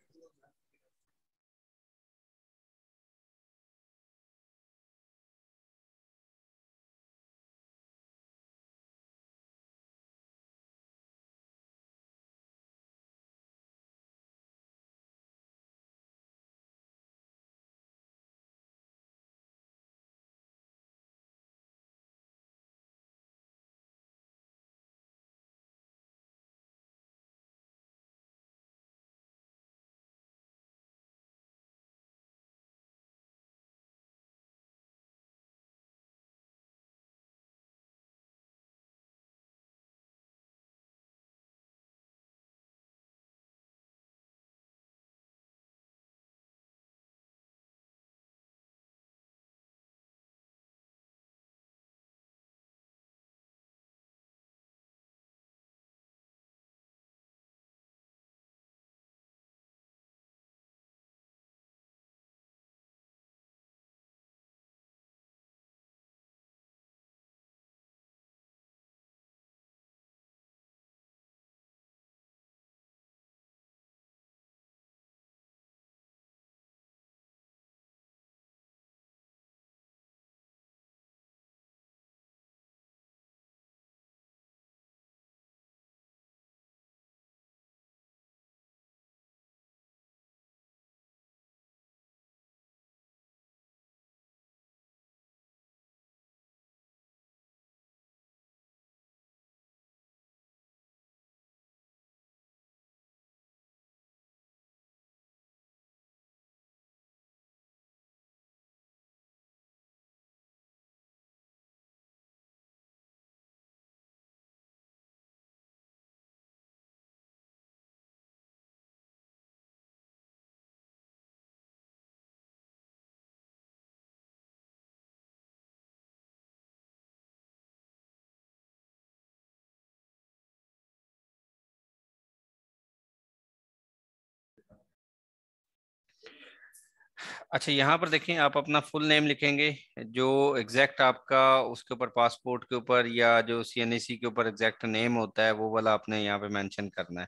अच्छा यहाँ पर देखें आप अपना फुल नेम लिखेंगे जो एग्जैक्ट आपका उसके ऊपर पासपोर्ट के ऊपर या जो सीएनएसी के ऊपर एग्जैक्ट नेम होता है वो वाला आपने यहाँ पे मेंशन करना है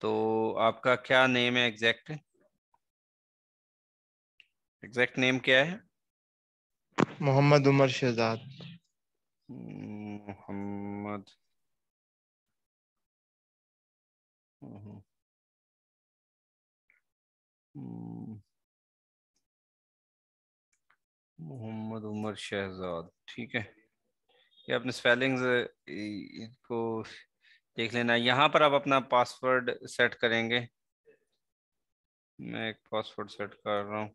तो आपका क्या नेम है एग्जैक्ट एग्जैक्ट नेम क्या है मोहम्मद उमर शहजाद मोहम्मद हम्म। मोहम्मद उमर शहजाद ठीक है ये अपने स्पेलिंग्स को देख लेना यहाँ पर आप अपना पासवर्ड सेट करेंगे मैं एक पासवर्ड सेट कर रहा हूँ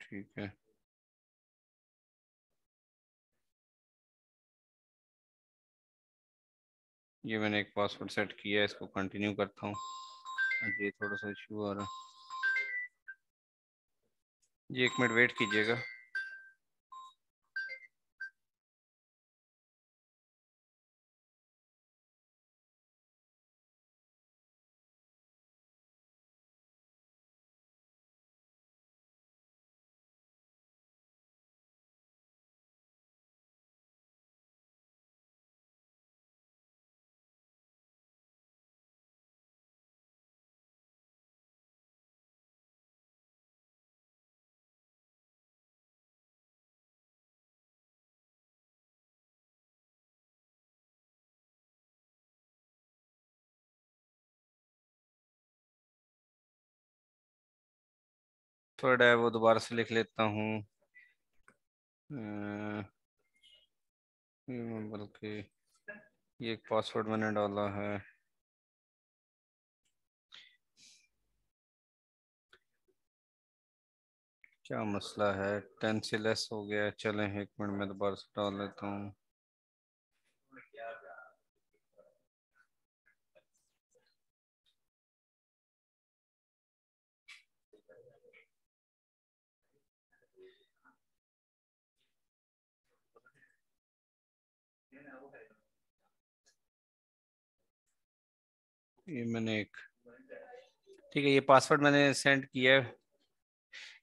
ठीक है ये मैंने एक पासवर्ड सेट किया है इसको कंटिन्यू करता हूँ ये थोड़ा सा इशू आ रहा है जी एक मिनट वेट कीजिएगा थोड़ा वो दोबारा से लिख लेता हूँ बल्कि ये एक पासवर्ड मैंने डाला है क्या मसला है टेन से लेस हो गया चलें एक मिनट में दोबारा से डाल लेता हूँ मैंने एक ठीक है ये पासवर्ड मैंने सेंड किया है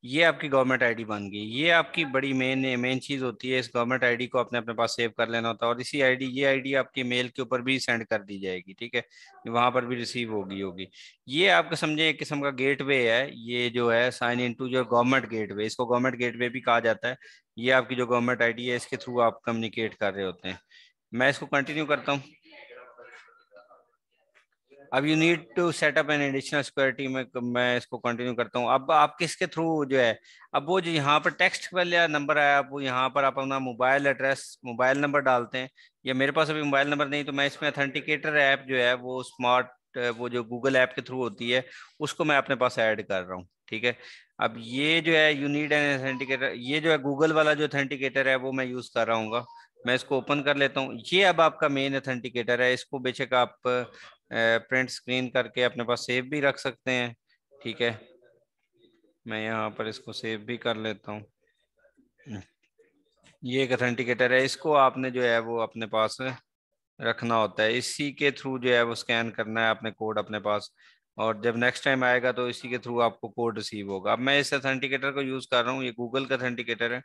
ये आपकी गवर्नमेंट आईडी बन गई ये आपकी बड़ी मेन मेन चीज़ होती है इस गवर्नमेंट आईडी को अपने अपने पास सेव कर लेना होता है और इसी आईडी ये आईडी आपके मेल के ऊपर भी सेंड कर दी जाएगी ठीक है वहां पर भी रिसीव होगी होगी ये आपका समझे एक किस्म का गेट है ये जो है साइन इन टू जो गवर्नमेंट गेट इसको गवर्नमेंट गेट भी कहा जाता है ये आपकी जो गवर्नमेंट आई है इसके थ्रू आप कम्युनिकेट कर रहे होते हैं मैं इसको कंटिन्यू करता हूँ अब you need to setup an additional security में मैं इसको कंटिन्यू करता हूँ अब आप किसके थ्रू जो है अब वो जो यहाँ पर टेक्स्ट वाला नंबर आया आप यहाँ पर आप अपना मोबाइल एड्रेस मोबाइल नंबर डालते हैं या मेरे पास अभी मोबाइल नंबर नहीं तो मैं इसमें अथेंटिकेटर ऐप जो है वो स्मार्ट वो जो गूगल ऐप के थ्रू होती है उसको मैं अपने पास ऐड कर रहा हूँ ठीक है अब ये जो है यूनिट एंड अथेंटिकेटर ये जो है गूगल वाला जो अथेंटिकेटर है वो मैं यूज़ कर रहा हूँ मैं इसको ओपन कर लेता हूँ ये अब आपका मेन अथेंटिकेटर है इसको बेशक आप प्रिंट स्क्रीन करके अपने पास सेव भी रख सकते हैं ठीक है मैं यहाँ पर इसको सेव भी कर लेता हूँ ये एक अथेंटिकेटर है इसको आपने जो है वो अपने पास रखना होता है इसी के थ्रू जो है वो स्कैन करना है अपने कोड अपने पास और जब नेक्स्ट टाइम आएगा तो इसी के थ्रू आपको कोड रिसीव होगा अब मैं इस अथेंटिकेटर को यूज़ कर रहा हूँ ये गूगल का अथेंटिकेटर है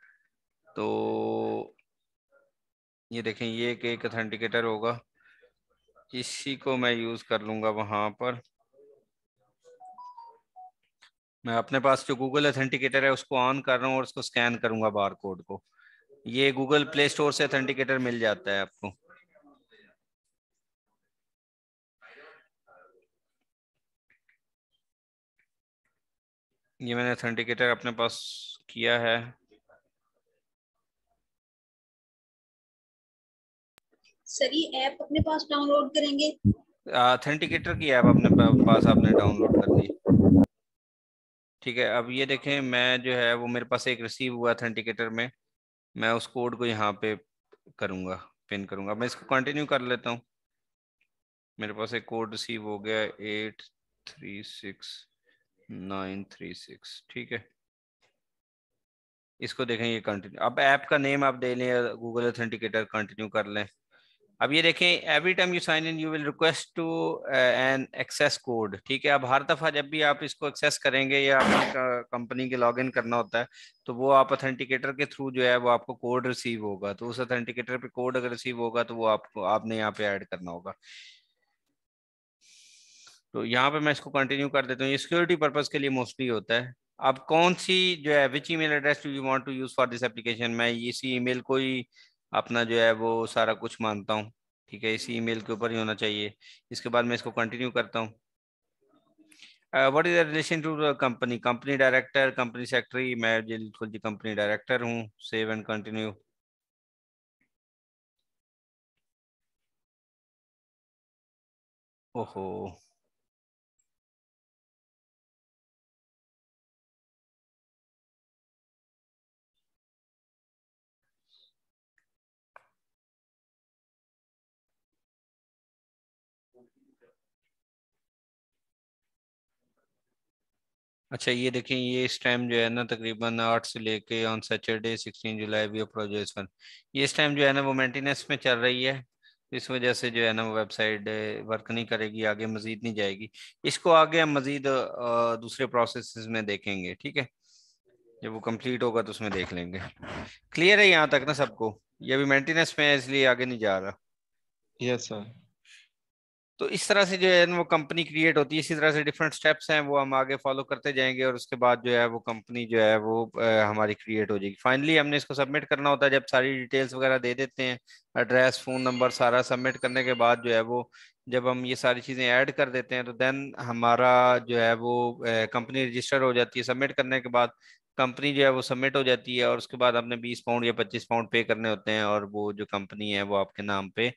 तो ये देखें ये एक एक अथेंटिकेटर होगा इसी को मैं यूज़ कर लूंगा वहां पर मैं अपने पास जो गूगल अथेंटिकेटर है उसको ऑन कर रहा हूँ और उसको स्कैन करूंगा बार कोड को ये गूगल प्ले स्टोर से अथेंटिकेटर मिल जाता है आपको ये मैंने अथेंटिकेटर अपने पास किया है सरी ऐप अपने पास डाउनलोड करेंगे ऑथेंटिकेटर की ऐप अपने पास आपने डाउनलोड कर ली ठीक है अब ये देखें मैं जो है वो मेरे पास एक रिसीव हुआ ऑथेंटिकेटर में मैं उस कोड को यहाँ पे करूँगा पिन करूँगा मैं इसको कंटिन्यू कर लेता हूँ मेरे पास एक कोड रिसीव हो गया eight three six nine three six ठीक है इसको देखें ये कंटिन्यू अब ऐप का नेम आप दे लें गूगल ऑथेंटिकेटर कंटिन्यू कर लें अब ये देखें every time you sign in you will request to an access code ठीक है अब हर दफ़ा जब भी आप इसको एक्सेस करेंगे या अपनी कंपनी के लॉग करना होता है तो वो आप ऑथेंटिकेटर के थ्रू जो है वो आपको कोड रिसीव होगा तो उस ऑथेंटिकेटर पे कोड अगर रिसीव होगा तो वो आपको आपने यहाँ पे ऐड करना होगा तो यहाँ पे मैं इसको कंटिन्यू कर देता हूँ सिक्योरिटी पर्पज़ के लिए मोस्टली होता है अब कौन सी जो है which email address do you want to use for this application मैं इसी ईमेल को ही अपना जो है वो सारा कुछ मानता हूँ ठीक है इसी ईमेल के ऊपर ही होना चाहिए इसके बाद मैं इसको कंटिन्यू करता हूँ what is the relation to company company director company secretary मैं बिल्कुल जी कंपनी डायरेक्टर हूँ सेव एंड कंटिन्यू ओहो अच्छा ये देखें ये इस टाइम जो है ना तकरीबन आठ से लेके ऑन सैटरडे सिक्सटीन जुलाई भी प्रोजेक्ट वन ये इस टाइम जो है ना वो मेंटेनेंस में चल रही है इस वजह से जो है ना वो वेबसाइट वर्क नहीं करेगी आगे मजीद नहीं जाएगी इसको आगे हम मजीद दूसरे प्रोसेस में देखेंगे ठीक है जब वो कम्प्लीट होगा तो उसमें देख लेंगे क्लियर है यहाँ तक ना सबको ये अभी मेंटेनेंस में है इसलिए आगे नहीं जा रहा यस yes, सर तो इस तरह से जो है वो कंपनी क्रिएट होती है इसी तरह से डिफरेंट स्टेप्स हैं वो हम आगे फॉलो करते जाएंगे और उसके बाद जो है वो कंपनी जो है वो हमारी क्रिएट हो जाएगी फाइनली हमने इसको सबमिट करना होता है जब सारी डिटेल्स वगैरह दे देते हैं एड्रेस फ़ोन नंबर सारा सबमिट करने के बाद जो है वो जब हम ये सारी चीज़ें ऐड कर देते हैं तो देन हमारा जो है वो कंपनी रजिस्टर हो जाती है सबमिट करने के बाद कंपनी जो है वो सबमिट हो जाती है और उसके बाद आपने बीस पाउंड या पच्चीस पाउंड पे करने होते हैं और वो जो कंपनी है वो आपके नाम पे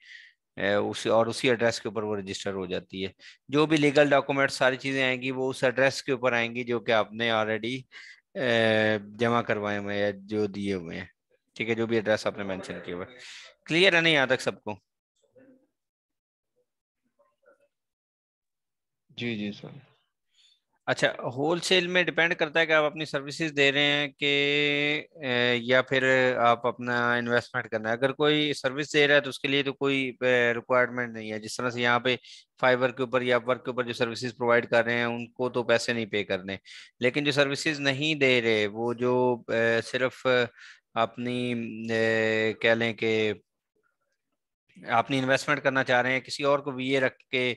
उस और उसी एड्रेस के ऊपर वो रजिस्टर हो जाती है जो भी लीगल डॉक्यूमेंट सारी चीज़ें आएंगी वो उस एड्रेस के ऊपर आएंगी जो कि आपने ऑलरेडी जमा करवाए हुए हैं जो दिए हुए हैं ठीक है जो भी एड्रेस आपने मेंशन किया हुआ क्लियर है ना यहाँ तक सबको जी जी सर अच्छा होलसेल में डिपेंड करता है कि आप अपनी सर्विसेज दे रहे हैं कि या फिर आप अपना इन्वेस्टमेंट करना है अगर कोई सर्विस दे रहा है तो उसके लिए तो कोई रिक्वायरमेंट नहीं है जिस तरह से यहाँ पे फाइबर के ऊपर या वर्क के ऊपर जो सर्विसेज प्रोवाइड कर रहे हैं उनको तो पैसे नहीं पे करने लेकिन जो सर्विसेज नहीं दे रहे वो जो सिर्फ अपनी कह लें कि अपनी इन्वेस्टमेंट करना चाह रहे हैं किसी और को वीए रख के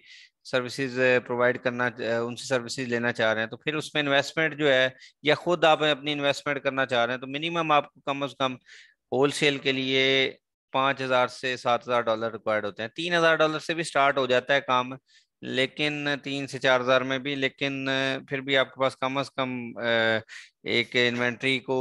सर्विसेज प्रोवाइड eh, करना eh, उनसे सर्विसेज लेना चाह रहे हैं तो फिर उसमें इन्वेस्टमेंट जो है या खुद आप अपनी इन्वेस्टमेंट करना चाह रहे हैं तो मिनिमम आपको कम अज़ कम होल सेल के लिए पाँच हज़ार से सात हज़ार डॉलर रिक्वायर्ड होते हैं तीन हज़ार डॉलर से भी स्टार्ट हो जाता है काम लेकिन तीन से चार हज़ार में भी लेकिन eh, फिर भी आपके पास कम अज़ कम एक इन्वेंट्री को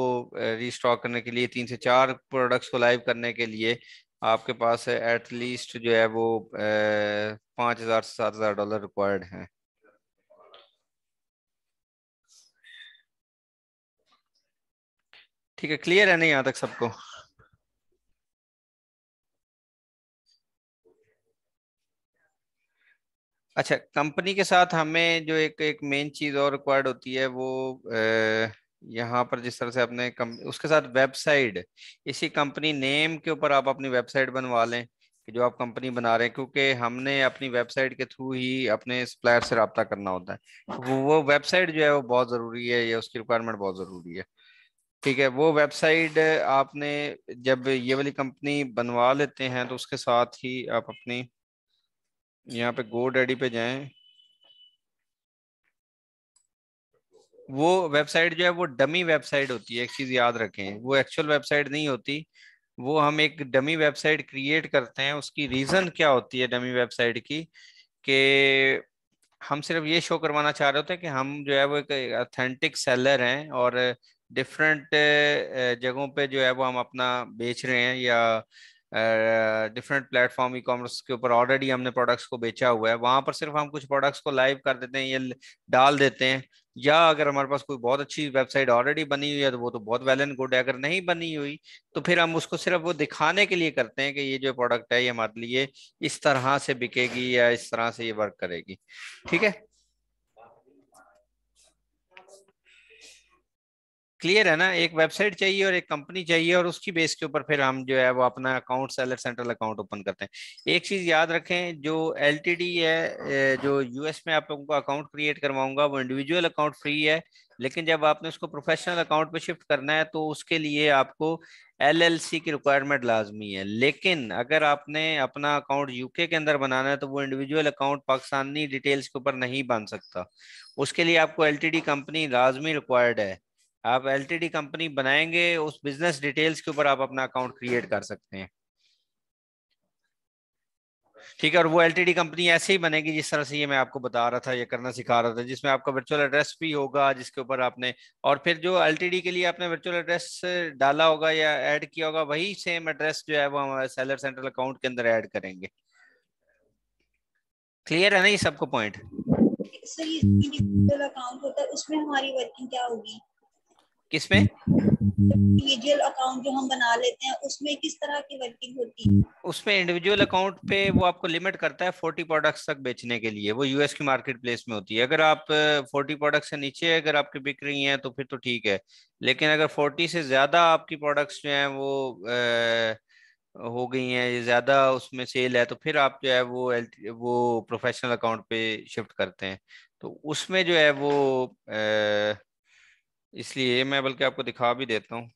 रिस्टॉक करने के लिए तीन से चार प्रोडक्ट्स को लाइव करने के लिए आपके पास है एटलीस्ट जो है वो पांच हजार से सात हजार डॉलर रिक्वायर्ड है ठीक है क्लियर है ना यहाँ तक सबको अच्छा कंपनी के साथ हमें जो एक एक मेन चीज और रिक्वायर्ड होती है वो ए, यहाँ पर जिस तरह से आपने कम, उसके साथ वेबसाइट इसी कंपनी नेम के ऊपर आप अपनी वेबसाइट बनवा लें कि जो आप कंपनी बना रहे हैं क्योंकि हमने अपनी वेबसाइट के थ्रू ही अपने सप्लायर से रबता करना होता है तो वो वेबसाइट जो है वो बहुत ज़रूरी है या उसकी रिक्वायरमेंट बहुत ज़रूरी है ठीक है वो वेबसाइट आपने जब ये वाली कंपनी बनवा लेते हैं तो उसके साथ ही आप अपनी यहाँ पे गो डैडी पे जाएं वो वेबसाइट जो है वो डमी वेबसाइट होती है एक चीज याद रखें वो एक्चुअल वेबसाइट नहीं होती वो हम एक डमी वेबसाइट क्रिएट करते हैं उसकी रीजन क्या होती है डमी वेबसाइट की कि हम सिर्फ ये शो करवाना चाह रहे होते हैं कि हम जो है वो एक ऑथेंटिक सेलर हैं और डिफरेंट जगहों पे जो है वो हम अपना बेच रहे हैं या डिफरेंट प्लेटफॉर्म ई कॉमर्स के ऊपर ऑलरेडी हमने प्रोडक्ट्स को बेचा हुआ है वहां पर सिर्फ हम कुछ प्रोडक्ट्स को लाइव कर देते हैं या डाल देते हैं या अगर हमारे पास कोई बहुत अच्छी वेबसाइट ऑलरेडी बनी हुई है तो वो तो बहुत वेल एंड गुड है अगर नहीं बनी हुई तो फिर हम उसको सिर्फ वो दिखाने के लिए करते हैं कि ये जो प्रोडक्ट है ये हमारे लिए इस तरह से बिकेगी या इस तरह से ये वर्क करेगी ठीक है क्लियर है ना एक वेबसाइट चाहिए और एक कंपनी चाहिए और उसकी बेस के ऊपर फिर हम जो है वो अपना account seller central account open करते हैं एक चीज याद रखें जो एल है जो यूएस में आप लोगों को अकाउंट क्रिएट करवाऊंगा वो इंडिविजुअल अकाउंट फ्री है लेकिन जब आपने उसको प्रोफेशनल अकाउंट पे शिफ्ट करना है तो उसके लिए आपको एलएलसी की रिक्वायरमेंट लाजमी है लेकिन अगर आपने अपना अकाउंट यूके के अंदर बनाना है तो वो इंडिविजुअल अकाउंट पाकिस्तानी डिटेल्स के ऊपर नहीं बन सकता उसके लिए आपको एलटीडी कंपनी लाजमी रिक्वायर्ड है आप एल कंपनी बनाएंगे उस बिजनेस डिटेल्स के ऊपर आप अपना अकाउंट क्रिएट कर सकते हैं ठीक है और वो एल कंपनी ऐसे ही बनेगी जिस तरह से ये मैं आपको बता रहा था ये करना सिखा रहा था जिसमें आपका वर्चुअल एड्रेस भी होगा जिसके ऊपर आपने और फिर जो एल के लिए आपने वर्चुअल एड्रेस डाला होगा या ऐड किया होगा वही सेम एड्रेस जो है वो हमारे सेलर सेंट्रल अकाउंट के अंदर ऐड करेंगे क्लियर है ना ये सबको पॉइंट सर ये अकाउंट होता है उसमें हमारी वर्किंग क्या होगी किसमें इंडिविजुअल अकाउंट जो हम बना लेते हैं उसमें किस तरह की वर्किंग होती है उसमें इंडिविजुअल अकाउंट पे वो आपको लिमिट करता है फोर्टी प्रोडक्ट्स तक बेचने के लिए वो यूएस की मार्केट प्लेस में होती है अगर आप फोर्टी प्रोडक्ट से नीचे अगर आपकी बिक रही है तो फिर तो ठीक है लेकिन अगर फोर्टी से ज्यादा आपकी प्रोडक्ट्स जो हैं वो आ, हो गई हैं ज्यादा उसमें सेल है तो फिर आप जो है वो वो प्रोफेशनल अकाउंट पे शिफ्ट करते हैं तो उसमें जो है वो आ, इसलिए मैं बल्कि आपको दिखा भी देता हूँ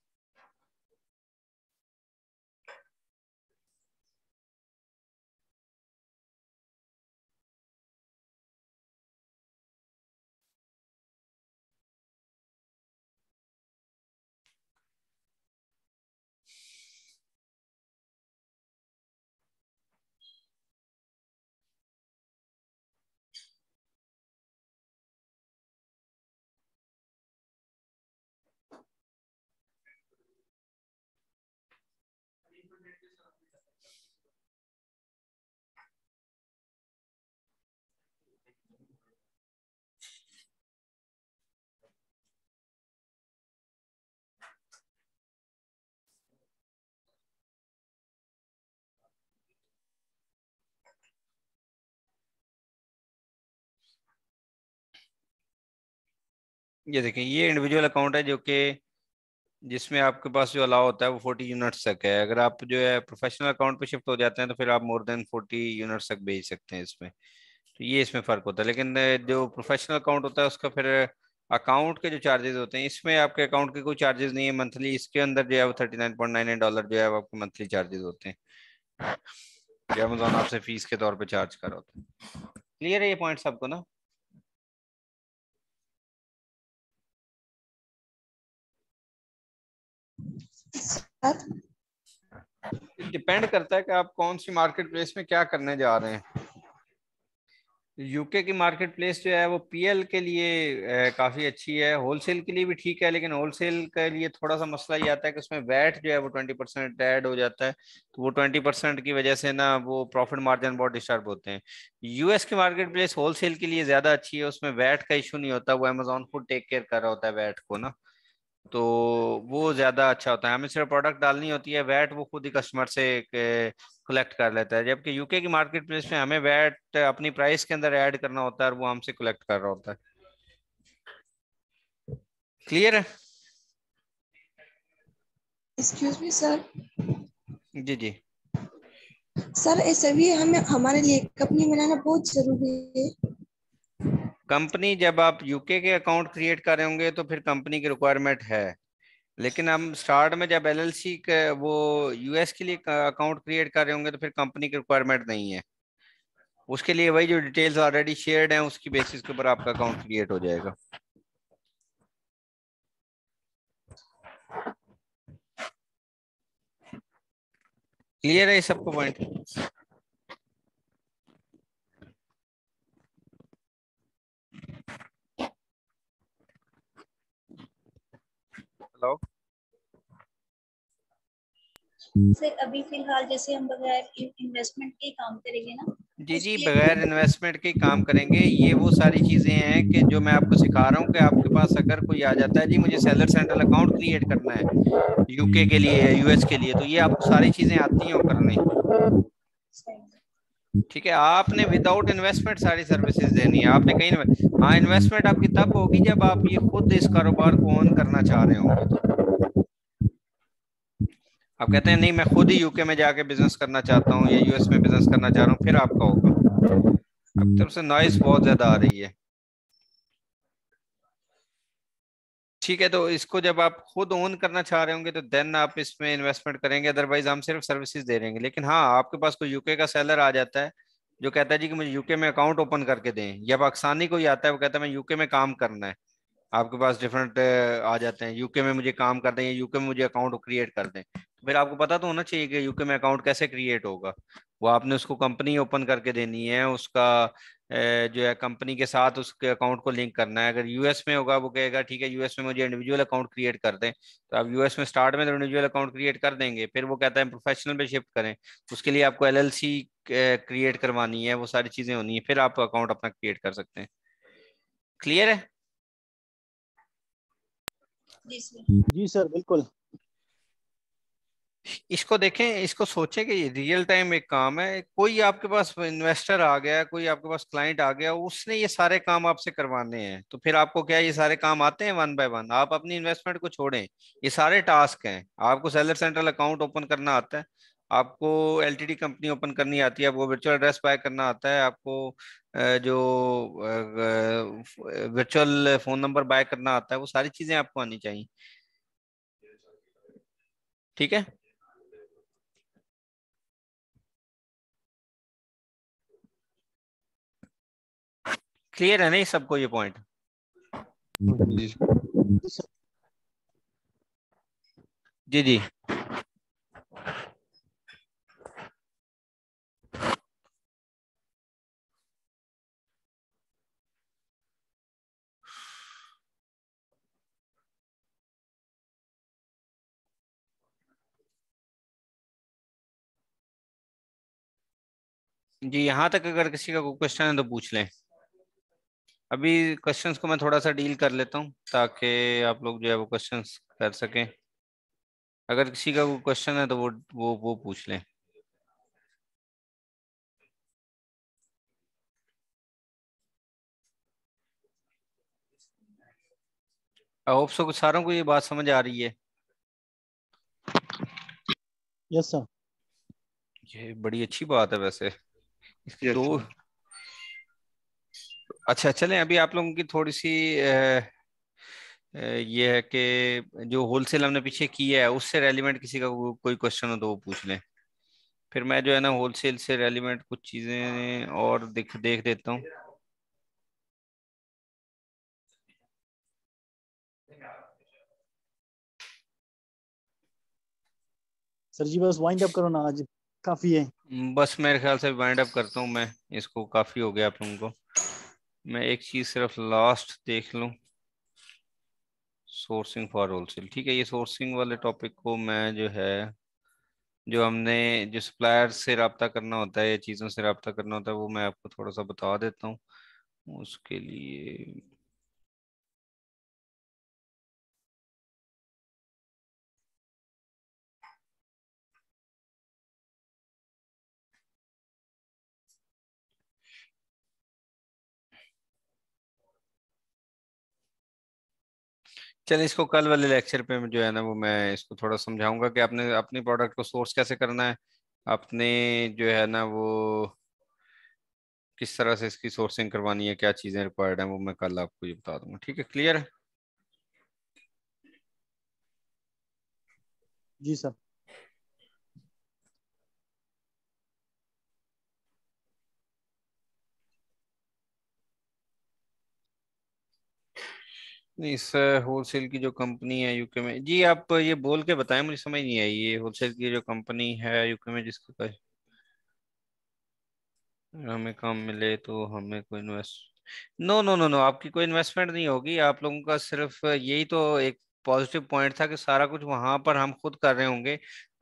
ये देखें ये इंडिविजुअल अकाउंट है जो कि जिसमें आपके पास जो अलाउ होता है वो फोर्टी यूनिट्स तक है अगर आप जो है प्रोफेशनल अकाउंट पे शिफ्ट हो जाते हैं तो फिर आप मोर देन फोर्टी यूनिट्स तक भेज सकते हैं इसमें तो ये इसमें फ़र्क होता है लेकिन जो प्रोफेशनल अकाउंट होता है उसका फिर अकाउंट के जो चार्जेस होते हैं इसमें आपके अकाउंट के कोई चार्जेस नहीं है मंथली इसके अंदर जो है वो thirty nine point nine nine dollar जो है वो आपके मंथली चार्जेस होते हैं जो अमेजोन आपसे फीस के तौर पर चार्ज करो क्लियर है ये पॉइंट सबको ना डिपेंड करता है कि आप कौन सी मार्केट प्लेस में क्या करने जा रहे हैं यूके की मार्केट प्लेस जो है वो पीएल के लिए काफ़ी अच्छी है होलसेल के लिए भी ठीक है लेकिन होलसेल के लिए थोड़ा सा मसला ये आता है कि उसमें वैट जो है वो ट्वेंटी परसेंट एड हो जाता है तो वो ट्वेंटी परसेंट की वजह से ना वो प्रॉफिट मार्जिन बहुत डिस्टर्ब होते हैं यूएस की मार्केट प्लेस होलसेल के लिए ज़्यादा अच्छी है उसमें वैट का इशू नहीं होता वो अमेजोन खुद टेक केयर कर रहा होता है वैट को ना तो वो ज़्यादा अच्छा होता है हमें सिर्फ प्रोडक्ट डालनी होती है वैट वो खुद ही कस्टमर से कलेक्ट eh, कर लेता है जबकि यूके की मार्केट प्लेस में हमें वैट अपनी प्राइस के अंदर ऐड करना होता है और वो हमसे कलेक्ट कर रहा होता है क्लियर है एक्सक्यूज मी सर जी जी सर ऐसे भी हमें हमारे लिए कंपनी बनाना बहुत जरूरी है कंपनी जब आप यूके के अकाउंट क्रिएट कर रहे होंगे तो फिर कंपनी की रिक्वायरमेंट है लेकिन हम स्टार्ट में जब एलएलसी एल वो यूएस के लिए अकाउंट क्रिएट कर रहे होंगे तो फिर कंपनी की रिक्वायरमेंट नहीं है उसके लिए वही जो डिटेल्स ऑलरेडी शेयर्ड हैं उसकी बेसिस के ऊपर आपका अकाउंट क्रिएट हो जाएगा क्लियर है सबको पॉइंट हेलो सर अभी फिलहाल जैसे हम बगैर इन्वेस्टमेंट के काम करेंगे ना जी जी बगैर इन्वेस्टमेंट के काम करेंगे ये वो सारी चीजें हैं कि जो मैं आपको सिखा रहा हूँ कि आपके पास अगर कोई आ जाता है जी मुझे सैलर सेंट्रल अकाउंट क्रिएट करना है यूके के लिए यूएस के लिए तो ये आपको सारी चीजें आती हैं करने ठीक है आपने विदाउट इन्वेस्टमेंट सारी सर्विसेज देनी है आपने कहीं हाँ इन्वेस्टमेंट आपकी तब होगी जब आप ये खुद इस कारोबार को ऑन करना चाह रहे हो तो। आप कहते हैं नहीं मैं खुद ही यूके में जाके बिजनेस करना चाहता हूँ या यूएस में बिजनेस करना चाह रहा हूँ फिर आपका होगा अब हम्म। तरफ से नॉइस बहुत ज्यादा आ रही है ठीक है तो इसको जब आप खुद ओन करना चाह रहे होंगे तो देन आप इसमें इन्वेस्टमेंट करेंगे अदरवाइज हम सिर्फ सर्विसेज दे रहेंगे लेकिन हाँ आपके पास कोई यूके का सेलर आ जाता है जो कहता है जी कि मुझे यूके में अकाउंट ओपन करके दें या पाकिस्तानी कोई आता है वो कहता है मैं यूके में काम करना है आपके पास डिफरेंट आ जाते हैं यूके में मुझे काम कर दें यूके में मुझे अकाउंट क्रिएट कर दें फिर आपको पता तो होना चाहिए कि यूके में अकाउंट कैसे क्रिएट होगा वो आपने उसको कंपनी ओपन करके देनी है उसका जो है कंपनी के साथ उसके अकाउंट को लिंक करना है अगर यूएस में होगा वो कहेगा ठीक है यूएस में मुझे इंडिविजुअल अकाउंट क्रिएट कर दें तो आप यूएस में स्टार्ट में तो इंडिविजुअल अकाउंट क्रिएट कर देंगे फिर वो कहता है प्रोफेशनल पे शिफ्ट करें उसके लिए आपको एल क्रिएट करवानी है वो सारी चीजें होनी है फिर आप अकाउंट अपना क्रिएट कर सकते हैं क्लियर है जी सर बिल्कुल इसको देखें इसको सोचें कि ये रियल टाइम एक काम है कोई आपके पास इन्वेस्टर आ गया कोई आपके पास क्लाइंट आ गया उसने ये सारे काम आपसे करवाने हैं तो फिर आपको क्या ये सारे काम आते हैं वन बाय वन आप अपनी इन्वेस्टमेंट को छोड़ें ये सारे टास्क हैं आपको सेलर सेंट्रल अकाउंट ओपन करना आता है आपको एल कंपनी ओपन करनी आती है आपको वर्चुअल एड्रेस बाय करना आता है आपको जो वर्चुअल फ़ोन नंबर बाय करना आता है वो सारी चीज़ें आपको आनी चाहिए ठीक है क्लियर है नहीं सबको ये पॉइंट जी जी जी यहां तक अगर किसी का कोई क्वेश्चन है तो पूछ लें अभी क्वेश्चंस को मैं थोड़ा सा डील कर लेता हूँ ताकि आप लोग जो है वो क्वेश्चंस कर सकें अगर किसी का कोई क्वेश्चन है तो वो वो वो पूछ लें आई होप सो सारों को ये बात समझ आ रही है यस yes, सर ये बड़ी अच्छी बात है वैसे yes, दो sir. अच्छा चलें अभी आप लोगों की थोड़ी सी ये है कि जो होलसेल हमने पीछे किया है उससे रेलिवेंट किसी का को, कोई क्वेश्चन हो तो वो पूछ लें फिर मैं जो है ना होलसेल से रेलिवेंट कुछ चीज़ें और दिख देख देता हूँ सर जी बस वाइंड अप करो ना आज काफ़ी है बस मेरे ख्याल से वाइंड अप करता हूँ मैं इसको काफ़ी हो गया आप लोगों को मैं एक चीज सिर्फ लास्ट देख लू सोर्सिंग फॉर होलसेल ठीक है ये सोर्सिंग वाले टॉपिक को मैं जो है जो हमने जो सप्लायर से रबता करना होता है या चीज़ों से रबता करना होता है वो मैं आपको थोड़ा सा बता देता हूँ उसके लिए चलिए इसको कल वाले लेक्चर पे जो है ना वो मैं इसको थोड़ा समझाऊंगा कि आपने अपने प्रोडक्ट को सोर्स कैसे करना है अपने जो है ना वो किस तरह से इसकी सोर्सिंग करवानी है क्या चीज़ें रिक्वायर्ड हैं वो मैं कल आपको ये बता दूंगा ठीक है क्लियर है जी सर इस होलसेल की जो कंपनी है यूके में जी आप ये बोल के बताएं मुझे समझ नहीं आई ये होलसेल की जो कंपनी है यूके में जिसका हमें काम मिले तो हमें कोई invest no no no no आपकी कोई इन्वेस्टमेंट नहीं होगी आप लोगों का सिर्फ यही तो एक पॉजिटिव पॉइंट था कि सारा कुछ वहां पर हम खुद कर रहे होंगे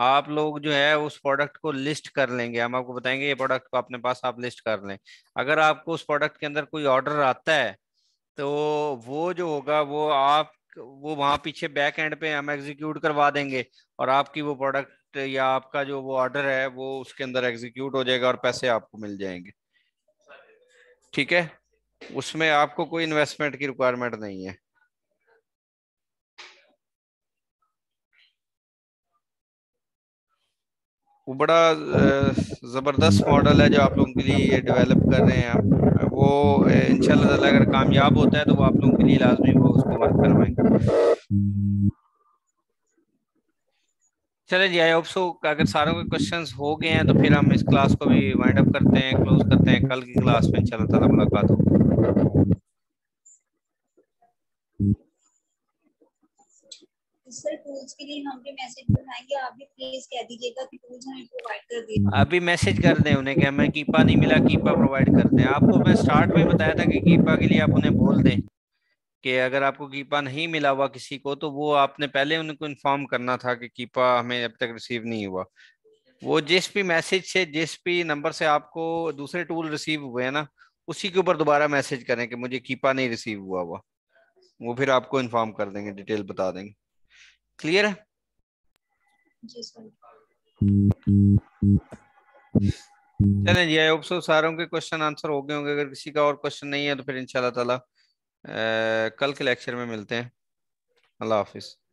आप लोग जो है उस प्रोडक्ट को लिस्ट कर लेंगे हम आपको बताएंगे ये प्रोडक्ट को अपने पास आप लिस्ट कर लें अगर आपको उस प्रोडक्ट के अंदर कोई ऑर्डर आता है तो वो जो होगा वो आप वो वहां पीछे बैक एंड पे हम एग्जीक्यूट करवा देंगे और आपकी वो प्रोडक्ट या आपका जो वो ऑर्डर है वो उसके अंदर एग्जीक्यूट हो जाएगा और पैसे आपको मिल जाएंगे ठीक है उसमें आपको कोई इन्वेस्टमेंट की रिक्वायरमेंट नहीं है वो बड़ा ज़बरदस्त मॉडल है जो आप लोगों के लिए ये डेवलप कर रहे हैं आप वो इनशा अगर कामयाब होता है तो वो आप लोगों के लिए लाजमी वो उसको बात करवाएंगे चले जी आई होप सो अगर सारों के क्वेश्चन हो गए हैं तो फिर हम इस क्लास को भी वाइंड अप करते हैं क्लोज करते हैं कल की क्लास में इनशाला मुलाकात होगी अभी मैसेज कर दें उन्हें कि हमें कीपा नहीं मिला कीपा प्रोवाइड कर दे आपको मैं स्टार्ट में बताया था कि कीपा के लिए आप उन्हें बोल दें कि अगर आपको कीपा नहीं मिला हुआ किसी को तो वो आपने पहले उनको इन्फॉर्म करना था कि कीपा हमें अब तक रिसीव नहीं हुआ वो जिस भी मैसेज से जिस भी नंबर से आपको दूसरे टूल रिसीव हुए हैं ना उसी के ऊपर दोबारा मैसेज करें कि मुझे कीपा नहीं रिसीव हुआ हुआ वो फिर आपको इन्फॉर्म कर देंगे डिटेल बता देंगे क्लियर है चले जी आई होप सारों के क्वेश्चन आंसर हो गए होंगे अगर किसी का और क्वेश्चन नहीं है तो फिर इंशाल्लाह ताला आ, कल के लेक्चर में मिलते हैं अल्लाह हाफिज़